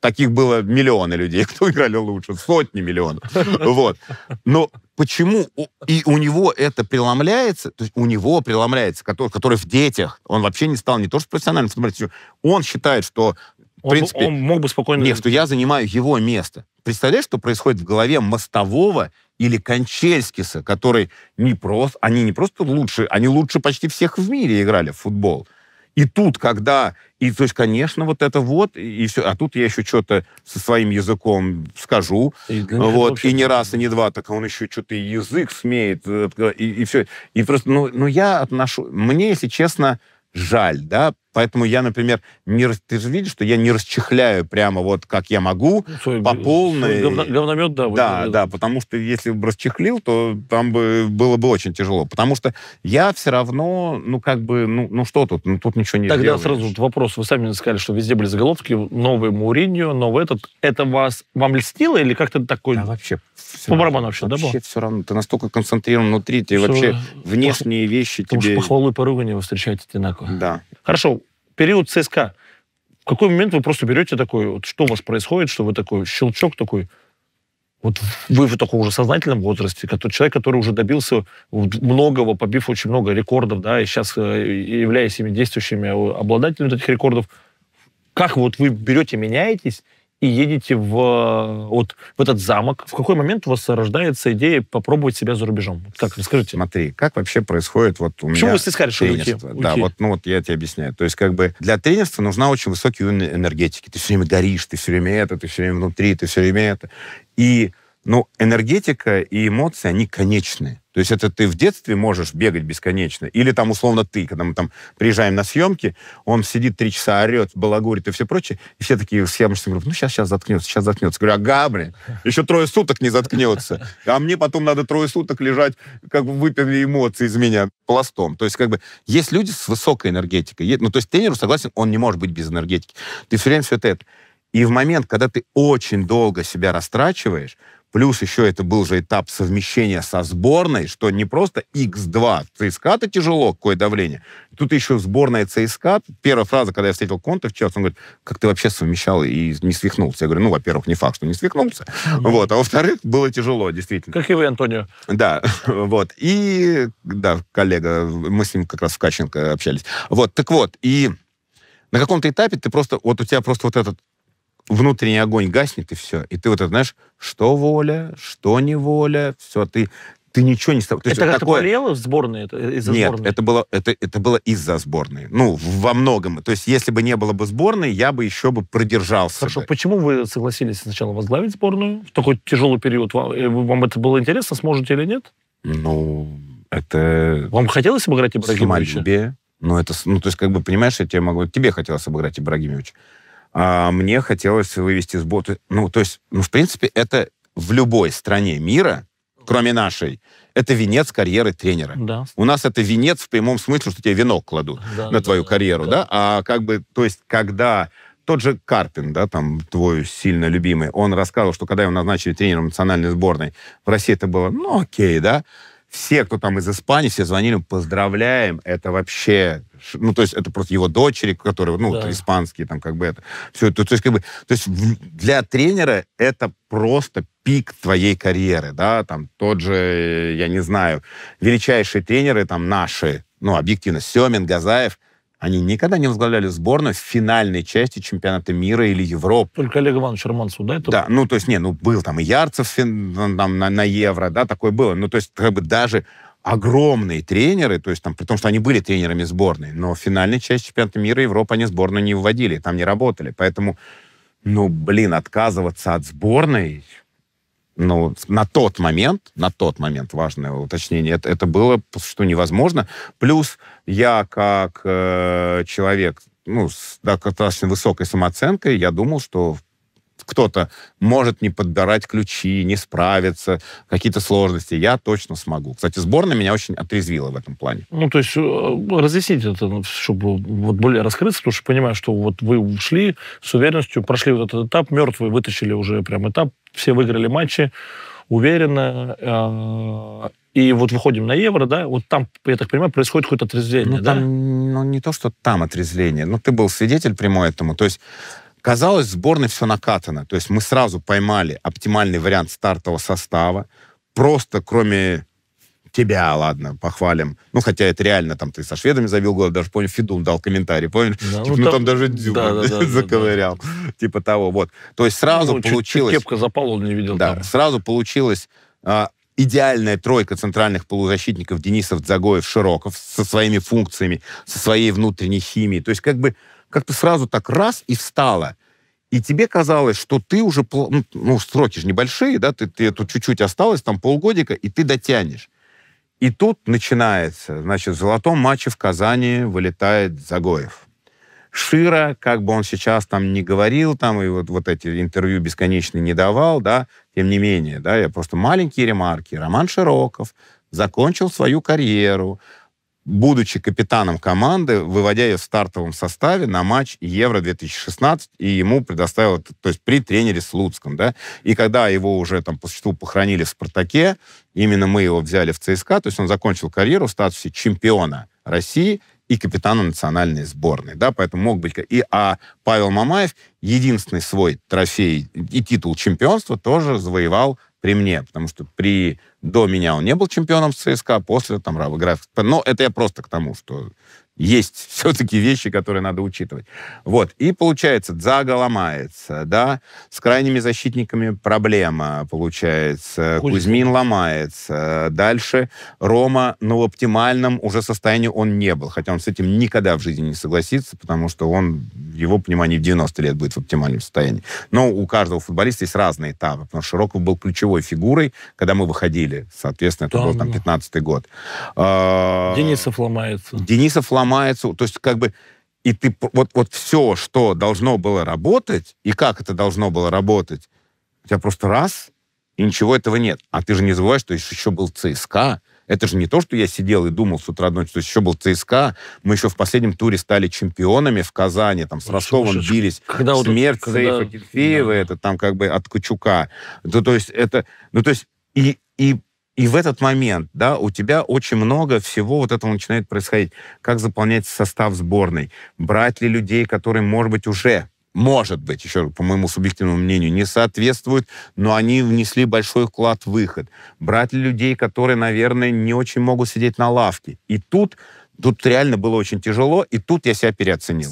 таких было миллионы людей, кто играли лучше, сотни миллионов. Вот. Но почему и у него это преломляется, то есть у него преломляется, который, который в детях, он вообще не стал не то что профессиональным футболистом, он считает, что в он, принципе, он мог бы спокойно... Нет, что я занимаю его место. Представляешь, что происходит в голове мостового или Кончельскиса, который не просто... Они не просто лучше, они лучше почти всех в мире играли в футбол. И тут, когда... И, то есть, конечно, вот это вот, и все. А тут я еще что-то со своим языком скажу. И, вот, и не раз, и не два, так он еще что-то и язык смеет, э, и, и все. И просто, ну, ну, я отношу... Мне, если честно, жаль, да, Поэтому я, например, не ты же видишь, что я не расчехляю прямо вот как я могу ну, свой, по полной. Свой говно, говномет, да. Да, да, потому что если бы расчехлил, то там бы было бы очень тяжело. Потому что я все равно, ну как бы, ну, ну что тут, ну тут ничего не Тогда сделаешь. сразу вот вопрос. Вы сами сказали, что везде были заголовки, новый Мауриньо, новый этот. Это вас, вам льстило или как-то такой? Да, вообще. По барабану вообще, вообще да, Вообще все равно. Ты настолько концентрирован внутри, ты все... вообще внешние пох... вещи Потому тебе... Потому что похвалы и поругание вы встречаете одинаково. Да. Хорошо, период ЦСКА, в какой момент вы просто берете такой, вот что у вас происходит, что вы такой, щелчок такой, вот вы в таком уже сознательном возрасте, который, человек, который уже добился многого, побив очень много рекордов, да, и сейчас э, являясь ими действующими а, обладателями этих рекордов, как вот вы берете, меняетесь, и едете в, э, вот, в этот замок. В какой момент у вас рождается идея попробовать себя за рубежом? Как? Расскажите. Смотри, как вообще происходит вот у Почему меня Почему вы стискали, что уйти? Да, уйти. вот, ну, вот я тебе объясняю. То есть как бы для тренерства нужна очень высокий уровень энергетики. Ты все время горишь, ты все время это, ты все время внутри, ты все время это. И но энергетика и эмоции, они конечные. То есть это ты в детстве можешь бегать бесконечно. Или там, условно, ты, когда мы там приезжаем на съемки, он сидит три часа, орет, балагурит и все прочее. И все такие съемочные говорят, ну сейчас, сейчас заткнется, сейчас заткнется. Говорю, ага, блин, еще трое суток не заткнется. А мне потом надо трое суток лежать, как бы выпили эмоции из меня пластом. То есть как бы есть люди с высокой энергетикой. Ну то есть тренеру, согласен, он не может быть без энергетики. Ты все время все это. И в момент, когда ты очень долго себя растрачиваешь, Плюс еще это был же этап совмещения со сборной, что не просто X2. ЦСКА-то тяжело, какое давление. Тут еще сборная ЦСКА. Первая фраза, когда я встретил Конта в час, он говорит, как ты вообще совмещал и не свихнулся? Я говорю, ну, во-первых, не факт, что не свихнулся. mm Вот. А во-вторых, было тяжело, действительно. Как и вы, Антонио. Да, вот. И, да, коллега, мы с ним как раз в Каченко общались. Вот, так вот, и на каком-то этапе ты просто, вот у тебя просто вот этот внутренний огонь гаснет, и все. И ты вот это знаешь, что воля, что не воля, все, ты ты ничего не стал. Это как то такое... ты болел в сборной? Из-за Нет, сборной? это было, это, это было из-за сборной. Ну, во многом. То есть, если бы не было бы сборной, я бы еще бы продержался. Хорошо, бы. почему вы согласились сначала возглавить сборную в такой тяжелый период? Вам, э, вам это было интересно, сможете или нет? Ну, это... Вам хотелось обыграть Ибрагимовича? Самолюбие. Ну, это, ну, то есть, как бы, понимаешь, я тебе могу... Тебе хотелось обыграть Ибрагимовича а мне хотелось вывести с бота... Ну, то есть, ну, в принципе, это в любой стране мира, кроме нашей, это венец карьеры тренера. Да. У нас это венец в прямом смысле, что тебе венок кладут да, на твою да, карьеру, да. да? А как бы, то есть, когда тот же Карпин, да, там твой сильно любимый, он рассказывал, что когда его назначили тренером национальной сборной, в России это было, ну окей, да, все, кто там из Испании, все звонили, поздравляем, это вообще, ну, то есть это просто его дочери, которые, ну, да. испанские там, как бы это, все это, то есть как бы, то есть для тренера это просто пик твоей карьеры, да, там тот же, я не знаю, величайшие тренеры там наши, ну, объективно, Семин, Газаев, они никогда не возглавляли сборную в финальной части чемпионата мира или Европы. Только Олег Иванович Романцу, да? Это... Да, ну, то есть, не, ну, был там и Ярцев там, на, на Евро, да, такое было. Ну, то есть, как бы даже огромные тренеры, то есть там, при том, что они были тренерами сборной, но в финальной части чемпионата мира и Европы они сборную не вводили, там не работали. Поэтому, ну, блин, отказываться от сборной, ну, на тот момент, на тот момент, важное уточнение, это, это было, что невозможно. Плюс я как э, человек ну, с достаточно высокой самооценкой, я думал, что кто-то может не подбирать ключи, не справиться, какие-то сложности, я точно смогу. Кстати, сборная меня очень отрезвила в этом плане. Ну, то есть э, разъяснить это, ну, чтобы вот более раскрыться, потому что понимаю, что вот вы ушли с уверенностью, прошли вот этот этап, мертвые вытащили уже прям этап, все выиграли матчи, уверенно. Э, и вот выходим на евро, да, вот там, я так понимаю, происходит какое-то отрезвление, ну, да? Там, ну, не то, что там отрезвление, но ты был свидетель прямой этому, то есть Казалось, в сборной все накатано. То есть мы сразу поймали оптимальный вариант стартового состава. Просто кроме тебя, ладно, похвалим. Ну, хотя это реально, там, ты со шведами забил гол, даже, понял, Федун дал комментарий, помнишь? Да, типа, ну, ну там, там даже Дзюба да, да, заковырял. Да, да. Типа того, вот. То есть сразу ну, получилось... Кепка запал, он не видел. Да, там. сразу получилось а, идеальная тройка центральных полузащитников Денисов, Дзагоев, Широков со своими функциями, со своей внутренней химией. То есть как бы как-то сразу так раз и встала. И тебе казалось, что ты уже... Ну, ну сроки же небольшие, да, ты, ты тут чуть-чуть осталось, там полгодика, и ты дотянешь. И тут начинается, значит, в золотом матче в Казани вылетает Загоев. Шира, как бы он сейчас там не говорил, там, и вот, вот эти интервью бесконечные не давал, да, тем не менее, да, я просто маленькие ремарки. Роман Широков закончил свою карьеру, будучи капитаном команды, выводя ее в стартовом составе на матч Евро-2016, и ему предоставил, то есть при тренере Слуцком, да, и когда его уже там по существу похоронили в «Спартаке», именно мы его взяли в ЦСКА, то есть он закончил карьеру в статусе чемпиона России и капитана национальной сборной, да, поэтому мог быть... И, а Павел Мамаев единственный свой трофей и титул чемпионства тоже завоевал при мне, потому что при до меня он не был чемпионом ЦСКА, а после там Рабографик. Но это я просто к тому, что есть все-таки вещи, которые надо учитывать. Вот. И получается, Дзага ломается, да, с крайними защитниками проблема, получается. Кузьмин, Кузьмин ломается. Дальше Рома, но ну, в оптимальном уже состоянии он не был, хотя он с этим никогда в жизни не согласится, потому что он, его понимание, в 90 лет будет в оптимальном состоянии. Но у каждого футболиста есть разные этапы, потому что Широков был ключевой фигурой, когда мы выходили, соответственно, это да, был там 15-й год. А, Денисов ломается. Денисов ломается ломается. То есть как бы и ты вот, вот все, что должно было работать, и как это должно было работать, у тебя просто раз, и ничего этого нет. А ты же не забываешь, что еще был ЦСКА. Это же не то, что я сидел и думал с утра до ночи, что еще был ЦСКА. Мы еще в последнем туре стали чемпионами в Казани, там с ну, Ростовом слушай, бились. Когда Смерть вот, когда... Сейфа, Китфеева, да. это там как бы от Кучука. То, ну, то есть это... Ну, то есть и, и и в этот момент, да, у тебя очень много всего вот этого начинает происходить. Как заполнять состав сборной? Брать ли людей, которые, может быть, уже может быть, еще по моему субъективному мнению, не соответствуют, но они внесли большой вклад в выход. Брать ли людей, которые, наверное, не очень могут сидеть на лавке. И тут, тут реально было очень тяжело, и тут я себя переоценил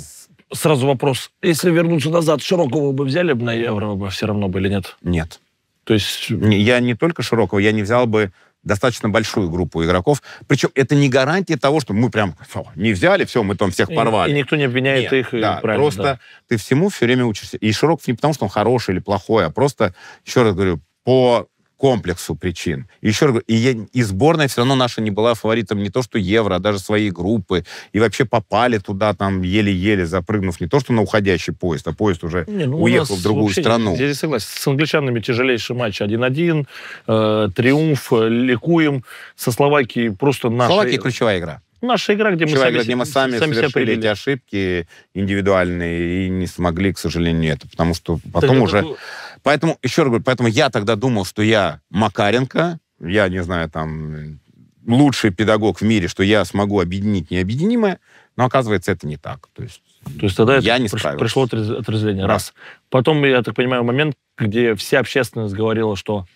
сразу вопрос. Если вернуться назад, Широкого бы взяли бы на Евро бы все равно бы или нет? Нет. То есть я не только широкого, я не взял бы достаточно большую группу игроков. Причем это не гарантия того, что мы прям фу, не взяли, все, мы там всех и, порвали. И никто не обвиняет Нет, их. Э, да, просто да. ты всему все время учишься. И Широков не потому, что он хороший или плохой, а просто, еще раз говорю, по комплексу причин. Еще раз говорю, и, я, и сборная все равно наша не была фаворитом не то что Евро, а даже своей группы. И вообще попали туда там еле-еле, запрыгнув не то что на уходящий поезд, а поезд уже не, ну, уехал в другую страну. Я здесь согласен. С англичанами тяжелейший матч 1-1, э, триумф, э, ликуем. Со Словакией просто... Наша... Словакия ключевая игра. Наша игра, где Ключевая мы сами, где мы сами, сами совершили эти ошибки индивидуальные и не смогли, к сожалению, это, потому что потом так уже... Это... Поэтому, еще раз говорю, поэтому я тогда думал, что я Макаренко, я, не знаю, там, лучший педагог в мире, что я смогу объединить необъединимое, но оказывается, это не так. То есть, То есть тогда я это не приш, пришло отрезвление, да. раз. Потом, я так понимаю, момент, где вся общественность говорила, что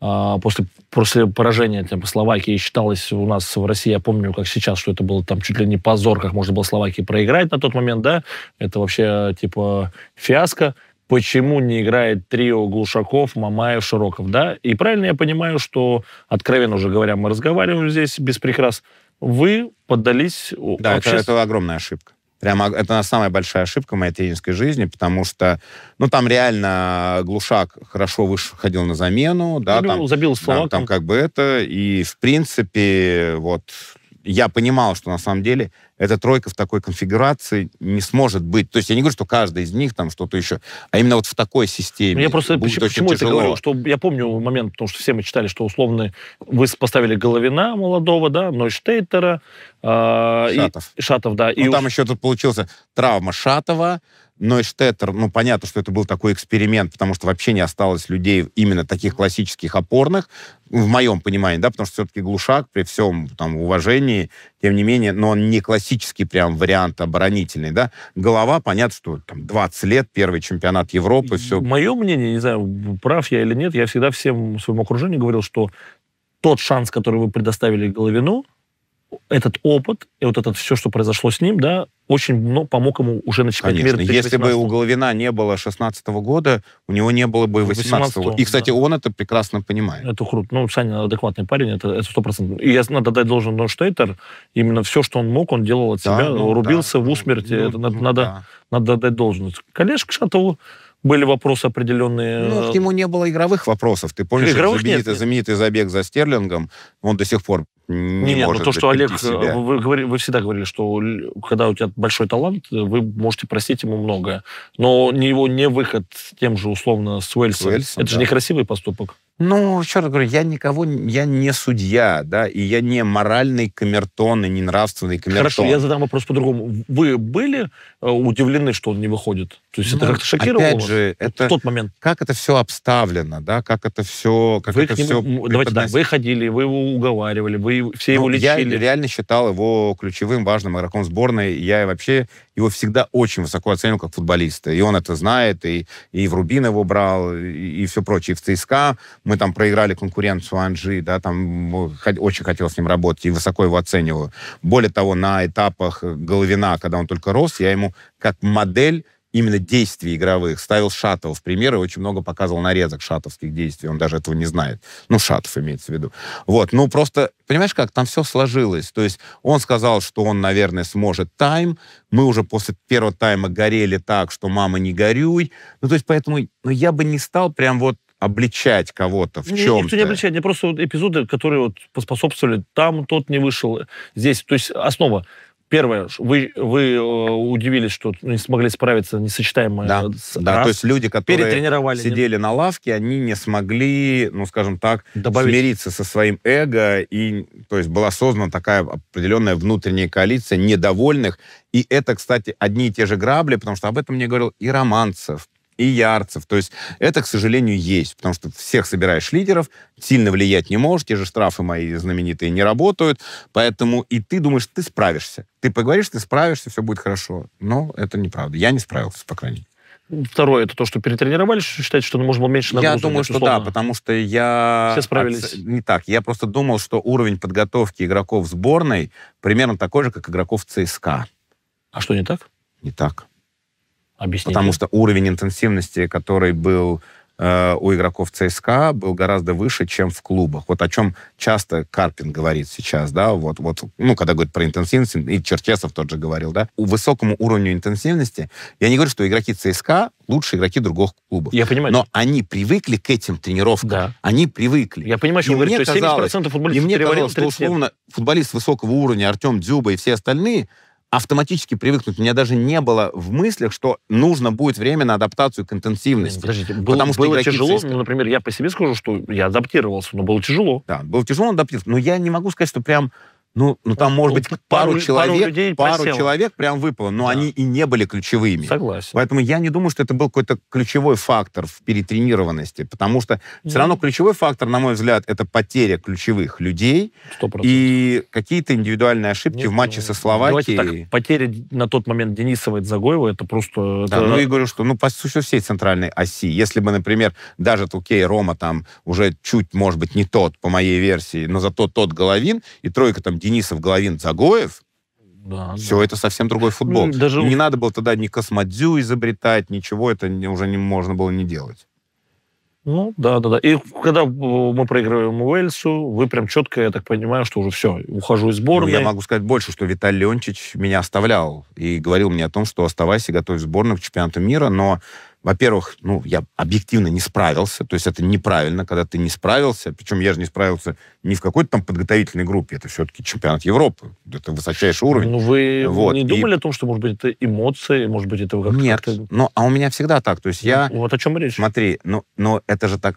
а, после, после поражения там, Словакии считалось у нас в России, я помню, как сейчас, что это было там чуть ли не позор, как можно было Словакии проиграть на тот момент, да, это вообще типа фиаско. Почему не играет трио Глушаков, Мамаев, Широков, да? И правильно я понимаю, что, откровенно уже говоря, мы разговариваем здесь без прикрас, вы поддались... Да, обществу... это, это огромная ошибка. Прямо это самая большая ошибка в моей тренерской жизни, потому что, ну, там реально Глушак хорошо выходил на замену, да, ну, Забил, там, забил да, там как бы это, и, в принципе, вот, я понимал, что на самом деле эта тройка в такой конфигурации не сможет быть. То есть я не говорю, что каждый из них там что-то еще, а именно вот в такой системе. Я просто будет почему, почему это говорю, что я помню момент, потому что все мы читали, что условно вы поставили Головина молодого, да, Нойштейтера. Э, а, Шатов. И, Шатов, да. Ну, и там уж... еще тут получился травма Шатова, Нойштеттер, ну, понятно, что это был такой эксперимент, потому что вообще не осталось людей именно таких классических опорных, в моем понимании, да, потому что все-таки глушак при всем там уважении, тем не менее, но он не классический прям вариант оборонительный, да. Голова, понятно, что там 20 лет, первый чемпионат Европы, все. Мое мнение, не знаю, прав я или нет, я всегда всем в своем окружении говорил, что тот шанс, который вы предоставили Головину, этот опыт и вот это все, что произошло с ним, да, очень ну, помог ему уже на чемпионате Конечно. мира. Если бы у Головина не было 16 года, у него не было бы 18 -го. И, кстати, да. он это прекрасно понимает. Это круто. Ну, Саня адекватный парень, это, это 100%. И я надо дать должен но Штейтер, именно все, что он мог, он делал от да, себя, ну, рубился да. в усмерти, Ну, это ну, надо, да. надо дать должность. Коллежка Шатову были вопросы определенные. Ну, э, к нему не было игровых вопросов. Ты помнишь, игровых знаменитый, нет, знаменитый забег за Стерлингом, он до сих пор не, не ну, может ну, то, что Олег, э, себя. Вы, говорили, вы всегда говорили, что когда у тебя большой талант, вы можете простить ему многое. Но его не выход тем же, условно, с Уэльсом. Уэльсом Это да. же некрасивый поступок. Ну, еще раз говорю, я никого, я не судья, да, и я не моральный камертон, и не нравственный камертон. Хорошо, я задам вопрос по-другому. Вы были э, удивлены, что он не выходит? То есть ну, это как-то шокировало опять же, вас? это, в тот момент? Как это все обставлено, да, как это все... Как вы это ним все давайте так, вы ходили, вы его уговаривали, вы все ну, его лечили. Я реально считал его ключевым, важным игроком сборной. Я вообще его всегда очень высоко оценивал как футболиста. И он это знает, и, и в Рубин его брал, и, и все прочее. И в ЦСКА мы там проиграли конкуренцию Анжи, да, там очень хотел с ним работать, и высоко его оценивал Более того, на этапах Головина, когда он только рос, я ему как модель именно действий игровых. Ставил Шатова в примеры, очень много показывал нарезок шатовских действий, он даже этого не знает. Ну, Шатов имеется в виду. Вот, ну просто, понимаешь как, там все сложилось. То есть он сказал, что он, наверное, сможет тайм, мы уже после первого тайма горели так, что мама, не горюй. Ну, то есть поэтому, ну, я бы не стал прям вот обличать кого-то в чем-то. Ну, никто не обличает, не просто эпизоды, которые вот поспособствовали. Там тот не вышел, здесь. То есть основа. Первое, вы, вы э, удивились, что не смогли справиться несочетаемое. Да, с, да раз, то есть люди, которые сидели нет. на лавке, они не смогли, ну, скажем так, Добавить. смириться со своим эго, и, то есть, была создана такая определенная внутренняя коалиция недовольных, и это, кстати, одни и те же грабли, потому что об этом мне говорил и Романцев, и Ярцев. То есть это, к сожалению, есть, потому что всех собираешь лидеров, сильно влиять не можешь, те же штрафы мои знаменитые не работают, поэтому и ты думаешь, ты справишься. Ты поговоришь, ты справишься, все будет хорошо. Но это неправда. Я не справился, по крайней мере. Второе, это то, что перетренировали, считаете, что он было меньше нагрузок. Я думаю, что условно. да, потому что я... Все справились. Не так. Я просто думал, что уровень подготовки игроков сборной примерно такой же, как игроков ЦСКА. А что не так? Не так. Объясните. Потому что уровень интенсивности, который был э, у игроков ЦСКА был гораздо выше, чем в клубах. Вот о чем часто Карпин говорит сейчас, да, вот, вот, ну, когда говорит про интенсивность, и Черчесов тот же говорил, да, у высокому уровню интенсивности, я не говорю, что игроки ЦСКА лучше игроки других клубов. Я понимаю. Но они привыкли к этим тренировкам. Да. Они привыкли. Я понимаю, что и вы говорите, что 70% футболистов И мне казалось, что, условно, футболист высокого уровня Артем Дзюба и все остальные, автоматически привыкнуть. У меня даже не было в мыслях, что нужно будет время на адаптацию к интенсивности. Подождите, был, потому что было тяжело, ну, например, я по себе скажу, что я адаптировался, но было тяжело. Да, было тяжело адаптироваться, но я не могу сказать, что прям ну, ну там, может быть, пару, пару человек, пару, людей пару человек прям выпало, но да. они и не были ключевыми. Согласен. Поэтому я не думаю, что это был какой-то ключевой фактор в перетренированности, потому что да. все ну. равно ключевой фактор, на мой взгляд, это потеря ключевых людей 100%. и какие-то индивидуальные ошибки Нет, ну, в матче со Словакией. Так, потеря на тот момент Денисова и Загоева, это просто... Да, это... ну и говорю, что, ну, по сути, всей центральной оси. Если бы, например, даже, окей, Рома там уже чуть, может быть, не тот, по моей версии, но зато тот Головин, и тройка там Денисов, Головин, Загоев, да, все да. это совсем другой футбол. Даже... Не надо было тогда ни космодзю изобретать, ничего, это уже не можно было не делать. Ну, да, да, да. И когда мы проигрываем Уэльсу, вы прям четко, я так понимаю, что уже все, ухожу из сборной. Ну, я могу сказать больше, что Виталий Леонтьевич меня оставлял и говорил мне о том, что оставайся, готовь сборную к чемпионату мира, но во-первых, ну, я объективно не справился, то есть это неправильно, когда ты не справился, причем я же не справился ни в какой-то там подготовительной группе, это все-таки чемпионат Европы, это высочайший уровень. Ну, вы вот. не думали и... о том, что, может быть, это эмоции, может быть, это как-то... Нет, ну, а у меня всегда так, то есть я... Ну, вот о чем речь. Смотри, ну, но это же так,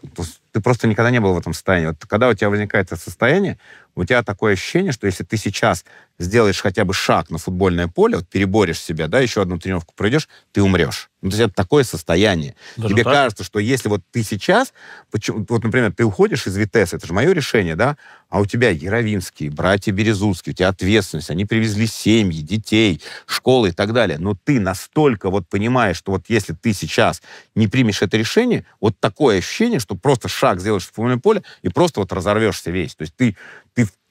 ты просто никогда не был в этом состоянии. Вот когда у тебя возникает это состояние, у тебя такое ощущение, что если ты сейчас сделаешь хотя бы шаг на футбольное поле, вот переборешь себя, да, еще одну тренировку пройдешь, ты умрешь. Ну, то есть это такое состояние. Даже Тебе так? кажется, что если вот ты сейчас, почему, вот, например, ты уходишь из Витеса, это же мое решение, да, а у тебя Яровинские, братья Березутские, у тебя ответственность, они привезли семьи, детей, школы и так далее. Но ты настолько вот понимаешь, что вот если ты сейчас не примешь это решение, вот такое ощущение, что просто шаг сделаешь в футбольное поле и просто вот разорвешься весь. То есть ты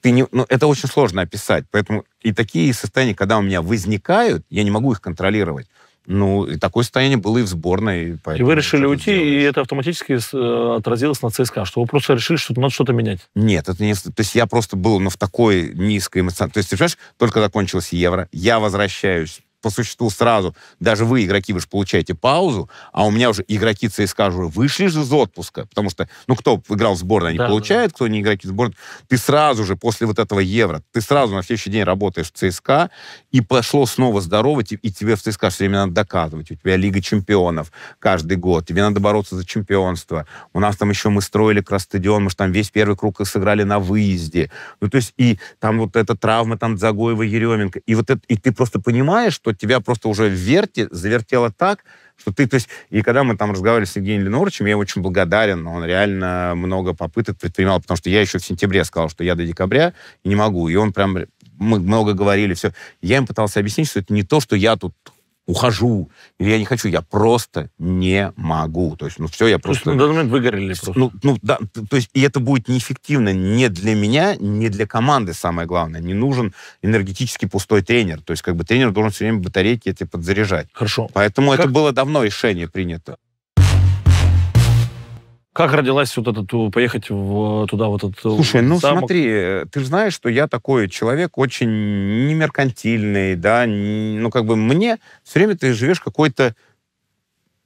ты не, ну, это очень сложно описать. Поэтому и такие состояния, когда у меня возникают, я не могу их контролировать. Ну, и такое состояние было и в сборной. И вы решили уйти, сделать. и это автоматически э, отразилось на ЦСКА, что вы просто решили, что надо что-то менять? Нет, это не... То есть я просто был ну, в такой низкой эмоциональной... То есть, ты понимаешь, только закончилось Евро, я возвращаюсь по существу сразу. Даже вы, игроки, вы же получаете паузу, а у меня уже игроки ЦСКА уже вышли же из отпуска, потому что, ну, кто играл в сборной, они да, получают, да. кто не игроки сборной. Ты сразу же после вот этого Евро, ты сразу на следующий день работаешь в ЦСКА, и пошло снова здорово, и тебе в ЦСКА все время надо доказывать. У тебя Лига чемпионов каждый год, тебе надо бороться за чемпионство. У нас там еще мы строили как стадион, мы же там весь первый круг сыграли на выезде. Ну, то есть, и там вот эта травма там Загоева, Еременко, и вот это, и ты просто понимаешь, что что тебя просто уже в верте завертело так, что ты, то есть, и когда мы там разговаривали с Евгением Леноровичем, я очень благодарен, он реально много попыток предпринимал, потому что я еще в сентябре сказал, что я до декабря не могу, и он прям, мы много говорили, все. Я им пытался объяснить, что это не то, что я тут ухожу, или я не хочу, я просто не могу. То есть, ну, все, я просто... То есть, на ну, данный момент выгорели просто. Ну, ну, да, то есть, и это будет неэффективно не для меня, не для команды, самое главное. Не нужен энергетически пустой тренер. То есть, как бы тренер должен все время батарейки эти подзаряжать. Хорошо. Поэтому как... это было давно решение принято. Как родилась вот этот поехать в, туда вот этот... Э, слушай, ну замок? смотри, э, ты же знаешь, что я такой человек очень немеркантильный, да, ну как бы мне все время ты живешь какой-то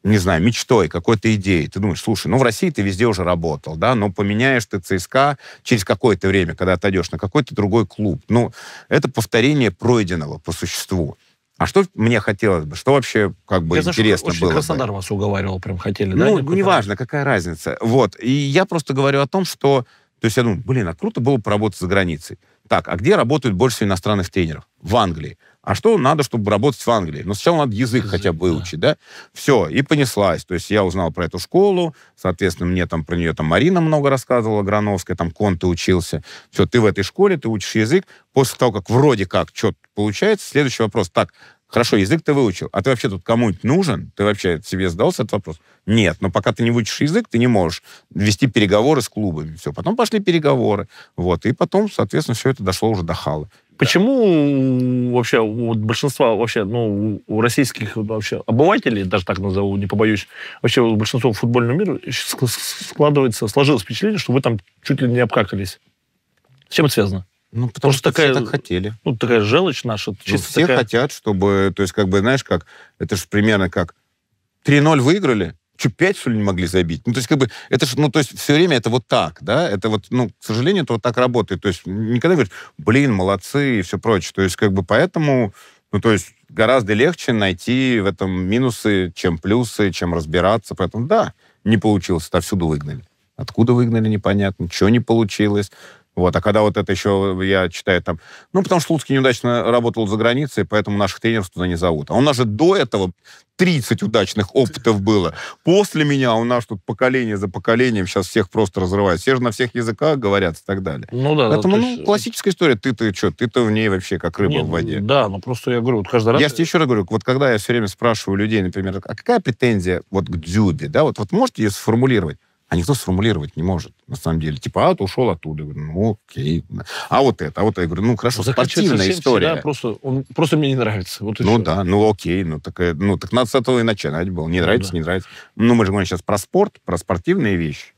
не знаю, мечтой, какой-то идеей. Ты думаешь, слушай, ну в России ты везде уже работал, да, но поменяешь ты ЦСКА через какое-то время, когда отойдешь на какой-то другой клуб. Ну, это повторение пройденного по существу. А что мне хотелось бы? Что вообще как бы я интересно знаю, было? Краснодар бы? вас уговаривал, прям хотели, ну, да? неважно, какая разница. Вот. И я просто говорю о том, что... То есть я думаю, блин, а круто было поработать за границей. Так, а где работают больше всего иностранных тренеров? В Англии а что надо, чтобы работать в Англии? Ну сначала надо язык, хотя бы выучить, да. да? Все, и понеслась. То есть я узнал про эту школу, соответственно, мне там про нее там Марина много рассказывала, Грановская, там Конте учился. Все, ты в этой школе, ты учишь язык. После того, как вроде как что-то получается, следующий вопрос. Так, Хорошо, язык ты выучил, а ты вообще тут кому-нибудь нужен? Ты вообще себе задался этот вопрос? Нет, но пока ты не выучишь язык, ты не можешь вести переговоры с клубами. Все, потом пошли переговоры, вот, и потом, соответственно, все это дошло уже до халы. Почему вообще вот большинство вообще, ну, у российских вообще обывателей, даже так назову, не побоюсь, вообще у большинства футбольного мира складывается, сложилось впечатление, что вы там чуть ли не обкакались. С чем это связано? Ну, потому Просто что такая, все так хотели. Ну, такая желчь наша. Ну, чисто ну, все такая... хотят, чтобы... То есть, как бы, знаешь, как... Это же примерно как... 3-0 выиграли, что, пять, что ли, не могли забить? Ну, то есть, как бы, это ж, ну, то есть, все время это вот так, да, это вот, ну, к сожалению, это вот так работает. То есть, никогда говоришь, блин, молодцы и все прочее. То есть, как бы, поэтому, ну, то есть, гораздо легче найти в этом минусы, чем плюсы, чем разбираться. Поэтому, да, не получилось, всюду выгнали. Откуда выгнали, непонятно, что не получилось. Вот. А когда вот это еще я читаю там... Ну, потому что Луцкий неудачно работал за границей, поэтому наших тренеров туда не зовут. А у нас же до этого 30 удачных опытов было. После меня у нас тут поколение за поколением сейчас всех просто разрывают. Все же на всех языках говорят и так далее. Ну да. Это ну, есть... классическая история. Ты-то что? Ты-то в ней вообще как рыба Нет, в воде. Да, но ну, просто я говорю, вот каждый раз... Я тебе еще раз говорю, вот когда я все время спрашиваю людей, например, а какая претензия вот к Дзюбе, да, вот, вот можете ее сформулировать? а никто сформулировать не может, на самом деле. Типа, а, ты ушел оттуда. говорю, ну, окей. А вот это, а вот это. Я говорю, ну, хорошо, ну, спортивная история. Всегда просто, он просто мне не нравится. Вот ну, да, ну, окей. Ну так, э, ну, так надо с этого и начинать было. Не ну нравится, ну, да. не нравится. Ну, мы же говорим сейчас про спорт, про спортивные вещи.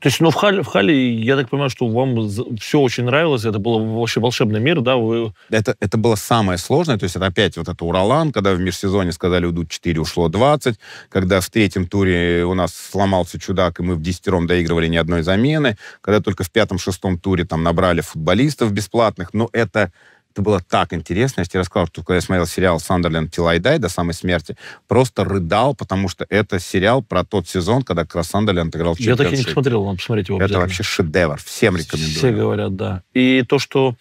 То есть, ну, в Хале, в Хале, я так понимаю, что вам все очень нравилось, это был вообще волшебный мир, да? Вы... Это, это было самое сложное, то есть это опять вот это Уралан, когда в межсезоне сказали, уйдут 4, ушло 20, когда в третьем туре у нас сломался чудак, и мы в десятером доигрывали ни одной замены, когда только в пятом-шестом туре там набрали футболистов бесплатных, но это это было так интересно. Я тебе рассказал, что когда я смотрел сериал «Сандерленд Тилайдай» до самой смерти, просто рыдал, потому что это сериал про тот сезон, когда как раз Сандерленд играл Я так и не смотрел, вам посмотреть его Это вообще шедевр. Всем рекомендую. Все говорят, да. И то, что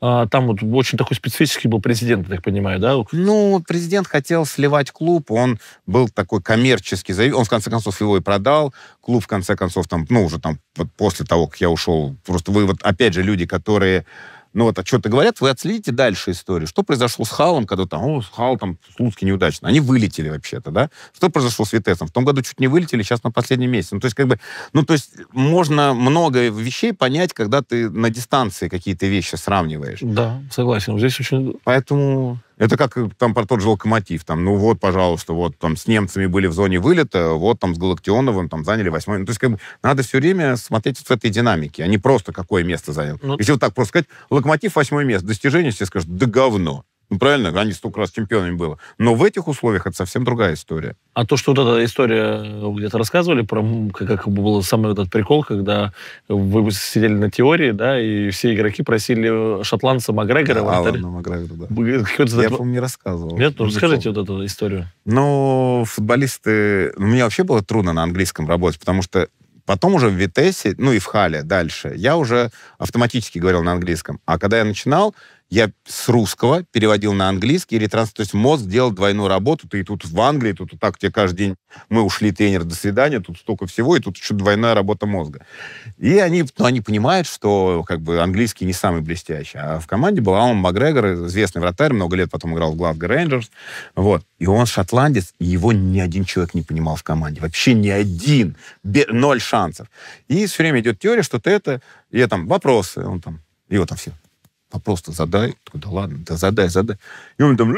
а, там вот очень такой специфический был президент, я так понимаю, да? Ну, президент хотел сливать клуб, он был такой коммерческий, он в конце концов его и продал, клуб в конце концов там, ну, уже там вот после того, как я ушел, просто вы вот, опять же, люди, которые ну вот, а что-то говорят, вы отследите дальше историю. Что произошло с Халом, когда там, о, Хал там Слуцкий неудачно. Они вылетели вообще-то, да? Что произошло с Витесом? В том году чуть не вылетели, сейчас на последнем месте. Ну, то есть, как бы, ну, то есть, можно много вещей понять, когда ты на дистанции какие-то вещи сравниваешь. Да, согласен. Здесь очень... Поэтому это как э, там про тот же локомотив. Там, ну вот, пожалуйста, вот там с немцами были в зоне вылета, вот там с Галактионовым там заняли восьмое. Ну, то есть как бы, надо все время смотреть в этой динамике, а не просто какое место занял. Ну, Если вот так просто сказать, локомотив восьмое место, достижение, все скажут, да говно. Ну, правильно, они столько раз чемпионами было, Но в этих условиях это совсем другая история. А то, что вот эта история, где-то рассказывали про, как, как был самый этот прикол, когда вы сидели на теории, да, и все игроки просили шотландца Макгрегора. Да, Алана Макгрегора, да. Какой-то Я, вам не рассказывал. Нет, ну, расскажите вот эту историю. Ну, футболисты... Ну, мне вообще было трудно на английском работать, потому что Потом уже в Витесе, ну и в Хале дальше, я уже автоматически говорил на английском. А когда я начинал, я с русского переводил на английский, ретранс. то есть мозг делал двойную работу, ты и тут в Англии, тут вот так тебе каждый день, мы ушли, тренер, до свидания, тут столько всего, и тут еще двойная работа мозга. И они, ну, они понимают, что как бы английский не самый блестящий, а в команде был Алан Макгрегор, известный вратарь, много лет потом играл в Глазго Рейнджерс, вот, и он шотландец, и его ни один человек не понимал в команде, вообще ни один, ноль шансов. И все время идет теория, что ты это, и я там, вопросы, он там, и вот там все, вопрос-то задай. такой, да ладно, да задай, задай. И он там...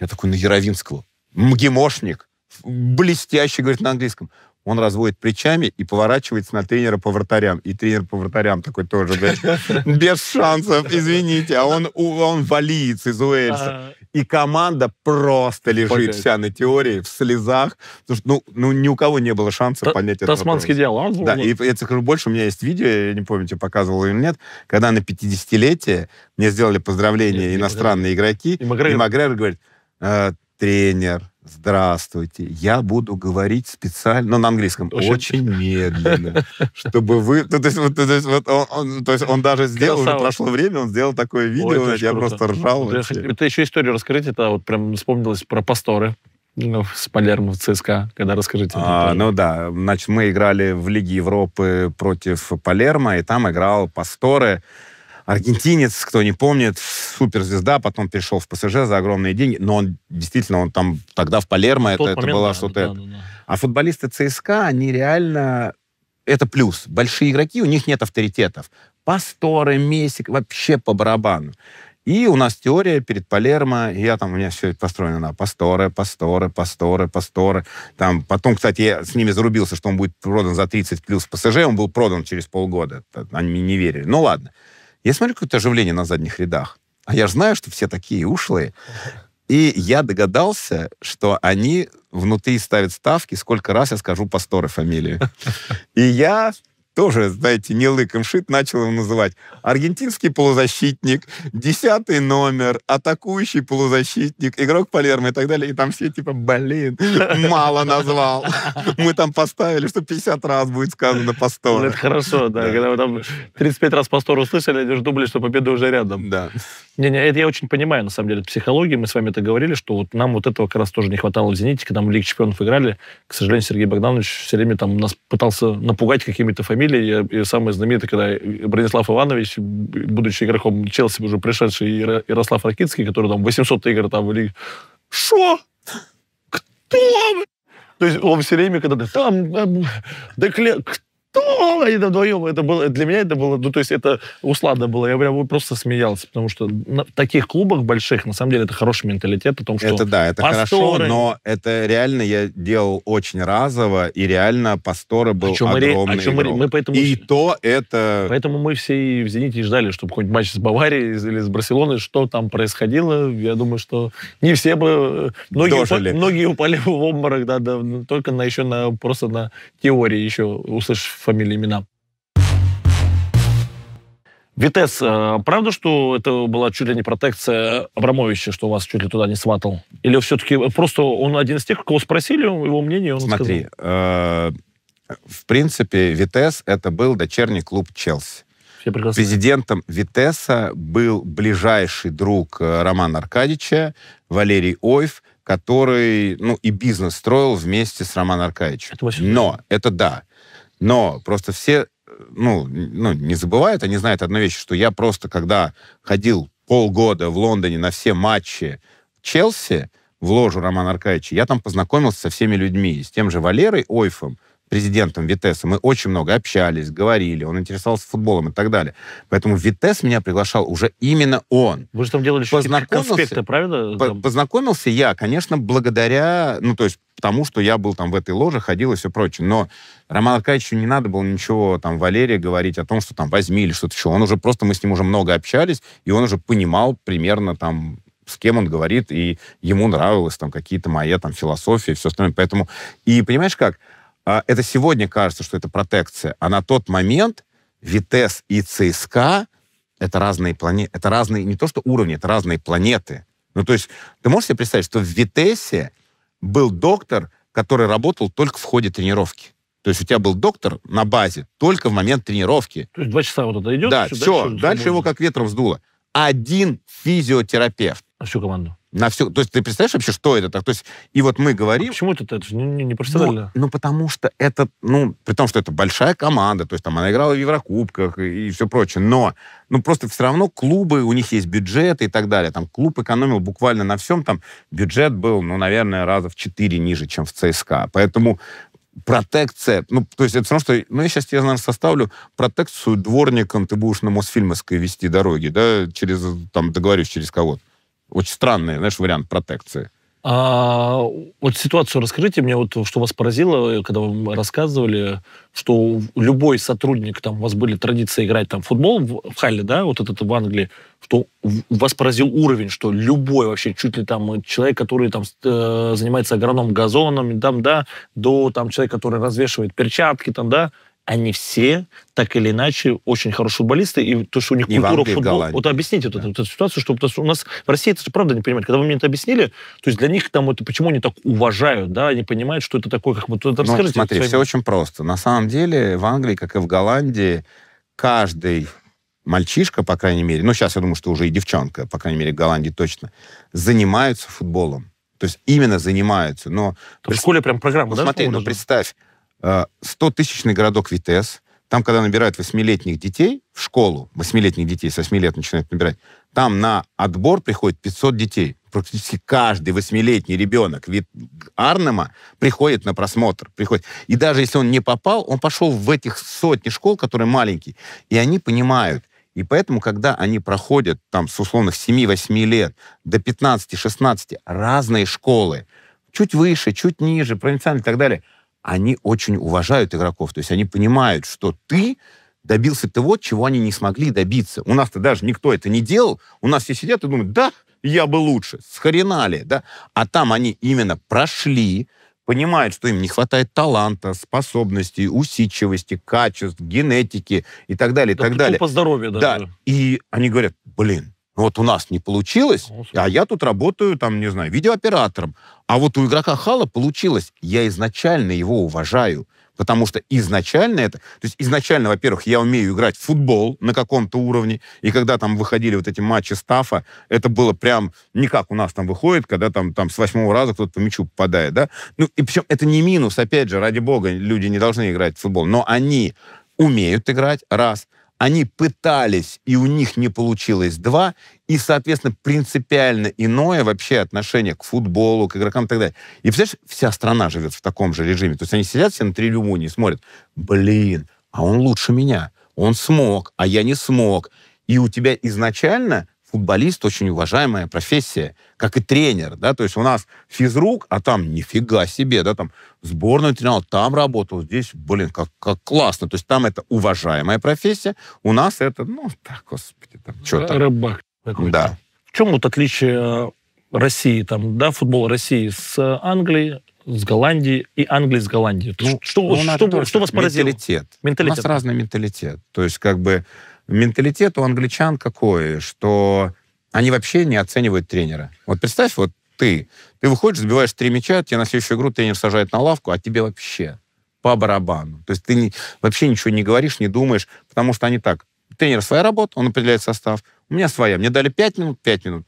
Я такой, на Яровинского. Мгимошник. Блестящий, говорит, на английском. Он разводит плечами и поворачивается на тренера по вратарям. И тренер по вратарям такой тоже, говорит без шансов, извините. А он, он валиец из Уэльса. А, и команда просто лежит Блядь. вся на теории, в слезах, потому что, ну, ну ни у кого не было шанса Т- понять это. Тасманский диалог. дьявол. Да, ну, и я скажу больше, у меня есть видео, я не помню, тебе показывал или нет, когда на 50-летие мне сделали поздравление иностранные нет, игроки, и Магрегор, говорит, «Э, тренер, здравствуйте, я буду говорить специально, ну, на английском, очень, очень медленно, чтобы вы... Ну, то есть, вот, то есть, вот он, он, то есть он даже сделал, уже прошло время, он сделал такое видео, Ой, я круто. просто ржал. Это, это еще историю раскрыть, это вот прям вспомнилось про пасторы ну, с Палермо в ЦСКА, когда расскажите. А, ну да, значит, мы играли в Лиге Европы против Палермо, и там играл Пасторы аргентинец, кто не помнит, суперзвезда, потом перешел в ПСЖ за огромные деньги, но он действительно, он там тогда в Палермо, в это, это было да, что-то... Да, да, да. А футболисты ЦСКА, они реально... Это плюс. Большие игроки, у них нет авторитетов. Пасторы, Месик, вообще по барабану. И у нас теория перед Палермо, я там, у меня все это построено на Пасторы, Пасторы, Пасторы, Пасторы. Там, потом, кстати, я с ними зарубился, что он будет продан за 30 плюс ПСЖ, он был продан через полгода. Они мне не верили. Ну ладно. Я смотрю, какое-то оживление на задних рядах. А я же знаю, что все такие ушлые. И я догадался, что они внутри ставят ставки, сколько раз я скажу Пастора фамилию. И я тоже, знаете, не лыком шит, начал его называть. Аргентинский полузащитник, десятый номер, атакующий полузащитник, игрок Палермо и так далее. И там все типа, блин, мало назвал. Мы там поставили, что 50 раз будет сказано по 100. Ну, это хорошо, да. Когда вы там 35 раз по 100 услышали, они же думали, что победа уже рядом. Да. Не-не, это я очень понимаю, на самом деле, это психология. Мы с вами это говорили, что вот нам вот этого как раз тоже не хватало в «Зените», когда мы Лиг Чемпионов играли. К сожалению, Сергей Богданович все время там нас пытался напугать какими-то фамилиями. И самое знаменитое, когда Бронислав Иванович, будучи игроком Челси, уже пришедший Ярослав Ракицкий, который там 800 игр там в Лиге. Шо? Кто? То есть он все время, когда там, там декле что? Они вдвоем, это было, для меня это было, ну, то есть это усладно было, я прям просто смеялся, потому что на, в таких клубах больших, на самом деле, это хороший менталитет о том, что... Это да, это пасторы... хорошо, но это реально я делал очень разово, и реально пасторы был а огромный мы, а игрок. Мы, мы поэтому, И то это... Поэтому мы все и в «Зените» ждали, чтобы какой-нибудь матч с Баварией или с Барселоной, что там происходило, я думаю, что не все бы... Многие, э, Дожили. упали, многие упали в обморок, да, да, только на еще на, просто на теории еще услышав фамилии, имена. Витес, а, правда, что это была чуть ли не протекция Абрамовича, что вас чуть ли туда не сватал? Или все-таки просто он один из тех, кого спросили, его мнение, он Смотри, сказал? А, в принципе, Витес это был дочерний клуб Челси. Президентом Витеса был ближайший друг а, Романа Аркадьевича, Валерий Ойф, который, ну, и бизнес строил вместе с Романом Аркадьевичем. Это Но это да. Но просто все ну, ну, не забывают, они знают одну вещь, что я просто, когда ходил полгода в Лондоне на все матчи Челси, в ложу Романа Аркадьевича, я там познакомился со всеми людьми, с тем же Валерой Ойфом, президентом Витеса мы очень много общались, говорили, он интересовался футболом и так далее. Поэтому Витес меня приглашал уже именно он. Вы же там делали познакомился, конспекты, правильно? По познакомился я, конечно, благодаря, ну, то есть потому что я был там в этой ложе, ходил и все прочее. Но Роман Аркадьевичу не надо было ничего там Валерия говорить о том, что там возьми или что-то еще. Он уже просто, мы с ним уже много общались, и он уже понимал примерно там, с кем он говорит, и ему нравилось там какие-то мои там философии и все остальное. Поэтому, и понимаешь как, а, это сегодня кажется, что это протекция, а на тот момент Витес и ЦСКА это разные планеты, это разные не то что уровни, это разные планеты. Ну то есть ты можешь себе представить, что в Витесе был доктор, который работал только в ходе тренировки. То есть у тебя был доктор на базе только в момент тренировки. То есть два часа вот это идет? Да, все, все дальше, дальше его как ветром сдуло. Один физиотерапевт. На всю команду. На всю. То есть ты представляешь вообще, что это так? То есть, и вот мы говорим... А почему это, это же не, не ну, профессионально? Ну, ну, потому что это, ну, при том, что это большая команда, то есть там она играла в Еврокубках и, и все прочее, но, ну, просто все равно клубы, у них есть бюджеты и так далее. Там клуб экономил буквально на всем, там бюджет был, ну, наверное, раза в четыре ниже, чем в ЦСКА. Поэтому протекция, ну, то есть это все равно, что, ну, я сейчас тебе, наверное, составлю протекцию дворником, ты будешь на Мосфильмовской вести дороги, да, через, там, договорюсь через кого-то. Очень странный, знаешь, вариант протекции. А вот ситуацию расскажите мне, вот что вас поразило, когда вы рассказывали, что любой сотрудник, там у вас были традиции играть там футбол в, в Халле, да, вот этот в Англии, что вас поразил уровень, что любой вообще, чуть ли там человек, который там э, занимается агрономом газоном, там, да, до там человека, который развешивает перчатки, там, да, они все так или иначе очень хорошие футболисты, и то, что у них и культура футбола... Вот объясните да. вот эту, эту ситуацию, чтобы у нас в России это же правда не понимают. Когда вы мне это объяснили, то есть для них там это почему они так уважают, да, они понимают, что это такое, как вот это ну, расскажите. смотри, все очень просто. На самом деле в Англии, как и в Голландии, каждый мальчишка, по крайней мере, ну сейчас я думаю, что уже и девчонка, по крайней мере, в Голландии точно, занимаются футболом. То есть именно занимаются. Но... То в школе прям программа, ну, да? Смотри, ну представь, 100-тысячный городок Витес, там, когда набирают восьмилетних детей в школу, восьмилетних детей с 8 лет начинают набирать, там на отбор приходит 500 детей. Практически каждый восьмилетний ребенок вид Арнема приходит на просмотр. Приходит. И даже если он не попал, он пошел в этих сотни школ, которые маленькие. И они понимают, и поэтому, когда они проходят там с условных 7-8 лет до 15-16 разные школы, чуть выше, чуть ниже, провинциальные и так далее, они очень уважают игроков. То есть они понимают, что ты добился того, чего они не смогли добиться. У нас-то даже никто это не делал. У нас все сидят и думают, да, я бы лучше, схренали, да. А там они именно прошли, понимают, что им не хватает таланта, способностей, усидчивости, качеств, генетики и так далее, и да, так далее. По здоровью даже. Да, и они говорят, блин, ну, вот у нас не получилось, ну, а я тут работаю, там, не знаю, видеооператором. А вот у игрока Хала получилось. Я изначально его уважаю. Потому что изначально это... То есть изначально, во-первых, я умею играть в футбол на каком-то уровне, и когда там выходили вот эти матчи стафа, это было прям не как у нас там выходит, когда там, там с восьмого раза кто-то по мячу попадает, да? Ну, и причем это не минус, опять же, ради бога, люди не должны играть в футбол, но они умеют играть, раз они пытались, и у них не получилось два, и, соответственно, принципиально иное вообще отношение к футболу, к игрокам и так далее. И, представляешь, вся страна живет в таком же режиме. То есть они сидят все на три люмуни и смотрят, блин, а он лучше меня, он смог, а я не смог. И у тебя изначально футболист очень уважаемая профессия, как и тренер, да, то есть у нас физрук, а там нифига себе, да, там сборную тренировал, там работал, здесь, блин, как, как классно, то есть там это уважаемая профессия, у нас это, ну, так, господи, там, что там. Рыбак какой-то. Да. В чем вот отличие э, России, там, да, футбол России с э, Англией, с Голландией и Англией с Голландией? Ну, что, что, ну, что, что вас поразило? Менталитет. менталитет. У нас разный менталитет. То есть, как бы, Менталитет у англичан какой, что они вообще не оценивают тренера. Вот представь, вот ты, ты выходишь, забиваешь три мяча, тебе на следующую игру тренер сажает на лавку, а тебе вообще по барабану. То есть ты не, вообще ничего не говоришь, не думаешь, потому что они так. Тренер своя работа, он определяет состав. У меня своя. Мне дали пять минут, пять минут.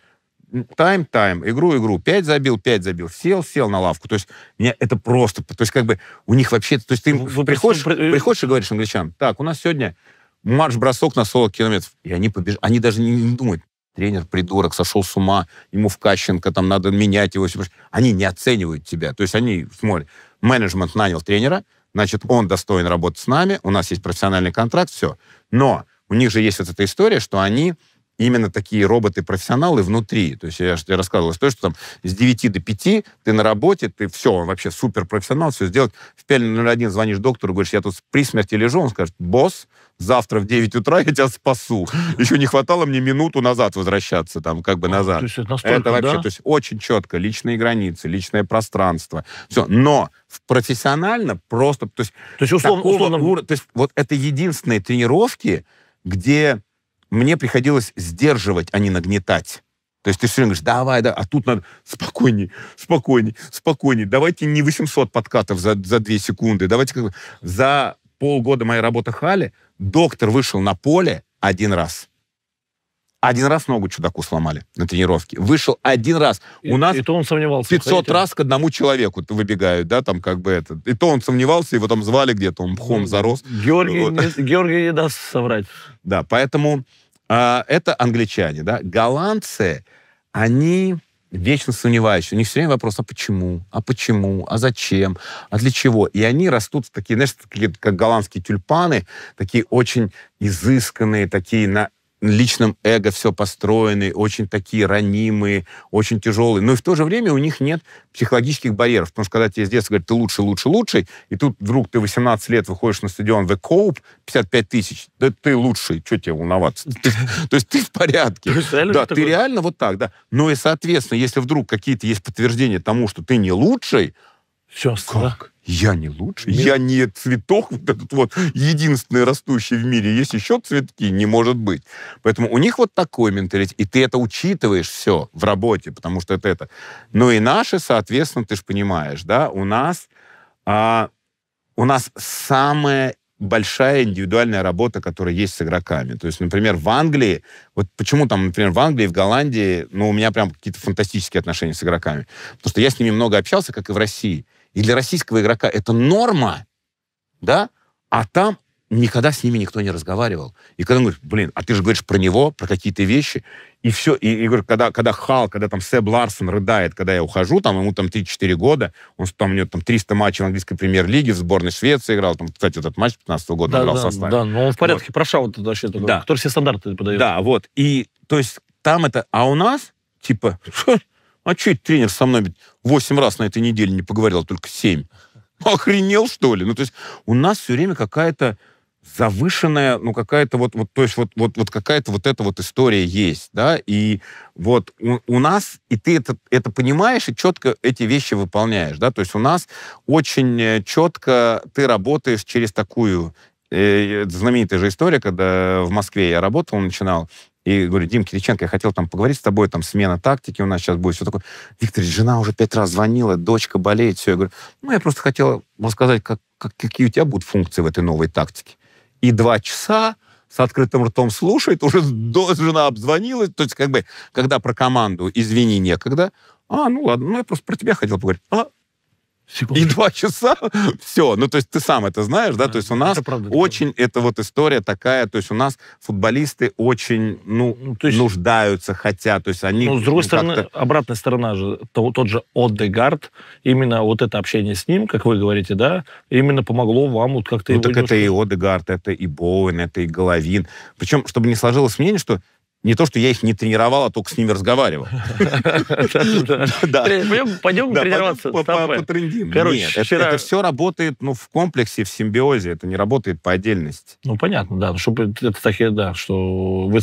Тайм, тайм, игру, игру. Пять забил, пять забил. Сел, сел на лавку. То есть мне это просто... То есть как бы у них вообще... То есть ты Вы приходишь, просто... Э, приходишь и говоришь англичан, так, у нас сегодня марш-бросок на 40 километров. И они побежали. Они даже не, не думают, тренер придурок, сошел с ума, ему в Кащенко, там надо менять его. Они не оценивают тебя. То есть они смотрят, менеджмент нанял тренера, значит, он достоин работать с нами, у нас есть профессиональный контракт, все. Но у них же есть вот эта история, что они именно такие роботы-профессионалы внутри. То есть я, я рассказывал историю, что там с 9 до 5 ты на работе, ты все, он вообще суперпрофессионал, все сделать. В 5.01 звонишь доктору, говоришь, я тут при смерти лежу, он скажет, босс, завтра в 9 утра я тебя спасу. Еще не хватало мне минуту назад возвращаться, там, как бы назад. То есть это, это вообще, да? то есть очень четко, личные границы, личное пространство. Все, но профессионально просто, то есть... То есть, условно, условно... Ур... то есть вот это единственные тренировки, где мне приходилось сдерживать, а не нагнетать. То есть ты все время говоришь, давай, да, а тут надо спокойней, спокойней, спокойней. Давайте не 800 подкатов за, за 2 секунды. Давайте как за полгода моей работы Хали доктор вышел на поле один раз. Один раз ногу чудаку сломали на тренировке. Вышел один раз. И, У нас и то он сомневался, 500 ходите. раз к одному человеку выбегают, да, там как бы это. И то он сомневался, его там звали где-то, он пхом ну зарос. Георгий, вот. не, Георгий не даст соврать. Да, поэтому э, это англичане, да. Голландцы, они вечно сомневающие. У них все время вопрос, а почему, а почему, а зачем, а для чего. И они растут такие, знаешь, такие, как голландские тюльпаны, такие очень изысканные, такие на личном эго все построены, очень такие ранимые, очень тяжелые. Но и в то же время у них нет психологических барьеров. Потому что когда тебе с детства говорят, ты лучше, лучше, лучший и тут вдруг ты 18 лет выходишь на стадион The Cope, 55 тысяч, да ты лучший, что тебе волноваться? То есть ты в порядке. Да, ты реально вот так, да. Но и, соответственно, если вдруг какие-то есть подтверждения тому, что ты не лучший, все, как? я не лучше, Мир... я не цветок вот этот вот единственный растущий в мире. Есть еще цветки, не может быть. Поэтому у них вот такой менталитет. И ты это учитываешь все в работе, потому что это это. Ну и наши, соответственно, ты же понимаешь, да, у нас, а, у нас самая большая индивидуальная работа, которая есть с игроками. То есть, например, в Англии, вот почему там, например, в Англии, в Голландии, ну, у меня прям какие-то фантастические отношения с игроками. Потому что я с ними много общался, как и в России. И для российского игрока это норма, да? А там никогда с ними никто не разговаривал. И когда он говорит, блин, а ты же говоришь про него, про какие-то вещи, и все. И, и говорю, когда, когда Хал, когда там Сэб Ларсон рыдает, когда я ухожу, там ему там 3-4 года, он там, у него там 300 матчей в английской премьер-лиге, в сборной Швеции играл, там, кстати, этот матч 15 -го года да, играл да, в составе. Да, но он в порядке вот. прошел вот, вообще, такой, да. который все стандарты подает. Да, вот. И, то есть, там это... А у нас, типа, А что это тренер со мной 8 раз на этой неделе не поговорил, а только 7? Охренел, что ли? Ну, то есть у нас все время какая-то завышенная, ну, какая-то вот, вот то есть вот, вот, вот какая-то вот эта вот история есть, да, и вот у, у нас, и ты это, это понимаешь и четко эти вещи выполняешь, да, то есть у нас очень э, четко ты работаешь через такую, э, э, знаменитая же история, когда в Москве я работал, начинал, и говорю, Дим Кириченко, я хотел там поговорить с тобой, там смена тактики у нас сейчас будет, все такое. Виктор, жена уже пять раз звонила, дочка болеет, все. Я говорю, ну, я просто хотел рассказать, как, как, какие у тебя будут функции в этой новой тактике. И два часа с открытым ртом слушает, уже жена обзвонилась, то есть как бы, когда про команду «извини, некогда», а, ну ладно, ну я просто про тебя хотел поговорить. А, всего. И два часа, все. Ну, то есть ты сам это знаешь, да? да то есть у нас это правда, очень, это, это вот история такая, то есть у нас футболисты очень, ну, ну то есть, нуждаются, хотят, то есть они... Ну, с другой стороны, обратная сторона же, то, тот же Одегард, именно вот это общение с ним, как вы говорите, да, именно помогло вам вот как-то... Ну, так немножко... это и Одегард, это и Боуэн, это и Головин. Причем, чтобы не сложилось мнение, что не то, что я их не тренировал, а только с ними разговаривал. Пойдем тренироваться. Короче, это все работает ну, в комплексе, в симбиозе. Это не работает по отдельности. Ну, понятно, да. Чтобы это так, да, что вы...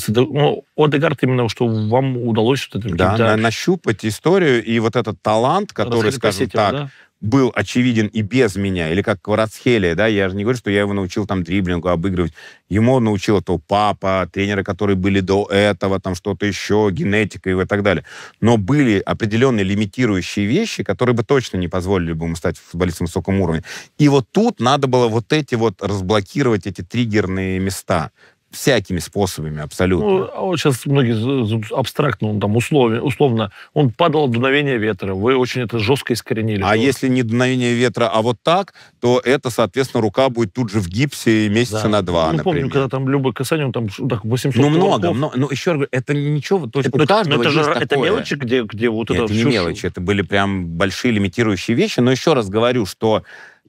Одегард ну, именно, что вам удалось что-то... Да, нащупать историю и вот этот талант, который, скажем так, был очевиден и без меня, или как Кварацхелия, да, я же не говорю, что я его научил там дриблингу обыгрывать, ему научил то папа, тренеры, которые были до этого, там что-то еще, генетика и так далее. Но были определенные лимитирующие вещи, которые бы точно не позволили бы ему стать футболистом высокого уровня И вот тут надо было вот эти вот разблокировать, эти триггерные места всякими способами абсолютно. Ну, а вот сейчас многие абстрактно, он ну, там условно, условно, он падал от дуновения ветра. Вы очень это жестко искоренили. А было. если не дуновение ветра, а вот так, то это, соответственно, рука будет тут же в гипсе месяца да. на два, Ну, например. помню, когда там Люба Касань, он там так 800 Ну, много, но Но еще раз говорю, это ничего, то есть это, у ну, каждого это, же, такое. это мелочи, где, где вот Нет, это... это не мелочи, это были прям большие лимитирующие вещи. Но еще раз говорю, что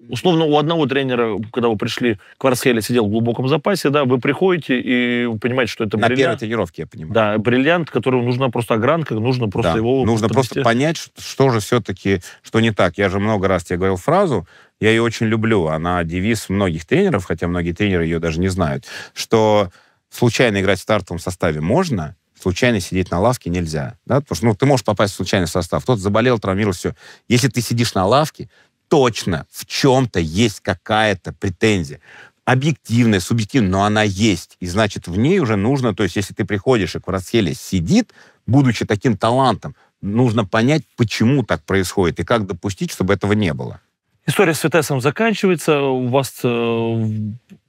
Условно, у одного тренера, когда вы пришли, к Кварцхелли сидел в глубоком запасе, да, вы приходите и понимаете, что это На бриллиант. первой тренировке, я понимаю. Да, бриллиант, которому нужна просто огранка, нужно просто да, его... Нужно подвести. просто понять, что, что же все-таки, что не так. Я же много раз тебе говорил фразу, я ее очень люблю, она девиз многих тренеров, хотя многие тренеры ее даже не знают, что случайно играть в стартовом составе можно, случайно сидеть на лавке нельзя. Да? Потому что ну, ты можешь попасть в случайный состав. Кто-то заболел, травмировался, Если ты сидишь на лавке, точно в чем-то есть какая-то претензия объективная, субъективная, но она есть. И значит, в ней уже нужно, то есть если ты приходишь и Кварцхелия сидит, будучи таким талантом, нужно понять, почему так происходит и как допустить, чтобы этого не было. История с Витесом заканчивается. У вас э,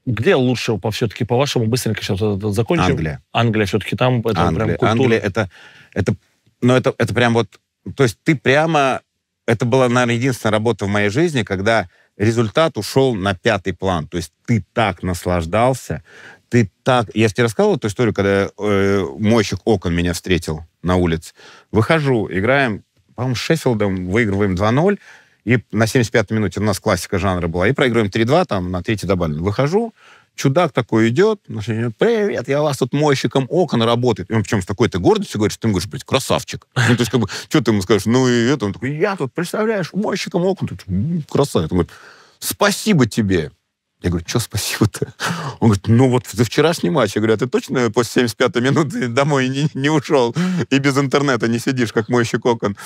где лучше по все-таки по вашему быстренько сейчас э, э, закончим? Англия. Англия все-таки там это Англия. прям культура. Англия это это но ну, это это прям вот то есть ты прямо это была, наверное, единственная работа в моей жизни, когда результат ушел на пятый план. То есть ты так наслаждался, ты так... Я тебе рассказывал эту историю, когда э, мойщик окон меня встретил на улице. Выхожу, играем, по-моему, с Шеффилдом, выигрываем 2-0, и на 75-й минуте у нас классика жанра была, и проигрываем 3-2, там на третий добавлен. Выхожу, чудак такой идет, привет, я у вас тут мойщиком окон работает. И он причем с такой-то гордостью говорит, что ты ему говоришь, блядь, красавчик. Ну, то есть, как бы, что ты ему скажешь? Ну, и это, он такой, я тут, представляешь, мойщиком окон. Тут, красавец. Он говорит, спасибо тебе. Я говорю, что спасибо-то? Он говорит, ну вот за вчерашний матч. Я говорю, а ты точно после 75-й минуты домой не, не ушел и без интернета не сидишь, как мойщик окон?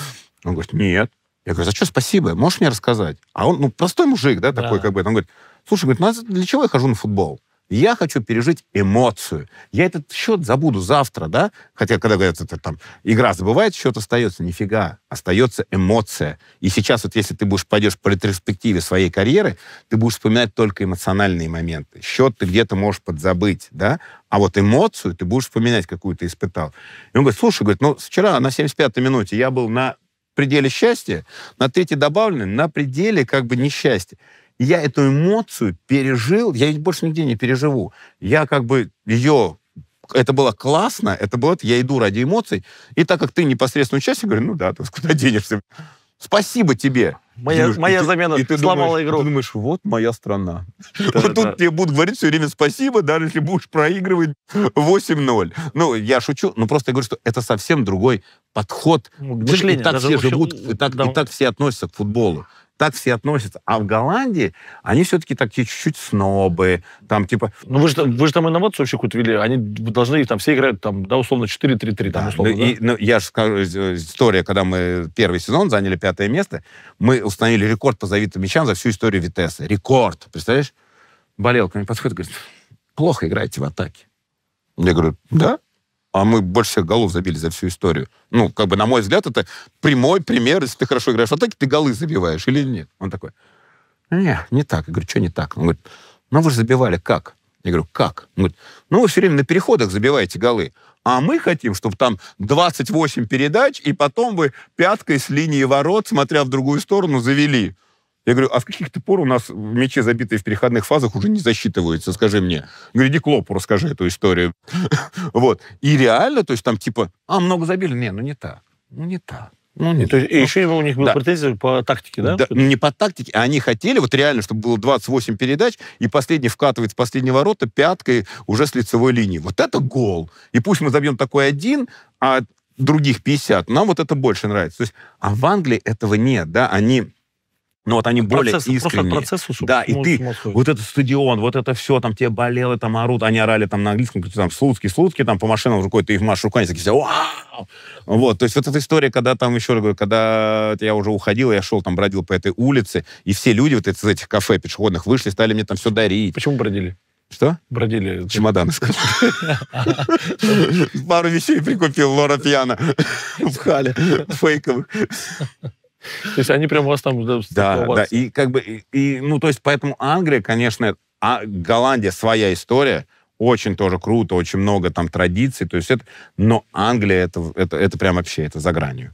Он говорит, нет. Я говорю, за что спасибо? Можешь мне рассказать? А он, ну, простой мужик, да, такой, да. как бы, он говорит, слушай, говорит, ну, а для чего я хожу на футбол? я хочу пережить эмоцию. Я этот счет забуду завтра, да? Хотя, когда говорят, это там, игра забывает, счет остается, нифига. Остается эмоция. И сейчас вот если ты будешь пойдешь по ретроспективе своей карьеры, ты будешь вспоминать только эмоциональные моменты. Счет ты где-то можешь подзабыть, да? А вот эмоцию ты будешь вспоминать, какую ты испытал. И он говорит, слушай, говорит, ну, вчера на 75-й минуте я был на пределе счастья, на третьей добавленной, на пределе как бы несчастья я эту эмоцию пережил, я ведь больше нигде не переживу. Я как бы ее это было классно, это было, я иду ради эмоций. И так как ты непосредственно участник, говорю, ну да, ты куда денешься? Спасибо тебе. Моя, Юж, моя и замена и ты сломала думаешь, игру. Ты думаешь, вот моя страна. Да, вот да. тут тебе будут говорить все время спасибо, даже если будешь проигрывать 8-0. Ну, я шучу, но просто я говорю, что это совсем другой подход. Ну, Мышление. И так все живут, и так, да. и так все относятся к футболу так все относятся. А в Голландии они все-таки такие чуть-чуть снобы, там типа... Ну вы же, вы же там инновацию вообще какую-то вели, они должны там все играют, там, да, условно, 4-3-3, там, да, условно, ну, да? ну, я же скажу, э, история, когда мы первый сезон заняли пятое место, мы установили рекорд по завитым мячам за всю историю Витеса. Рекорд, представляешь? Болел ко мне подходит, говорит, плохо играете в атаке. Я говорю, да? а мы больше всех голов забили за всю историю. Ну, как бы, на мой взгляд, это прямой пример, если ты хорошо играешь в атаке, ты голы забиваешь или нет. Он такой, не, не так. Я говорю, что не так? Он говорит, ну вы же забивали как? Я говорю, как? Он говорит, ну вы все время на переходах забиваете голы. А мы хотим, чтобы там 28 передач, и потом вы пяткой с линии ворот, смотря в другую сторону, завели. Я говорю, а с каких-то пор у нас мячи, забитые в переходных фазах, уже не засчитываются, скажи мне. Говорю, иди Клопу расскажи эту историю. вот. И реально, то есть там типа, а, много забили? Не, ну не так. Ну не так. Ну, нет. Ну, то есть, ну, еще у них были да. претензии по тактике, да? да? Не по тактике, а они хотели, вот реально, чтобы было 28 передач, и последний вкатывает в последнего ворота пяткой уже с лицевой линии. Вот это гол. И пусть мы забьем такой один, а других 50. Нам вот это больше нравится. То есть, а в Англии этого нет, да? Они ну вот они более искренние. Процесс, да, и ты, вот этот стадион, вот это все, там тебе болело, там орут, они орали там на английском, там слуцки, слуцки, там по машинам рукой, ты их машешь руками, они такие, вау! Вот, то есть вот эта история, когда там еще, когда я уже уходил, я шел там, бродил по этой улице, и все люди вот из этих кафе пешеходных вышли, стали мне там все дарить. Почему бродили? Что? Бродили. Чемоданы, скажем. Пару вещей прикупил Лора Пьяна в хале фейковых. То есть они прям вас там... Да, да, да. и как бы... И, и, ну, то есть поэтому Англия, конечно, а Голландия своя история, очень тоже круто, очень много там традиций, то есть это... Но Англия это, это, это прям вообще, это за гранью.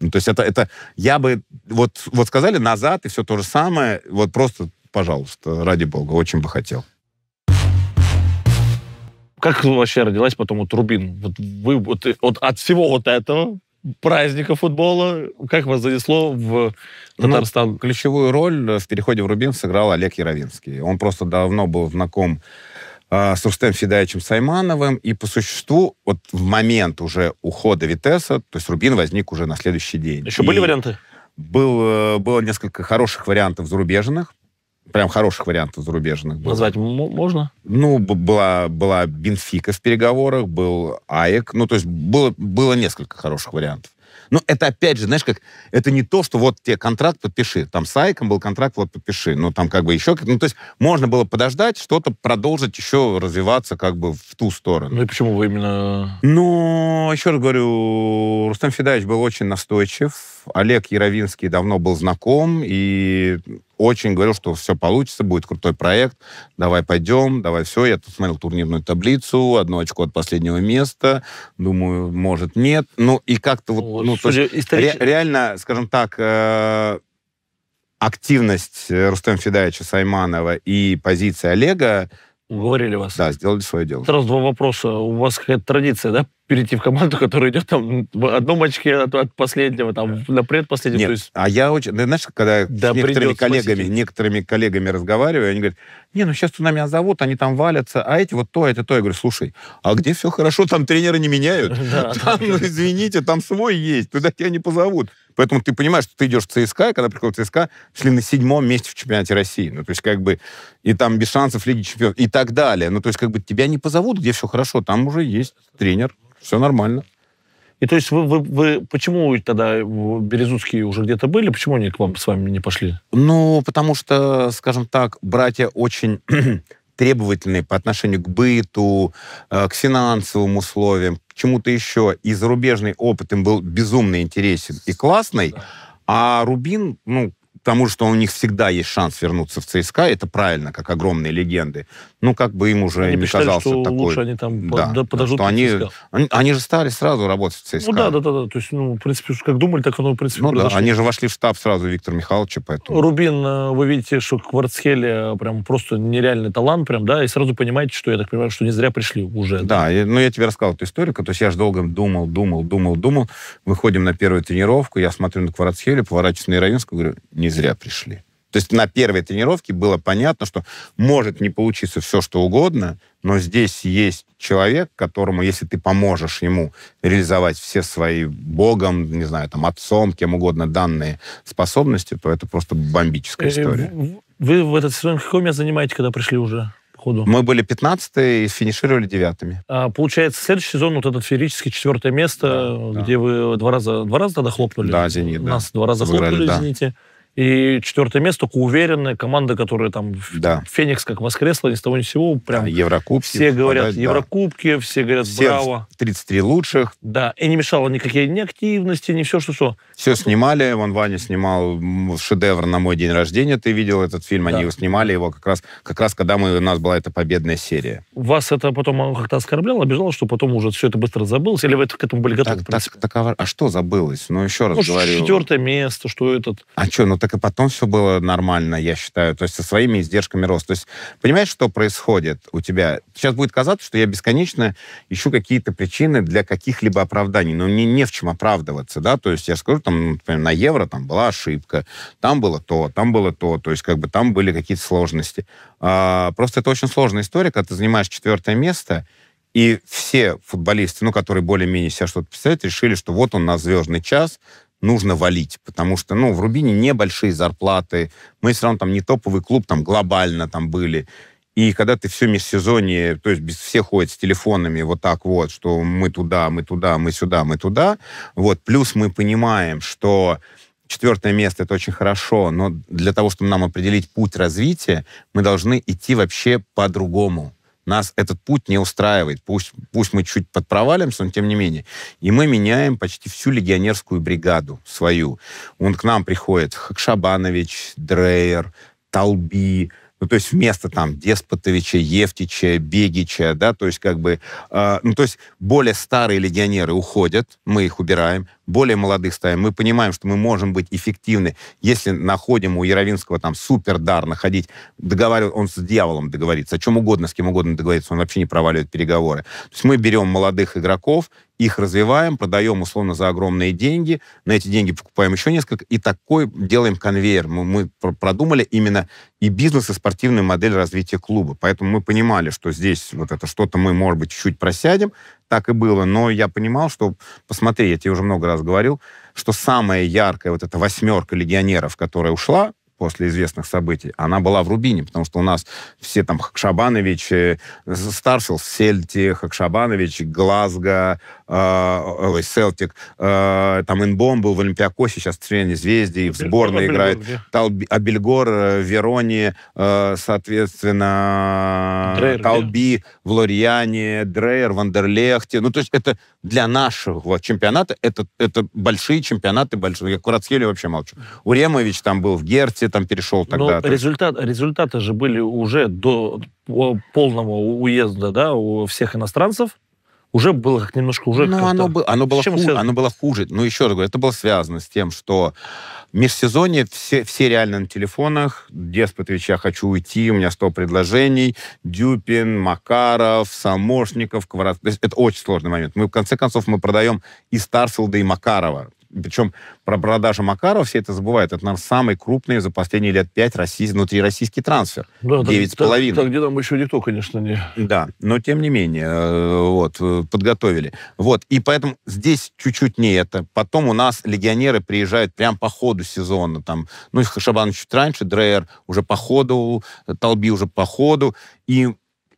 Ну, то есть это, это я бы... Вот, вот сказали назад и все то же самое, вот просто, пожалуйста, ради бога, очень бы хотел. Как вообще родилась потом вот Рубин? Вот вы вот, вот э, от всего вот этого праздника футбола. Как вас занесло в ну, Татарстан? Ну, ключевую роль в переходе в Рубин сыграл Олег Яровинский. Он просто давно был знаком э, с Рустем Федаевичем Саймановым. И по существу, вот в момент уже ухода Витеса, то есть Рубин возник уже на следующий день. Еще и были варианты? Был, э, было несколько хороших вариантов зарубежных прям хороших вариантов зарубежных было. Назвать можно? Ну, была, была Бенфика в переговорах, был АЕК. Ну, то есть было, было несколько хороших вариантов. Но это опять же, знаешь, как это не то, что вот тебе контракт подпиши. Там с Айком был контракт, вот подпиши. Ну, там как бы еще... Ну, то есть можно было подождать, что-то продолжить еще развиваться как бы в ту сторону. Ну и почему вы именно... Ну, еще раз говорю, Рустам Федаевич был очень настойчив Олег Яровинский давно был знаком и очень говорил, что все получится, будет крутой проект, давай пойдем, давай все. Я тут смотрел турнирную таблицу, одно очко от последнего места, думаю, может, нет. Ну, и как-то вот... Ну, ну Слушай, то историч... ре- реально, скажем так, э- активность э, Рустем Федаевича Сайманова и позиция Олега... Говорили вас. Да, сделали свое дело. Сразу два вопроса. У вас какая-то традиция, да, перейти в команду, которая идет там в одном очке от, от последнего, там на предпоследнем. Нет, есть... а я очень... Знаешь, когда да, с некоторыми коллегами, некоторыми коллегами разговариваю, они говорят, не, ну сейчас на меня зовут, они там валятся, а эти вот то, это то. Я говорю, слушай, а где все хорошо, там тренеры не меняют. Там, ну, извините, там свой есть, туда тебя не позовут. Поэтому ты понимаешь, что ты идешь в ЦСКА, и когда приходил ЦСКА, шли на седьмом месте в чемпионате России. Ну, то есть как бы и там без шансов Лиги Чемпионов и так далее. Ну, то есть как бы тебя не позовут, где все хорошо, там уже есть тренер. Все нормально. И то есть вы, вы, вы почему тогда Березутские уже где-то были, почему они к вам с вами не пошли? Ну, потому что, скажем так, братья очень требовательные по отношению к быту, э, к финансовым условиям, к чему-то еще. И зарубежный опыт им был безумно интересен и классный. А Рубин, ну, тому, что у них всегда есть шанс вернуться в ЦСКА, это правильно, как огромные легенды. Ну, как бы им уже они не посчитали, казался что такой... лучше они там да, подождут что они, они, они же стали сразу работать в ЦСКА. Ну да, да, да, То есть, ну, в принципе, как думали, так оно, в принципе, Ну да, они же вошли в штаб сразу Виктора Михайловича, поэтому... Рубин, э, вы видите, что Кварцхеле э, прям просто нереальный талант, прям, да, и сразу понимаете, что, я так понимаю, что не зря пришли уже. Да, да. ну я тебе рассказал эту историю, то есть я же долго думал, думал, думал, думал. Выходим на первую тренировку, я смотрю на Кварцхеле, поворачиваюсь на Яровинскую, говорю, не зря пришли. То есть на первой тренировке было понятно, что может не получиться все, что угодно, но здесь есть человек, которому, если ты поможешь ему реализовать все свои богом, не знаю, там, отцом, кем угодно данные способности, то это просто бомбическая история. Вы в этот сезон какое место занимаете, когда пришли уже? ходу. Мы были 15 и финишировали девятыми. А, получается, следующий сезон вот это феерически четвертое место, да, где да. вы два раза, два раза тогда хлопнули? Да, «Зенит». Нас да. два раза Выиграли, хлопнули, да. «Зените». И четвертое место, только уверенная команда, которая там да. Феникс как воскресла, ни с того ни с сего. Прям а, да, Еврокубки. Все говорят подать, Еврокубки, да. все говорят все браво. 33 лучших. Да, и не мешало никакие неактивности, ни все, что что. Все снимали, вон Ваня снимал шедевр на мой день рождения, ты видел этот фильм, да. они снимали его как раз, как раз когда мы, у нас была эта победная серия. Вас это потом а, как-то оскорбляло, обижало, что потом уже все это быстро забылось, или вы это, к этому были готовы? Так, так, такова... А что забылось? Ну, еще раз ну, говорю. четвертое место, что этот... А что, ну так и потом все было нормально, я считаю, то есть со своими издержками рост. То есть понимаешь, что происходит у тебя? Сейчас будет казаться, что я бесконечно ищу какие-то причины для каких-либо оправданий, но мне не в чем оправдываться, да, то есть я скажу, там, например, на евро там была ошибка, там было то, там было то, то есть как бы там были какие-то сложности. А, просто это очень сложная история, когда ты занимаешь четвертое место, и все футболисты, ну, которые более-менее себя что-то представляют, решили, что вот он на звездный час, нужно валить, потому что, ну, в Рубине небольшие зарплаты, мы все равно там не топовый клуб, там глобально там были. И когда ты все межсезонье, то есть без всех ходят с телефонами вот так вот, что мы туда, мы туда, мы сюда, мы туда, вот, плюс мы понимаем, что четвертое место это очень хорошо, но для того, чтобы нам определить путь развития, мы должны идти вообще по-другому. Нас этот путь не устраивает. Пусть, пусть мы чуть подпровалимся, но тем не менее. И мы меняем почти всю легионерскую бригаду свою. Он к нам приходит Хакшабанович, Дрейер, Толби, ну, то есть вместо там Деспотовича, Евтича, Бегича, да, то есть как бы, э, ну, то есть более старые легионеры уходят, мы их убираем, более молодых ставим. Мы понимаем, что мы можем быть эффективны, если находим у Яровинского там супердар находить, договаривать, он с дьяволом договорится, о чем угодно, с кем угодно договорится, он вообще не проваливает переговоры. То есть мы берем молодых игроков, их развиваем, продаем условно за огромные деньги, на эти деньги покупаем еще несколько, и такой делаем конвейер. Мы, мы продумали именно и бизнес, и спортивную модель развития клуба. Поэтому мы понимали, что здесь вот это что-то мы, может быть, чуть-чуть просядем, так и было, но я понимал, что, посмотри, я тебе уже много раз говорил, что самая яркая вот эта восьмерка легионеров, которая ушла, после известных событий, она была в Рубине, потому что у нас все там Хакшабанович, э, Старшил, Сельти, Хакшабанович, Глазго, э, Селтик, э, там Инбом был в Олимпиакосе, сейчас тренер Трене Звезде, и в сборной играет. Талби, Абельгор э, Верони, э, соответственно, Дрейер, Талби да? в Лориане, Дрейер, Вандерлехте. Ну, то есть это для нашего чемпионата, это, это большие чемпионаты, большие. Я Курацхели вообще молчу. Уремович там был в Герте, там перешел тогда? Но результат, результаты же были уже до полного уезда да, у всех иностранцев уже было как немножко уже... Ну, оно, бы, оно, было хуже, оно было хуже. Ну, еще раз говорю, это было связано с тем, что в межсезонье все, все реально на телефонах. Деспотович, я хочу уйти, у меня 100 предложений. Дюпин, Макаров, Самошников, Кварат. То есть это очень сложный момент. Мы, в конце концов, мы продаем и Старфилда, и Макарова причем про продажу Макарова все это забывают. Это, наверное, самый крупный за последние лет пять россий, внутрироссийский трансфер. девять с половиной. Так, где там еще никто, конечно, не... Да, но тем не менее, э, вот, э, подготовили. Вот, и поэтому здесь чуть-чуть не это. Потом у нас легионеры приезжают прямо по ходу сезона. Там, ну, Шабан чуть раньше, Дрейер уже по ходу, Толби уже по ходу. И,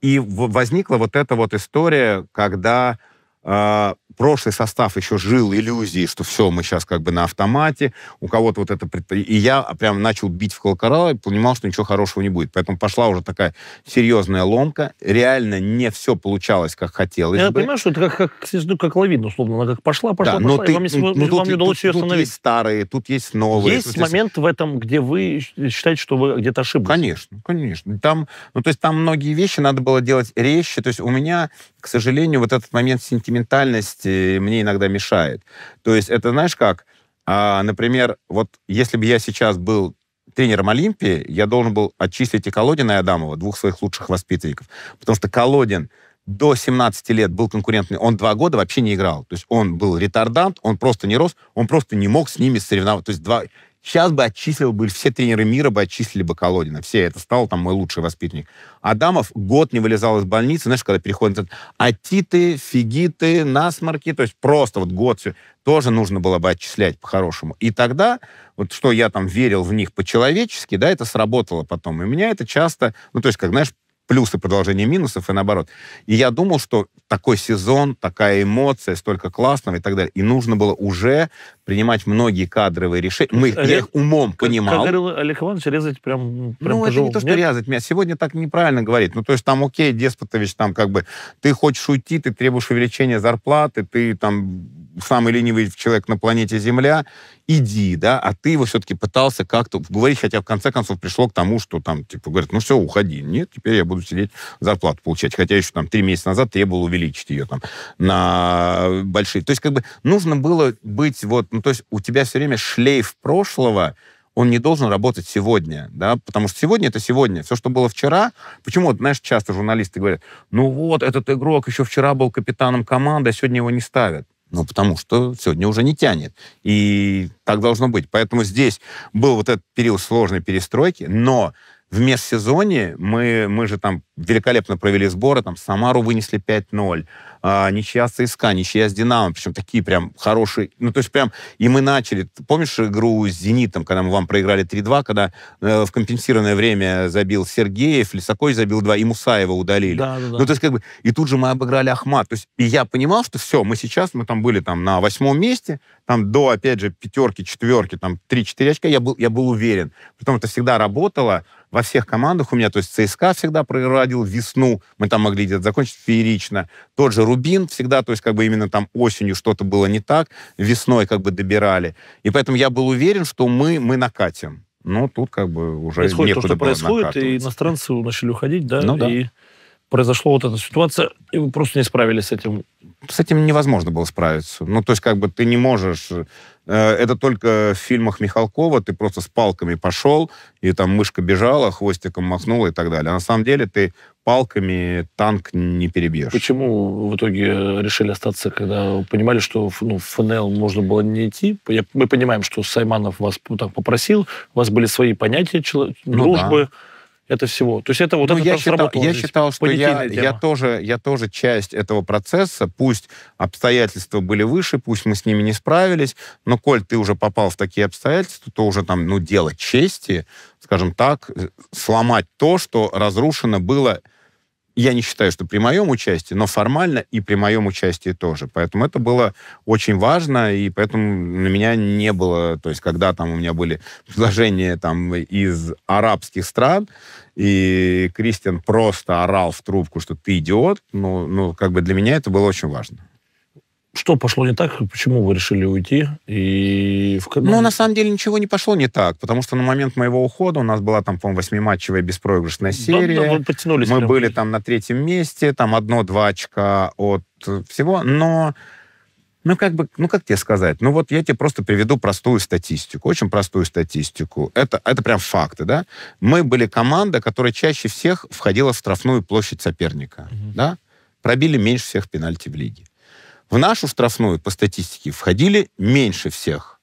и возникла вот эта вот история, когда э, прошлый состав еще жил иллюзией, что все, мы сейчас как бы на автомате, у кого-то вот это предпри... И я прям начал бить в колокола и понимал, что ничего хорошего не будет. Поэтому пошла уже такая серьезная ломка. Реально не все получалось, как хотелось Я бы. понимаю, что это как, как, ну, как лавина, условно. Она как пошла, пошла, да, пошла, но ну и ты, вам, ну, вам ну, тут, не удалось тут, ее остановить. Тут есть старые, тут есть новые. Есть момент есть... в этом, где вы считаете, что вы где-то ошиблись? Конечно, конечно. Там, ну, то есть там многие вещи надо было делать резче. То есть у меня, к сожалению, вот этот момент сентиментальности есть мне иногда мешает. То есть это, знаешь как, а, например, вот если бы я сейчас был тренером Олимпии, я должен был отчислить и Колодина, и Адамова, двух своих лучших воспитанников. Потому что Колодин до 17 лет был конкурентный, он два года вообще не играл. То есть он был ретардант, он просто не рос, он просто не мог с ними соревноваться. То есть два, Сейчас бы отчислил бы, все тренеры мира бы отчислили бы Колодина. Все, это стал там мой лучший воспитанник. Адамов год не вылезал из больницы, знаешь, когда переходит от атиты, фигиты, насморки, то есть просто вот год все. Тоже нужно было бы отчислять по-хорошему. И тогда, вот что я там верил в них по-человечески, да, это сработало потом. И меня это часто, ну, то есть, как, знаешь, плюсы продолжения минусов и наоборот. И я думал, что такой сезон, такая эмоция, столько классного и так далее. И нужно было уже принимать многие кадровые решения. Мы, Ре... Я их умом как, понимал. Как говорил Олег Иванович, резать прям, прям Ну, пожел. это не то, что Нет? резать. Меня сегодня так неправильно говорить Ну, то есть там, окей, Деспотович, там как бы ты хочешь уйти, ты требуешь увеличения зарплаты, ты там самый ленивый человек на планете Земля, иди, да, а ты его все-таки пытался как-то говорить, хотя в конце концов пришло к тому, что там, типа, говорят, ну все, уходи. Нет, теперь я буду сидеть, зарплату получать. Хотя еще там три месяца назад требовал увеличить ее там на большие. То есть как бы нужно было быть вот, ну то есть у тебя все время шлейф прошлого, он не должен работать сегодня, да, потому что сегодня это сегодня. Все, что было вчера, почему, вот, знаешь, часто журналисты говорят, ну вот, этот игрок еще вчера был капитаном команды, а сегодня его не ставят. Ну, потому что сегодня уже не тянет. И так должно быть. Поэтому здесь был вот этот период сложной перестройки, но в межсезонье мы, мы же там великолепно провели сборы, там Самару вынесли 5-0, а, ничья с ЦСКА, ничья с Динамо, причем такие прям хорошие, ну то есть прям, и мы начали, помнишь игру с Зенитом, когда мы вам проиграли 3-2, когда э, в компенсированное время забил Сергеев, Лисакой забил 2, и Мусаева удалили. Да, да, да. Ну то есть как бы, и тут же мы обыграли Ахмат, то есть и я понимал, что все, мы сейчас, мы там были там на восьмом месте, там до, опять же, пятерки, четверки, там 3-4 очка, я был, я был уверен. Притом это всегда работало, во всех командах у меня, то есть ЦСКА всегда проводил весну, мы там могли где-то закончить феерично. Тот же Рубин всегда, то есть как бы именно там осенью что-то было не так, весной как бы добирали. И поэтому я был уверен, что мы, мы накатим. Но тут как бы уже происходит некуда то, что происходит, и иностранцы начали уходить, да? Ну да. И произошла вот эта ситуация, и вы просто не справились с этим. С этим невозможно было справиться. Ну, то есть, как бы ты не можешь Э, это только в фильмах Михалкова ты просто с палками пошел, и там мышка бежала, хвостиком махнула и так далее. А на самом деле ты палками танк не перебьешь. Почему в итоге решили остаться, когда понимали, что ну, в ФНЛ можно было не идти? Я, мы понимаем, что Сайманов вас ну, так попросил, у вас были свои понятия ну, дружбы, да это всего. То есть это вот ну, это я считал, я считал, что я, я, тоже, я тоже часть этого процесса. Пусть обстоятельства были выше, пусть мы с ними не справились, но, коль ты уже попал в такие обстоятельства, то уже там, ну, дело чести, скажем так, э, сломать то, что разрушено было я не считаю, что при моем участии, но формально и при моем участии тоже. Поэтому это было очень важно, и поэтому на меня не было... То есть, когда там у меня были предложения там, из арабских стран, и Кристиан просто орал в трубку, что ты идиот, ну, ну, как бы для меня это было очень важно что пошло не так, почему вы решили уйти? И в ну, ну, на самом деле ничего не пошло не так, потому что на момент моего ухода у нас была там, по-моему, восьмиматчевая беспроигрышная серия. Да, да, вы подтянулись. Мы прям. были там на третьем месте, там одно-два очка от всего, но ну, как бы, ну, как тебе сказать? Ну, вот я тебе просто приведу простую статистику, очень простую статистику. Это, это прям факты, да? Мы были команда, которая чаще всех входила в штрафную площадь соперника, угу. да? Пробили меньше всех пенальти в лиге. В нашу штрафную по статистике входили меньше всех,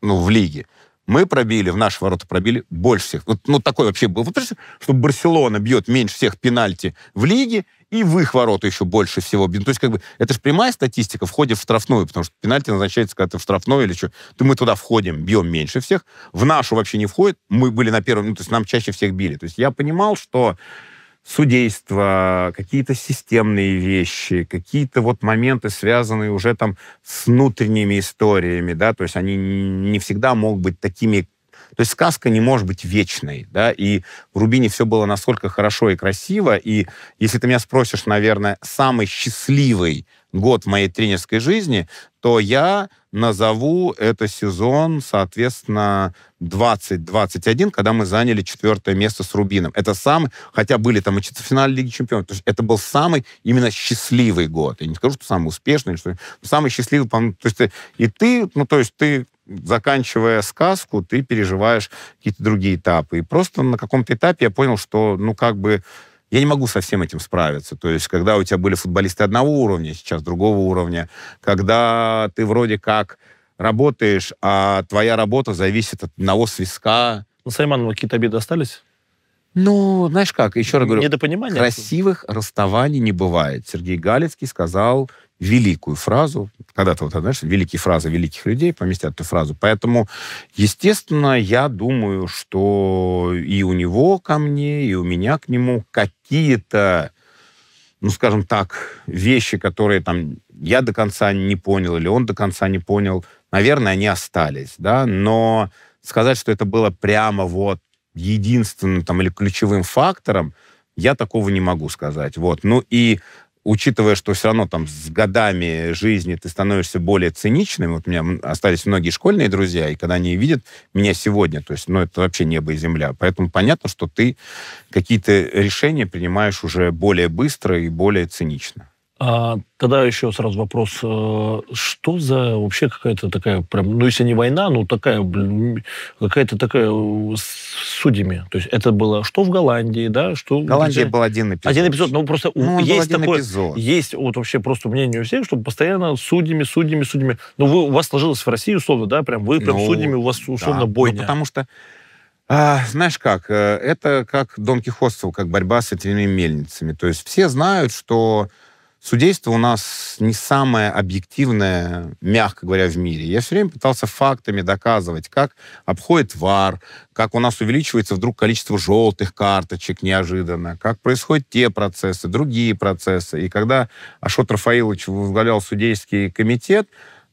ну, в лиге. Мы пробили, в наши ворота пробили больше всех. Вот, ну, такой вообще был. вот что Барселона бьет меньше всех пенальти в лиге, и в их ворота еще больше всего бьют. То есть, как бы, это же прямая статистика, входит в штрафную, потому что пенальти назначается, когда ты в штрафную или что. То мы туда входим, бьем меньше всех. В нашу вообще не входит. Мы были на первом, ну, то есть нам чаще всех били. То есть я понимал, что судейство, какие-то системные вещи, какие-то вот моменты, связанные уже там с внутренними историями, да, то есть они не всегда могут быть такими, то есть сказка не может быть вечной, да, и в «Рубине» все было настолько хорошо и красиво, и если ты меня спросишь, наверное, самый счастливый год в моей тренерской жизни, то я назову это сезон, соответственно, 20-21, когда мы заняли четвертое место с Рубином. Это самый, хотя были там и четвертьфинал Лиги Чемпионов, то есть это был самый именно счастливый год. Я не скажу, что самый успешный, что самый счастливый, по то есть и ты, ну то есть ты заканчивая сказку, ты переживаешь какие-то другие этапы. И просто на каком-то этапе я понял, что, ну, как бы, я не могу со всем этим справиться. То есть, когда у тебя были футболисты одного уровня, сейчас другого уровня, когда ты вроде как работаешь, а твоя работа зависит от одного свистка. Ну, Сайман, какие-то обиды остались? Ну, знаешь как, еще раз говорю, Недопонимание. красивых расставаний не бывает. Сергей Галицкий сказал великую фразу. Когда-то, вот, знаешь, великие фразы великих людей поместят эту фразу. Поэтому, естественно, я думаю, что и у него ко мне, и у меня к нему какие-то, ну, скажем так, вещи, которые там я до конца не понял или он до конца не понял, наверное, они остались, да, но сказать, что это было прямо вот единственным там, или ключевым фактором, я такого не могу сказать. Вот. Ну и учитывая, что все равно там с годами жизни ты становишься более циничным, вот у меня остались многие школьные друзья, и когда они видят меня сегодня, то есть, ну, это вообще небо и земля. Поэтому понятно, что ты какие-то решения принимаешь уже более быстро и более цинично. А тогда еще сразу вопрос, э, что за вообще какая-то такая, прям, ну если не война, ну такая, какая-то такая э, с судьями. То есть это было что в Голландии, да, что... Голландия где... был один эпизод. Один эпизод, ну просто ну, есть такой, эпизод. есть вот вообще просто мнение у всех, что постоянно судьями, судьями, судьями. Ну вы, у вас сложилось в России условно, да, прям вы прям ну, судьями, у вас условно да, ну, бойня. Ну, потому что а, знаешь как, э, это как Дон Кихотство, как борьба с этими мельницами. То есть все знают, что судейство у нас не самое объективное, мягко говоря, в мире. Я все время пытался фактами доказывать, как обходит ВАР, как у нас увеличивается вдруг количество желтых карточек неожиданно, как происходят те процессы, другие процессы. И когда Ашот Рафаилович возглавлял судейский комитет,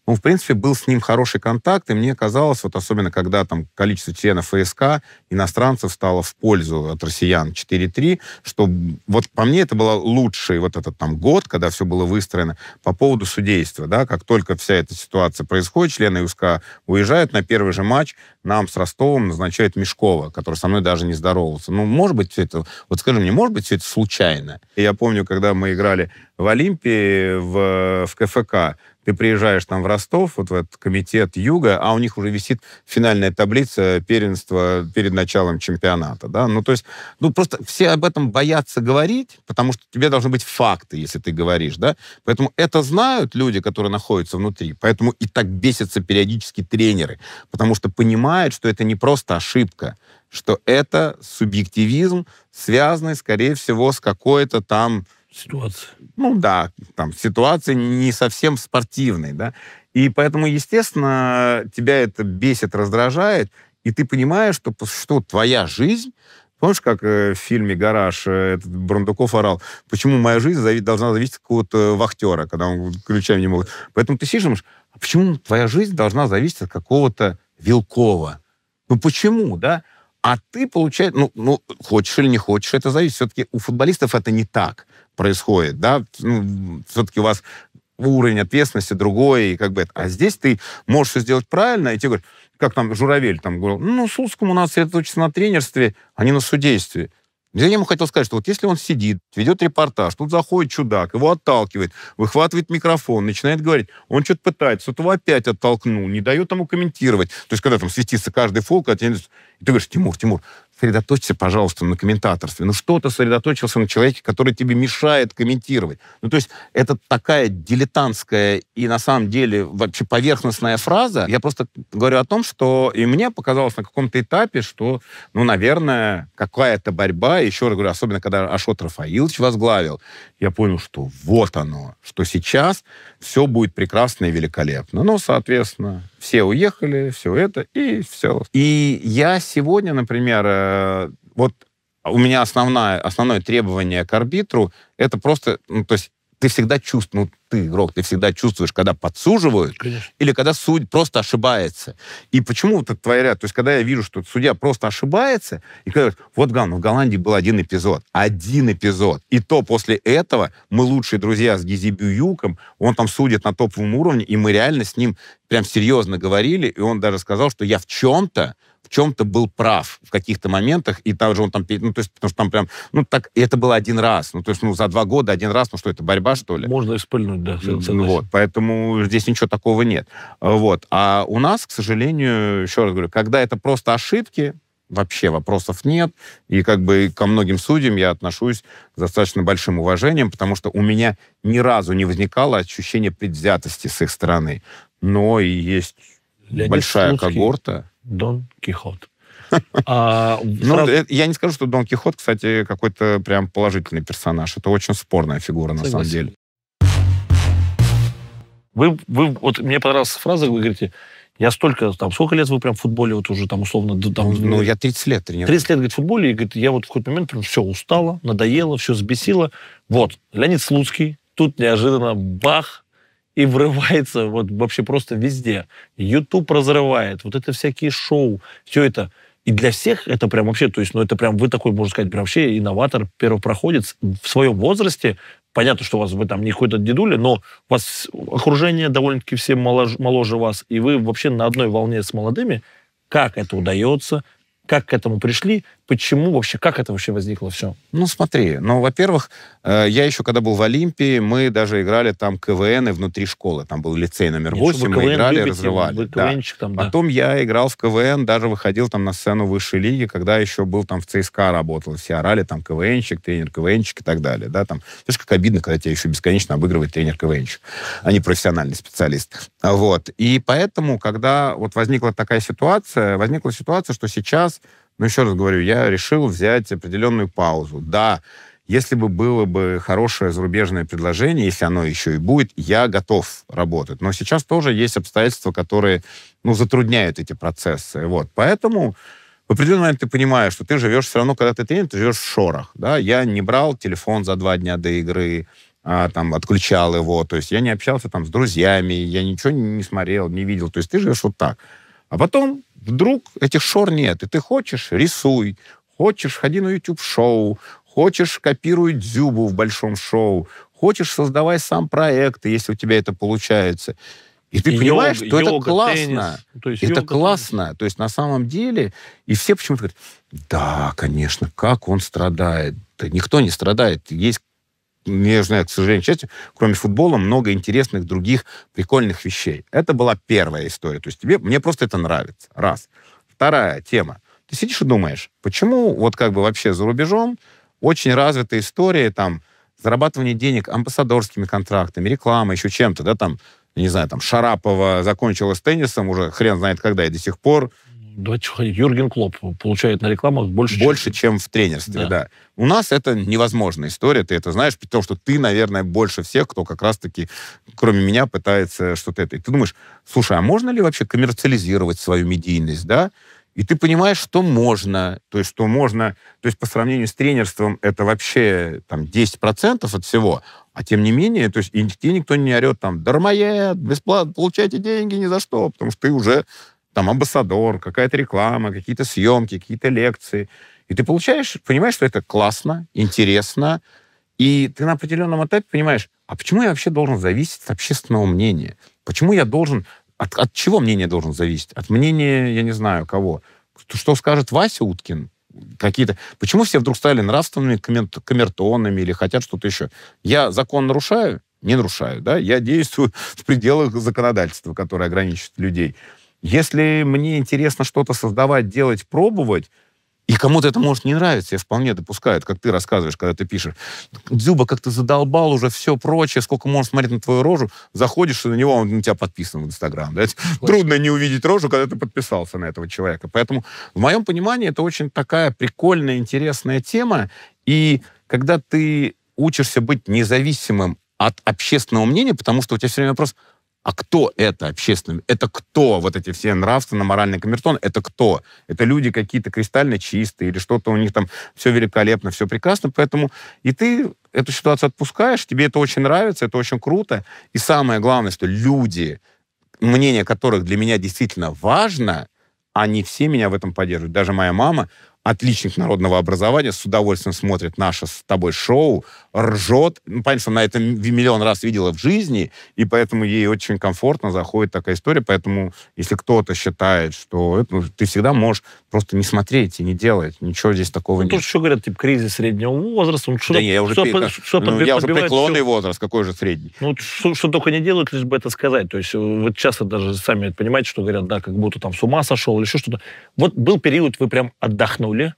ну, в принципе, был с ним хороший контакт, и мне казалось, вот особенно когда там количество членов ФСК иностранцев стало в пользу от россиян 4-3, что вот по мне это был лучший вот этот там год, когда все было выстроено по поводу судейства, да, как только вся эта ситуация происходит, члены ФСК уезжают на первый же матч, нам с Ростовым назначают Мешкова, который со мной даже не здоровался. Ну, может быть, все это... Вот скажи мне, может быть, все это случайно? Я помню, когда мы играли в Олимпии, в, в КФК, ты приезжаешь там в Ростов, вот в этот комитет Юга, а у них уже висит финальная таблица первенства перед началом чемпионата, да, ну то есть, ну просто все об этом боятся говорить, потому что тебе должны быть факты, если ты говоришь, да, поэтому это знают люди, которые находятся внутри, поэтому и так бесятся периодически тренеры, потому что понимают, понимает, что это не просто ошибка, что это субъективизм, связанный, скорее всего, с какой-то там... Ситуацией. Ну да, там ситуация не совсем спортивной, да. И поэтому, естественно, тебя это бесит, раздражает, и ты понимаешь, что, что твоя жизнь Помнишь, как э, в фильме «Гараж» э, этот Брундуков орал, почему моя жизнь зависит, должна зависеть от какого-то э, вахтера, когда он ключами не может, Поэтому ты сидишь и думаешь, а почему твоя жизнь должна зависеть от какого-то Вилкова. Ну почему, да? А ты, получается, ну, ну, хочешь или не хочешь, это зависит. Все-таки у футболистов это не так происходит, да? Ну, все-таки у вас уровень ответственности другой, и как бы это. А здесь ты можешь все сделать правильно, и тебе говорят, как там Журавель там говорил, ну, Сулскому нас сосредоточиться на тренерстве, а не на судействе. Я ему хотел сказать, что вот если он сидит, ведет репортаж, тут заходит чудак, его отталкивает, выхватывает микрофон, начинает говорить, он что-то пытается, вот его опять оттолкнул, не дает ему комментировать. То есть, когда там светится каждый фолк, а и ты говоришь, Тимур, Тимур, сосредоточься, пожалуйста, на комментаторстве. Ну что то сосредоточился на человеке, который тебе мешает комментировать? Ну то есть это такая дилетантская и на самом деле вообще поверхностная фраза. Я просто говорю о том, что и мне показалось на каком-то этапе, что, ну, наверное, какая-то борьба, еще раз говорю, особенно когда Ашот Рафаилович возглавил, я понял, что вот оно, что сейчас все будет прекрасно и великолепно. Ну, соответственно, все уехали, все это, и все. И я сегодня, например, э, Э, вот у меня основное, основное требование к арбитру это просто, ну, то есть ты всегда чувствуешь, ну, ты игрок, ты всегда чувствуешь, когда подсуживают, Конечно. или когда судья просто ошибается. И почему вот это твоя ряд? То есть, когда я вижу, что судья просто ошибается, и говорят, вот Ган, ну, в Голландии был один эпизод, один эпизод. И то после этого мы лучшие друзья с Гизи Бююком, он там судит на топовом уровне, и мы реально с ним прям серьезно говорили, и он даже сказал, что я в чем-то чем-то был прав в каких-то моментах, и там он там, ну, то есть, потому что там прям, ну, так, и это было один раз, ну, то есть, ну, за два года один раз, ну, что это, борьба, что ли? Можно испыльнуть, да, согласен. Ну, вот, поэтому здесь ничего такого нет. Вот, а у нас, к сожалению, еще раз говорю, когда это просто ошибки, вообще вопросов нет. И как бы ко многим судьям я отношусь с достаточно большим уважением, потому что у меня ни разу не возникало ощущение предвзятости с их стороны. Но и есть Леонид большая Слуцкий когорта. Дон Кихот. А, ну, сразу... Ну, я не скажу, что Дон Кихот, кстати, какой-то прям положительный персонаж. Это очень спорная фигура, Согласен. на самом деле. Вы, вы, вот мне понравилась фраза, вы говорите, я столько, там, сколько лет вы прям в футболе, вот уже там условно... Там, ну, э, я 30 лет тренирую. 30 лет, говорит, в футболе, и говорит, я вот в какой-то момент прям все устала, надоело, все сбесило. Вот, Леонид Слуцкий, тут неожиданно бах, и врывается вот вообще просто везде. YouTube разрывает, вот это всякие шоу, все это. И для всех это прям вообще, то есть, ну это прям вы такой, можно сказать, прям вообще инноватор, первопроходец в своем возрасте. Понятно, что у вас вы там не какой-то дедуля, но у вас окружение довольно-таки все моложе, моложе вас, и вы вообще на одной волне с молодыми. Как это удается? Как к этому пришли? Почему вообще? Как это вообще возникло все? Ну, смотри, ну, во-первых, э, я еще, когда был в Олимпии, мы даже играли там КВН внутри школы. Там был лицей номер 8, Нет, мы КВН играли, любите, разрывали. Вы да. Там, да. Потом я играл в КВН, даже выходил там на сцену высшей лиги, когда еще был там в ЦСКА работал. Все орали, там, КВНчик, тренер КВНчик и так далее. Да, там. Знаешь, как обидно, когда тебя еще бесконечно обыгрывает тренер КВНчик. а не профессиональный специалист. Вот. И поэтому, когда вот возникла такая ситуация, возникла ситуация, что сейчас но ну, еще раз говорю, я решил взять определенную паузу. Да, если бы было бы хорошее зарубежное предложение, если оно еще и будет, я готов работать. Но сейчас тоже есть обстоятельства, которые ну, затрудняют эти процессы. Вот. Поэтому в определенный момент ты понимаешь, что ты живешь все равно, когда ты тренер, ты живешь в шорах. Да? Я не брал телефон за два дня до игры, а, там, отключал его. То есть я не общался там с друзьями, я ничего не смотрел, не видел. То есть ты живешь вот так. А потом Вдруг этих шор нет, и ты хочешь — рисуй, хочешь — ходи на YouTube-шоу, хочешь — копируй дзюбу в большом шоу, хочешь — создавай сам проекты, если у тебя это получается. И ты и понимаешь, йога, что йога, это классно. Теннис, то есть это йога, классно. Теннис. То есть на самом деле... И все почему-то говорят, да, конечно, как он страдает. Да никто не страдает. Есть не знаю, к сожалению, к счастью, кроме футбола, много интересных других прикольных вещей. Это была первая история. То есть тебе, мне просто это нравится. Раз. Вторая тема. Ты сидишь и думаешь, почему вот как бы вообще за рубежом очень развитая история там зарабатывание денег амбассадорскими контрактами, реклама, еще чем-то, да, там, не знаю, там Шарапова закончила с теннисом уже хрен знает когда и до сих пор, давайте Юрген Клоп получает на рекламах больше, больше чем... чем в тренерстве, да. да. У нас это невозможная история, ты это знаешь, потому что ты, наверное, больше всех, кто как раз-таки, кроме меня, пытается что-то это. И ты думаешь, слушай, а можно ли вообще коммерциализировать свою медийность, да? И ты понимаешь, что можно, то есть что можно, то есть по сравнению с тренерством это вообще там 10% от всего, а тем не менее, то есть и тебе никто не орет там, дармоед, бесплатно, получайте деньги ни за что, потому что ты уже там амбассадор, какая-то реклама, какие-то съемки, какие-то лекции. И ты получаешь, понимаешь, что это классно, интересно, и ты на определенном этапе понимаешь, а почему я вообще должен зависеть от общественного мнения? Почему я должен... От, от чего мнение должен зависеть? От мнения, я не знаю, кого? Что скажет Вася Уткин? Какие-то... Почему все вдруг стали нравственными камертонами или хотят что-то еще? Я закон нарушаю? Не нарушаю, да? Я действую в пределах законодательства, которое ограничивает людей. Если мне интересно что-то создавать, делать, пробовать, и кому-то это может не нравиться, я вполне допускаю, это как ты рассказываешь, когда ты пишешь. Дзюба, как ты задолбал уже все прочее, сколько можно смотреть на твою рожу, заходишь, на него он на тебя подписан в Инстаграм. Да? Трудно не увидеть рожу, когда ты подписался на этого человека. Поэтому, в моем понимании, это очень такая прикольная, интересная тема. И когда ты учишься быть независимым от общественного мнения, потому что у тебя все время вопрос, а кто это общественный? Это кто вот эти все нравственно моральный камертон? Это кто? Это люди какие-то кристально чистые или что-то у них там все великолепно, все прекрасно. Поэтому и ты эту ситуацию отпускаешь, тебе это очень нравится, это очень круто. И самое главное, что люди, мнение которых для меня действительно важно, они все меня в этом поддерживают. Даже моя мама, отличник народного образования, с удовольствием смотрит наше с тобой шоу, ржет. Ну, понятно, что она это миллион раз видела в жизни, и поэтому ей очень комфортно заходит такая история. Поэтому, если кто-то считает, что это, ну, ты всегда можешь просто не смотреть и не делать, ничего здесь такого ну, нет. Тут что говорят, типа, кризис среднего возраста. Ну, что, да не, я уже, что, при, что, ну, я уже преклонный все. возраст, какой же средний? Ну, что, что только не делают, лишь бы это сказать. То есть, э, вот часто даже сами понимаете, что говорят, да, как будто там с ума сошел или еще что-то. Вот был период, вы прям отдохнули вернули.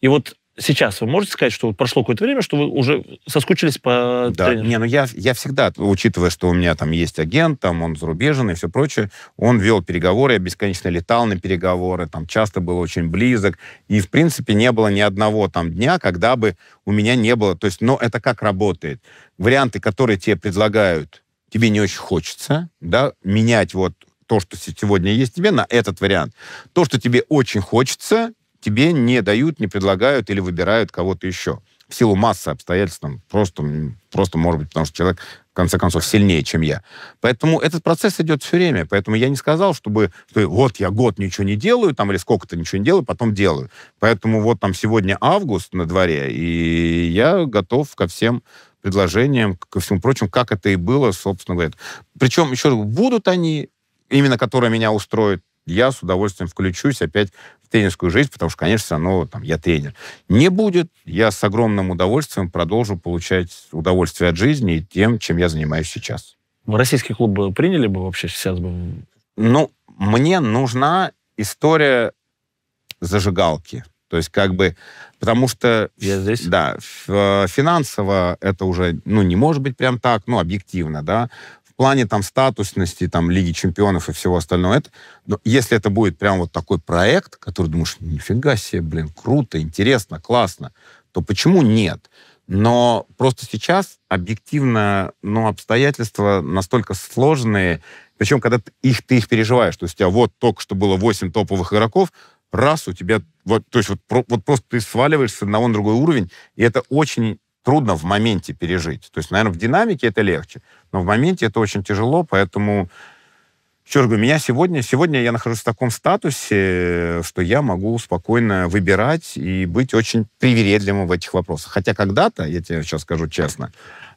И вот сейчас вы можете сказать, что прошло какое-то время, что вы уже соскучились по да. тренеру? Не, ну я, я всегда, учитывая, что у меня там есть агент, там он зарубежный и все прочее, он вел переговоры, я бесконечно летал на переговоры, там часто был очень близок, и, в принципе, не было ни одного там дня, когда бы у меня не было, то есть, но это как работает. Варианты, которые тебе предлагают, тебе не очень хочется, да, менять вот то, что сегодня есть тебе, на этот вариант. То, что тебе очень хочется, тебе не дают, не предлагают или выбирают кого-то еще. В силу массы обстоятельств, там, просто, просто, может быть, потому что человек, в конце концов, сильнее, чем я. Поэтому этот процесс идет все время. Поэтому я не сказал, чтобы что вот я год ничего не делаю, там, или сколько-то ничего не делаю, потом делаю. Поэтому вот там сегодня август на дворе, и я готов ко всем предложениям, ко всему прочему, как это и было, собственно говоря. Причем, еще будут они, именно которые меня устроят, я с удовольствием включусь опять тренерскую жизнь, потому что, конечно, ну, там, я тренер. Не будет, я с огромным удовольствием продолжу получать удовольствие от жизни и тем, чем я занимаюсь сейчас. В ну, российский клуб бы приняли бы вообще сейчас бы? Ну, мне нужна история зажигалки. То есть как бы, потому что... Я здесь? Да, э, финансово это уже, ну, не может быть прям так, ну, объективно, да плане там статусности, там Лиги Чемпионов и всего остального, это, но если это будет прям вот такой проект, который думаешь, нифига себе, блин, круто, интересно, классно, то почему нет? Но просто сейчас объективно ну, обстоятельства настолько сложные, причем когда ты их, ты их переживаешь, то есть у тебя вот только что было 8 топовых игроков, раз у тебя, вот, то есть вот, вот просто ты сваливаешься на одного другой уровень, и это очень трудно в моменте пережить. То есть, наверное, в динамике это легче, но в моменте это очень тяжело, поэтому еще раз говорю, меня сегодня, сегодня я нахожусь в таком статусе, что я могу спокойно выбирать и быть очень привередливым в этих вопросах. Хотя когда-то, я тебе сейчас скажу честно,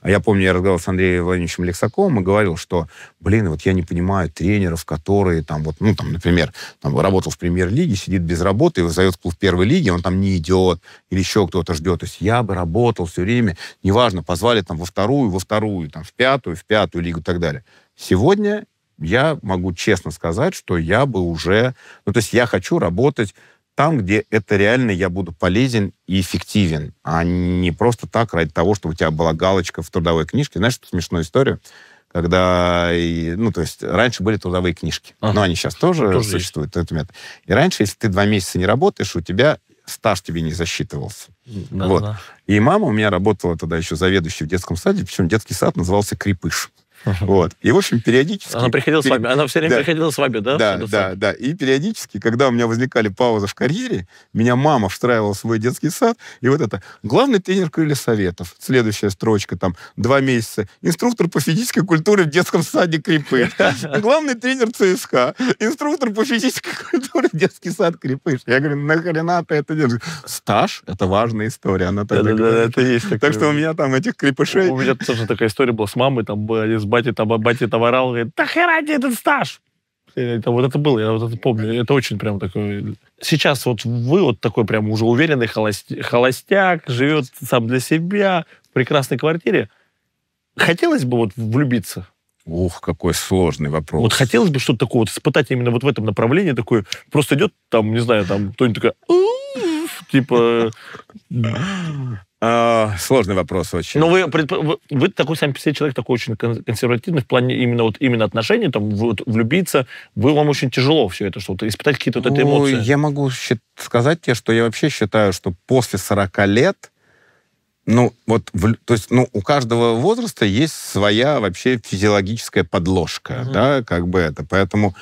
а я помню, я разговаривал с Андреем Владимировичем Лексаком и говорил, что, блин, вот я не понимаю тренеров, которые там вот, ну, там, например, там, работал в премьер-лиге, сидит без работы, его зовет клуб первой лиги, он там не идет, или еще кто-то ждет. То есть я бы работал все время, неважно, позвали там во вторую, во вторую, там, в пятую, в пятую лигу и так далее. Сегодня я могу честно сказать, что я бы уже... Ну, то есть я хочу работать там, где это реально я буду полезен и эффективен, а не просто так ради того, чтобы у тебя была галочка в трудовой книжке. Знаешь, эту смешную историю? когда, ну, то есть раньше были трудовые книжки, ага. но они сейчас тоже, тоже существуют, есть. И раньше, если ты два месяца не работаешь, у тебя стаж тебе не засчитывался. Да, вот. да. И мама у меня работала тогда еще заведующей в детском саде, причем детский сад назывался «Крепыш». Вот. И, в общем, периодически... Она приходила пере... с вами, она все время да. приходила с вами, да? Да, да, да, И периодически, когда у меня возникали паузы в карьере, меня мама встраивала в свой детский сад, и вот это «Главный тренер крылья советов». Следующая строчка там «Два месяца». «Инструктор по физической культуре в детском саде Крепыш». «Главный тренер ЦСКА». «Инструктор по физической культуре в детский сад Крепыш». Я говорю, нахрена ты это делаешь? Стаж — это важная история. Она да, да, да, это есть. Так что у меня там этих крепышей... У меня тоже такая история была с мамой, там с из бати, бати товарал, говорит, да хера этот стаж! Это, вот это было, я вот это помню. Это очень прям такое... Сейчас вот вы вот такой прям уже уверенный холостяк, холостяк живет сам для себя в прекрасной квартире. Хотелось бы вот влюбиться? Ух, какой сложный вопрос. Вот хотелось бы что-то такое вот испытать именно вот в этом направлении, такое, просто идет там, не знаю, там кто-нибудь такой, типа, а, сложный вопрос очень. Но ну, вы, вы, вы такой сам по себе человек, такой очень консервативный в плане именно, вот, именно отношений, там, вот, влюбиться. Вы, вам очень тяжело все это, что-то испытать какие-то ну, вот эти эмоции. Я могу сказать тебе, что я вообще считаю, что после 40 лет, ну, вот, в, то есть, ну, у каждого возраста есть своя вообще физиологическая подложка, mm-hmm. да, как бы это. Поэтому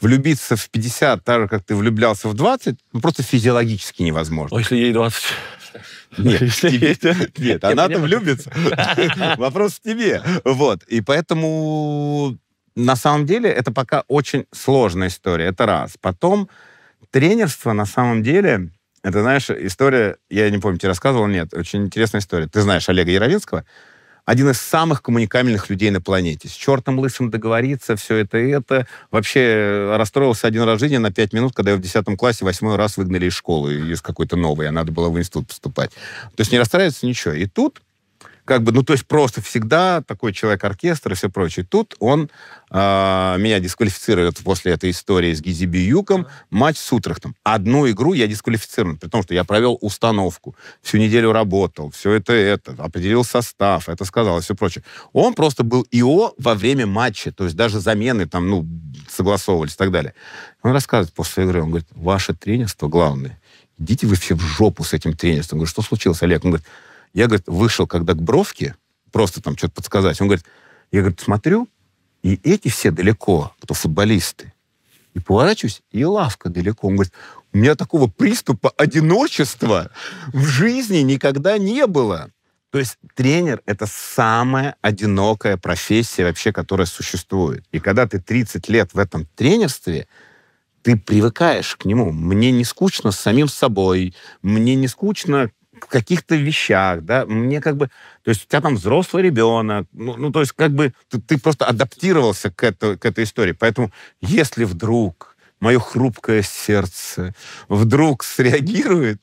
влюбиться в 50, так же, как ты влюблялся в 20, ну, просто физиологически невозможно. А если ей 20? Нет, нет она там влюбится. Вопрос в тебе. Вот. И поэтому на самом деле это пока очень сложная история. Это раз. Потом тренерство на самом деле... Это, знаешь, история, я не помню, тебе рассказывал, нет, очень интересная история. Ты знаешь Олега Яровинского? один из самых коммуникабельных людей на планете. С чертом лысым договориться, все это и это. Вообще э, расстроился один раз в жизни на пять минут, когда я в десятом классе восьмой раз выгнали из школы, из какой-то новой, а надо было в институт поступать. То есть не расстраивается ничего. И тут как бы, ну, то есть просто всегда такой человек-оркестр и все прочее. Тут он э, меня дисквалифицирует после этой истории с Гизи Биюком, матч с Утрахтом. Одну игру я дисквалифицирован, при том, что я провел установку, всю неделю работал, все это, это, определил состав, это сказал и все прочее. Он просто был ИО во время матча, то есть даже замены там, ну, согласовывались и так далее. Он рассказывает после игры, он говорит, ваше тренерство главное, идите вы все в жопу с этим тренерством. Я говорю, что случилось, Олег? Он говорит, я, говорит, вышел когда к Бровке, просто там что-то подсказать. Он говорит, я, говорит, смотрю, и эти все далеко, кто футболисты. И поворачиваюсь, и лавка далеко. Он говорит, у меня такого приступа одиночества в жизни никогда не было. То есть тренер — это самая одинокая профессия вообще, которая существует. И когда ты 30 лет в этом тренерстве, ты привыкаешь к нему. Мне не скучно с самим собой, мне не скучно в каких-то вещах, да, мне как бы, то есть у тебя там взрослый ребенок, ну, ну то есть как бы ты, ты просто адаптировался к, это, к этой истории. Поэтому если вдруг мое хрупкое сердце вдруг среагирует,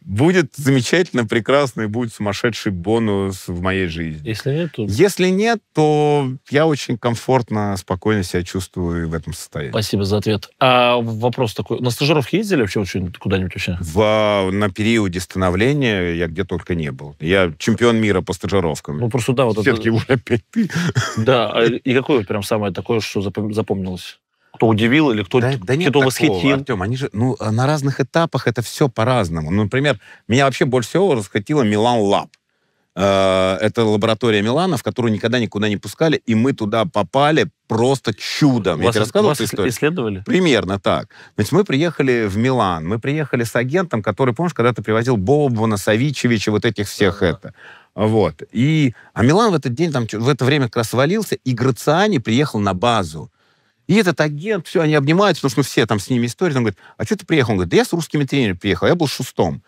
будет замечательно, прекрасно, и будет сумасшедший бонус в моей жизни. Если нет, то... Если нет, то я очень комфортно, спокойно себя чувствую в этом состоянии. Спасибо за ответ. А вопрос такой. На стажировке ездили вообще очень куда-нибудь вообще? В, на периоде становления я где только не был. Я чемпион мира по стажировкам. Ну, просто да, вот Все-таки это... уже опять ты. Да, а и какое прям самое такое, что запомнилось? кто удивил или кто, да, да нет кто такого, восхитил. Артем, они же ну, э, на разных этапах это все по-разному. Ну, например, меня вообще больше всего расхотило Милан Лаб. Э, это лаборатория Милана, в которую никогда никуда не пускали, и мы туда попали просто чудом. Вас, Я тебе рассказывал вас эту историю? исследовали? Примерно так. Значит, мы приехали в Милан, мы приехали с агентом, который, помнишь, когда то привозил Бобана, Савичевича, вот этих всех да, это. Вот. И, а Милан в этот день, там, в это время как раз свалился, и Грациани приехал на базу. И этот агент, все, они обнимаются, потому что мы все там с ними истории. Он говорит, а что ты приехал? Он говорит, да я с русскими тренерами приехал, я был шестом.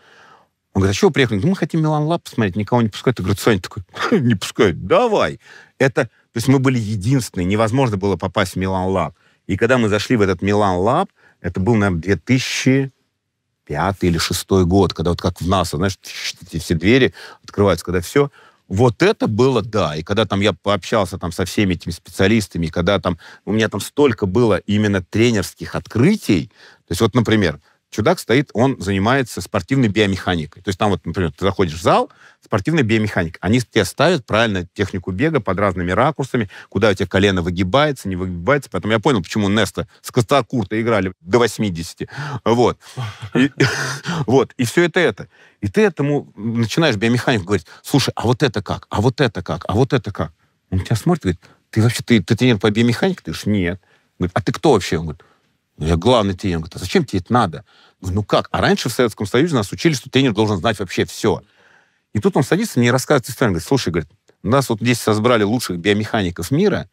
Он говорит, а чего приехали? Ну, мы хотим Милан Лаб посмотреть, никого не пускают. Я говорю, Саня такой, не пускают, давай. Это, то есть мы были единственные, невозможно было попасть в Милан Лаб. И когда мы зашли в этот Милан Лаб, это был, наверное, 2000 пятый или шестой год, когда вот как в НАСА, знаешь, эти все двери открываются, когда все, вот это было, да. И когда там я пообщался там со всеми этими специалистами, когда там у меня там столько было именно тренерских открытий, то есть вот, например, чудак стоит, он занимается спортивной биомеханикой. То есть там вот, например, ты заходишь в зал, спортивная биомеханика. Они тебе ставят правильно технику бега под разными ракурсами, куда у тебя колено выгибается, не выгибается. Поэтому я понял, почему Неста с Костокурта играли до 80. Вот. вот. И все это это. И ты этому начинаешь биомеханику говорить, слушай, а вот это как? А вот это как? А вот это как? Он тебя смотрит, говорит, ты вообще, ты, ты тренер по биомеханике? Ты говоришь, нет. Говорит, а ты кто вообще? Он говорит, ну, я главный тренер. Он говорит, а зачем тебе это надо? Говорю, ну как? А раньше в Советском Союзе нас учили, что тренер должен знать вообще все. И тут он садится, мне рассказывает историю. Говорит, слушай, говорит, нас вот здесь собрали лучших биомехаников мира.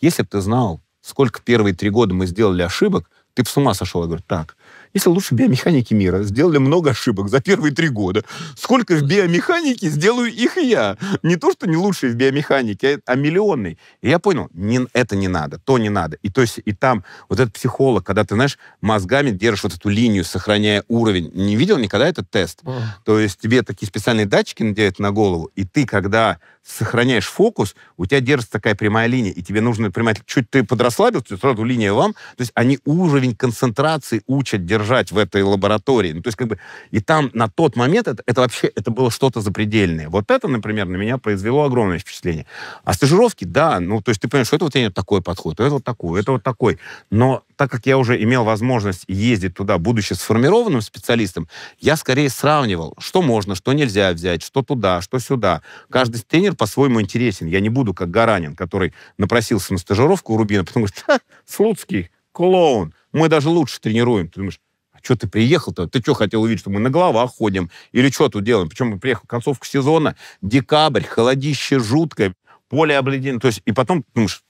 Если бы ты знал, сколько первые три года мы сделали ошибок, ты бы с ума сошел. Я говорю, так, если лучше биомеханики мира. Сделали много ошибок за первые три года. Сколько в биомеханике, сделаю их и я. Не то, что не лучшие в биомеханике, а, а миллионный. И я понял, не, это не надо, то не надо. И то есть и там вот этот психолог, когда ты, знаешь, мозгами держишь вот эту линию, сохраняя уровень. Не видел никогда этот тест? То есть тебе такие специальные датчики надевают на голову, и ты, когда сохраняешь фокус, у тебя держится такая прямая линия, и тебе нужно понимать, чуть ты подрасслабился, сразу линия вам. То есть они уровень концентрации учат держать в этой лаборатории. Ну, то есть как бы и там на тот момент это, это вообще это было что-то запредельное. Вот это, например, на меня произвело огромное впечатление. А стажировки, да, ну то есть ты понимаешь, что это вот у такой подход, это вот такой, это вот такой. Но так как я уже имел возможность ездить туда, будучи сформированным специалистом, я скорее сравнивал, что можно, что нельзя взять, что туда, что сюда. Каждый тренер по-своему интересен. Я не буду как Гаранин, который напросился на стажировку у Рубина, потому что Слуцкий, клоун, мы даже лучше тренируем. Ты думаешь, «А что ты приехал-то? Ты что хотел увидеть, что мы на головах ходим? Или что тут делаем? Причем мы приехали приехал концовку сезона, декабрь, холодище жуткое, поле обледенено. То есть, и потом, думаешь,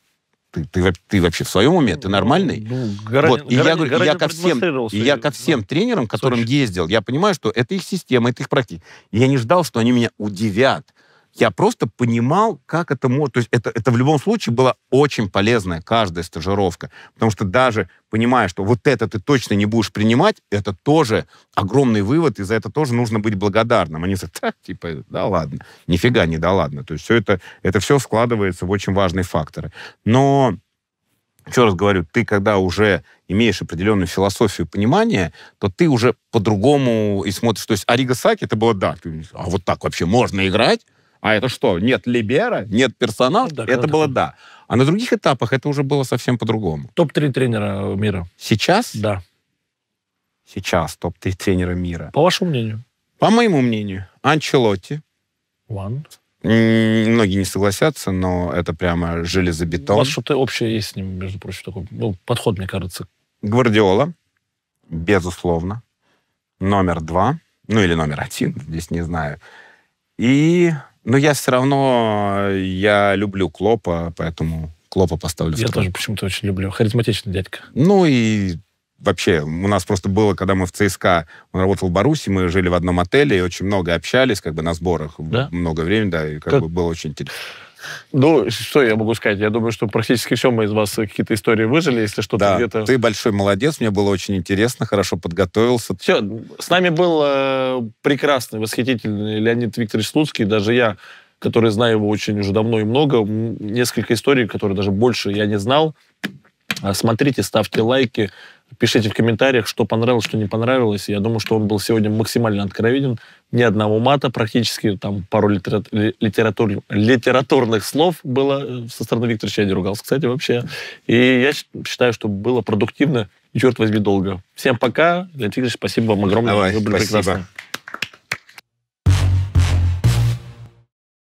ты, ты, ты вообще в своем уме, ты ну, нормальный. Ну, гора, вот. И гора, я говорю, я ко всем, я ко всем тренерам, которым Сочи. ездил, я понимаю, что это их система, это их практика. Я не ждал, что они меня удивят я просто понимал, как это может... То есть это, это в любом случае была очень полезная каждая стажировка, потому что даже понимая, что вот это ты точно не будешь принимать, это тоже огромный вывод, и за это тоже нужно быть благодарным. Они говорят, типа, да ладно, нифига не да ладно. То есть все это, это все складывается в очень важные факторы. Но еще раз говорю, ты когда уже имеешь определенную философию понимания, то ты уже по-другому и смотришь. То есть Арига Саки это было, да, ты, а вот так вообще можно играть? А это что? Нет либера, нет персонала? Ну да, это было да. А на других этапах это уже было совсем по-другому. Топ-3 тренера э, мира. Сейчас? Да. Сейчас топ-3 тренера мира. По вашему мнению? По моему мнению, Анчелотти. One. Многие не согласятся, но это прямо железобетон. У вас что-то общее есть с ним, между прочим, такой ну, подход, мне кажется. Гвардиола, безусловно. Номер два, ну или номер один, здесь не знаю. И но я все равно, я люблю Клопа, поэтому Клопа поставлю. Я вторым. тоже почему-то очень люблю. Харизматичный дядька. Ну и вообще, у нас просто было, когда мы в ЦСКА, он работал в Баруси, мы жили в одном отеле и очень много общались, как бы на сборах. Да? Много времени, да, и как, как? бы было очень интересно. Ну, что я могу сказать? Я думаю, что практически все мы из вас какие-то истории выжили, если что-то да, где-то... ты большой молодец, мне было очень интересно, хорошо подготовился. Все, с нами был э, прекрасный, восхитительный Леонид Викторович Слуцкий, даже я, который знаю его очень уже давно и много, несколько историй, которые даже больше я не знал. Э, смотрите, ставьте лайки, Пишите в комментариях, что понравилось, что не понравилось. Я думаю, что он был сегодня максимально откровенен. Ни одного мата, практически там пару литератур... литературных слов было э, со стороны Викторовича. Я ругался, кстати, вообще. И я считаю, что было продуктивно и, черт возьми, долго. Всем пока. Леонид Игоревич, спасибо вам огромное. Давай, Вы были спасибо. прекрасны.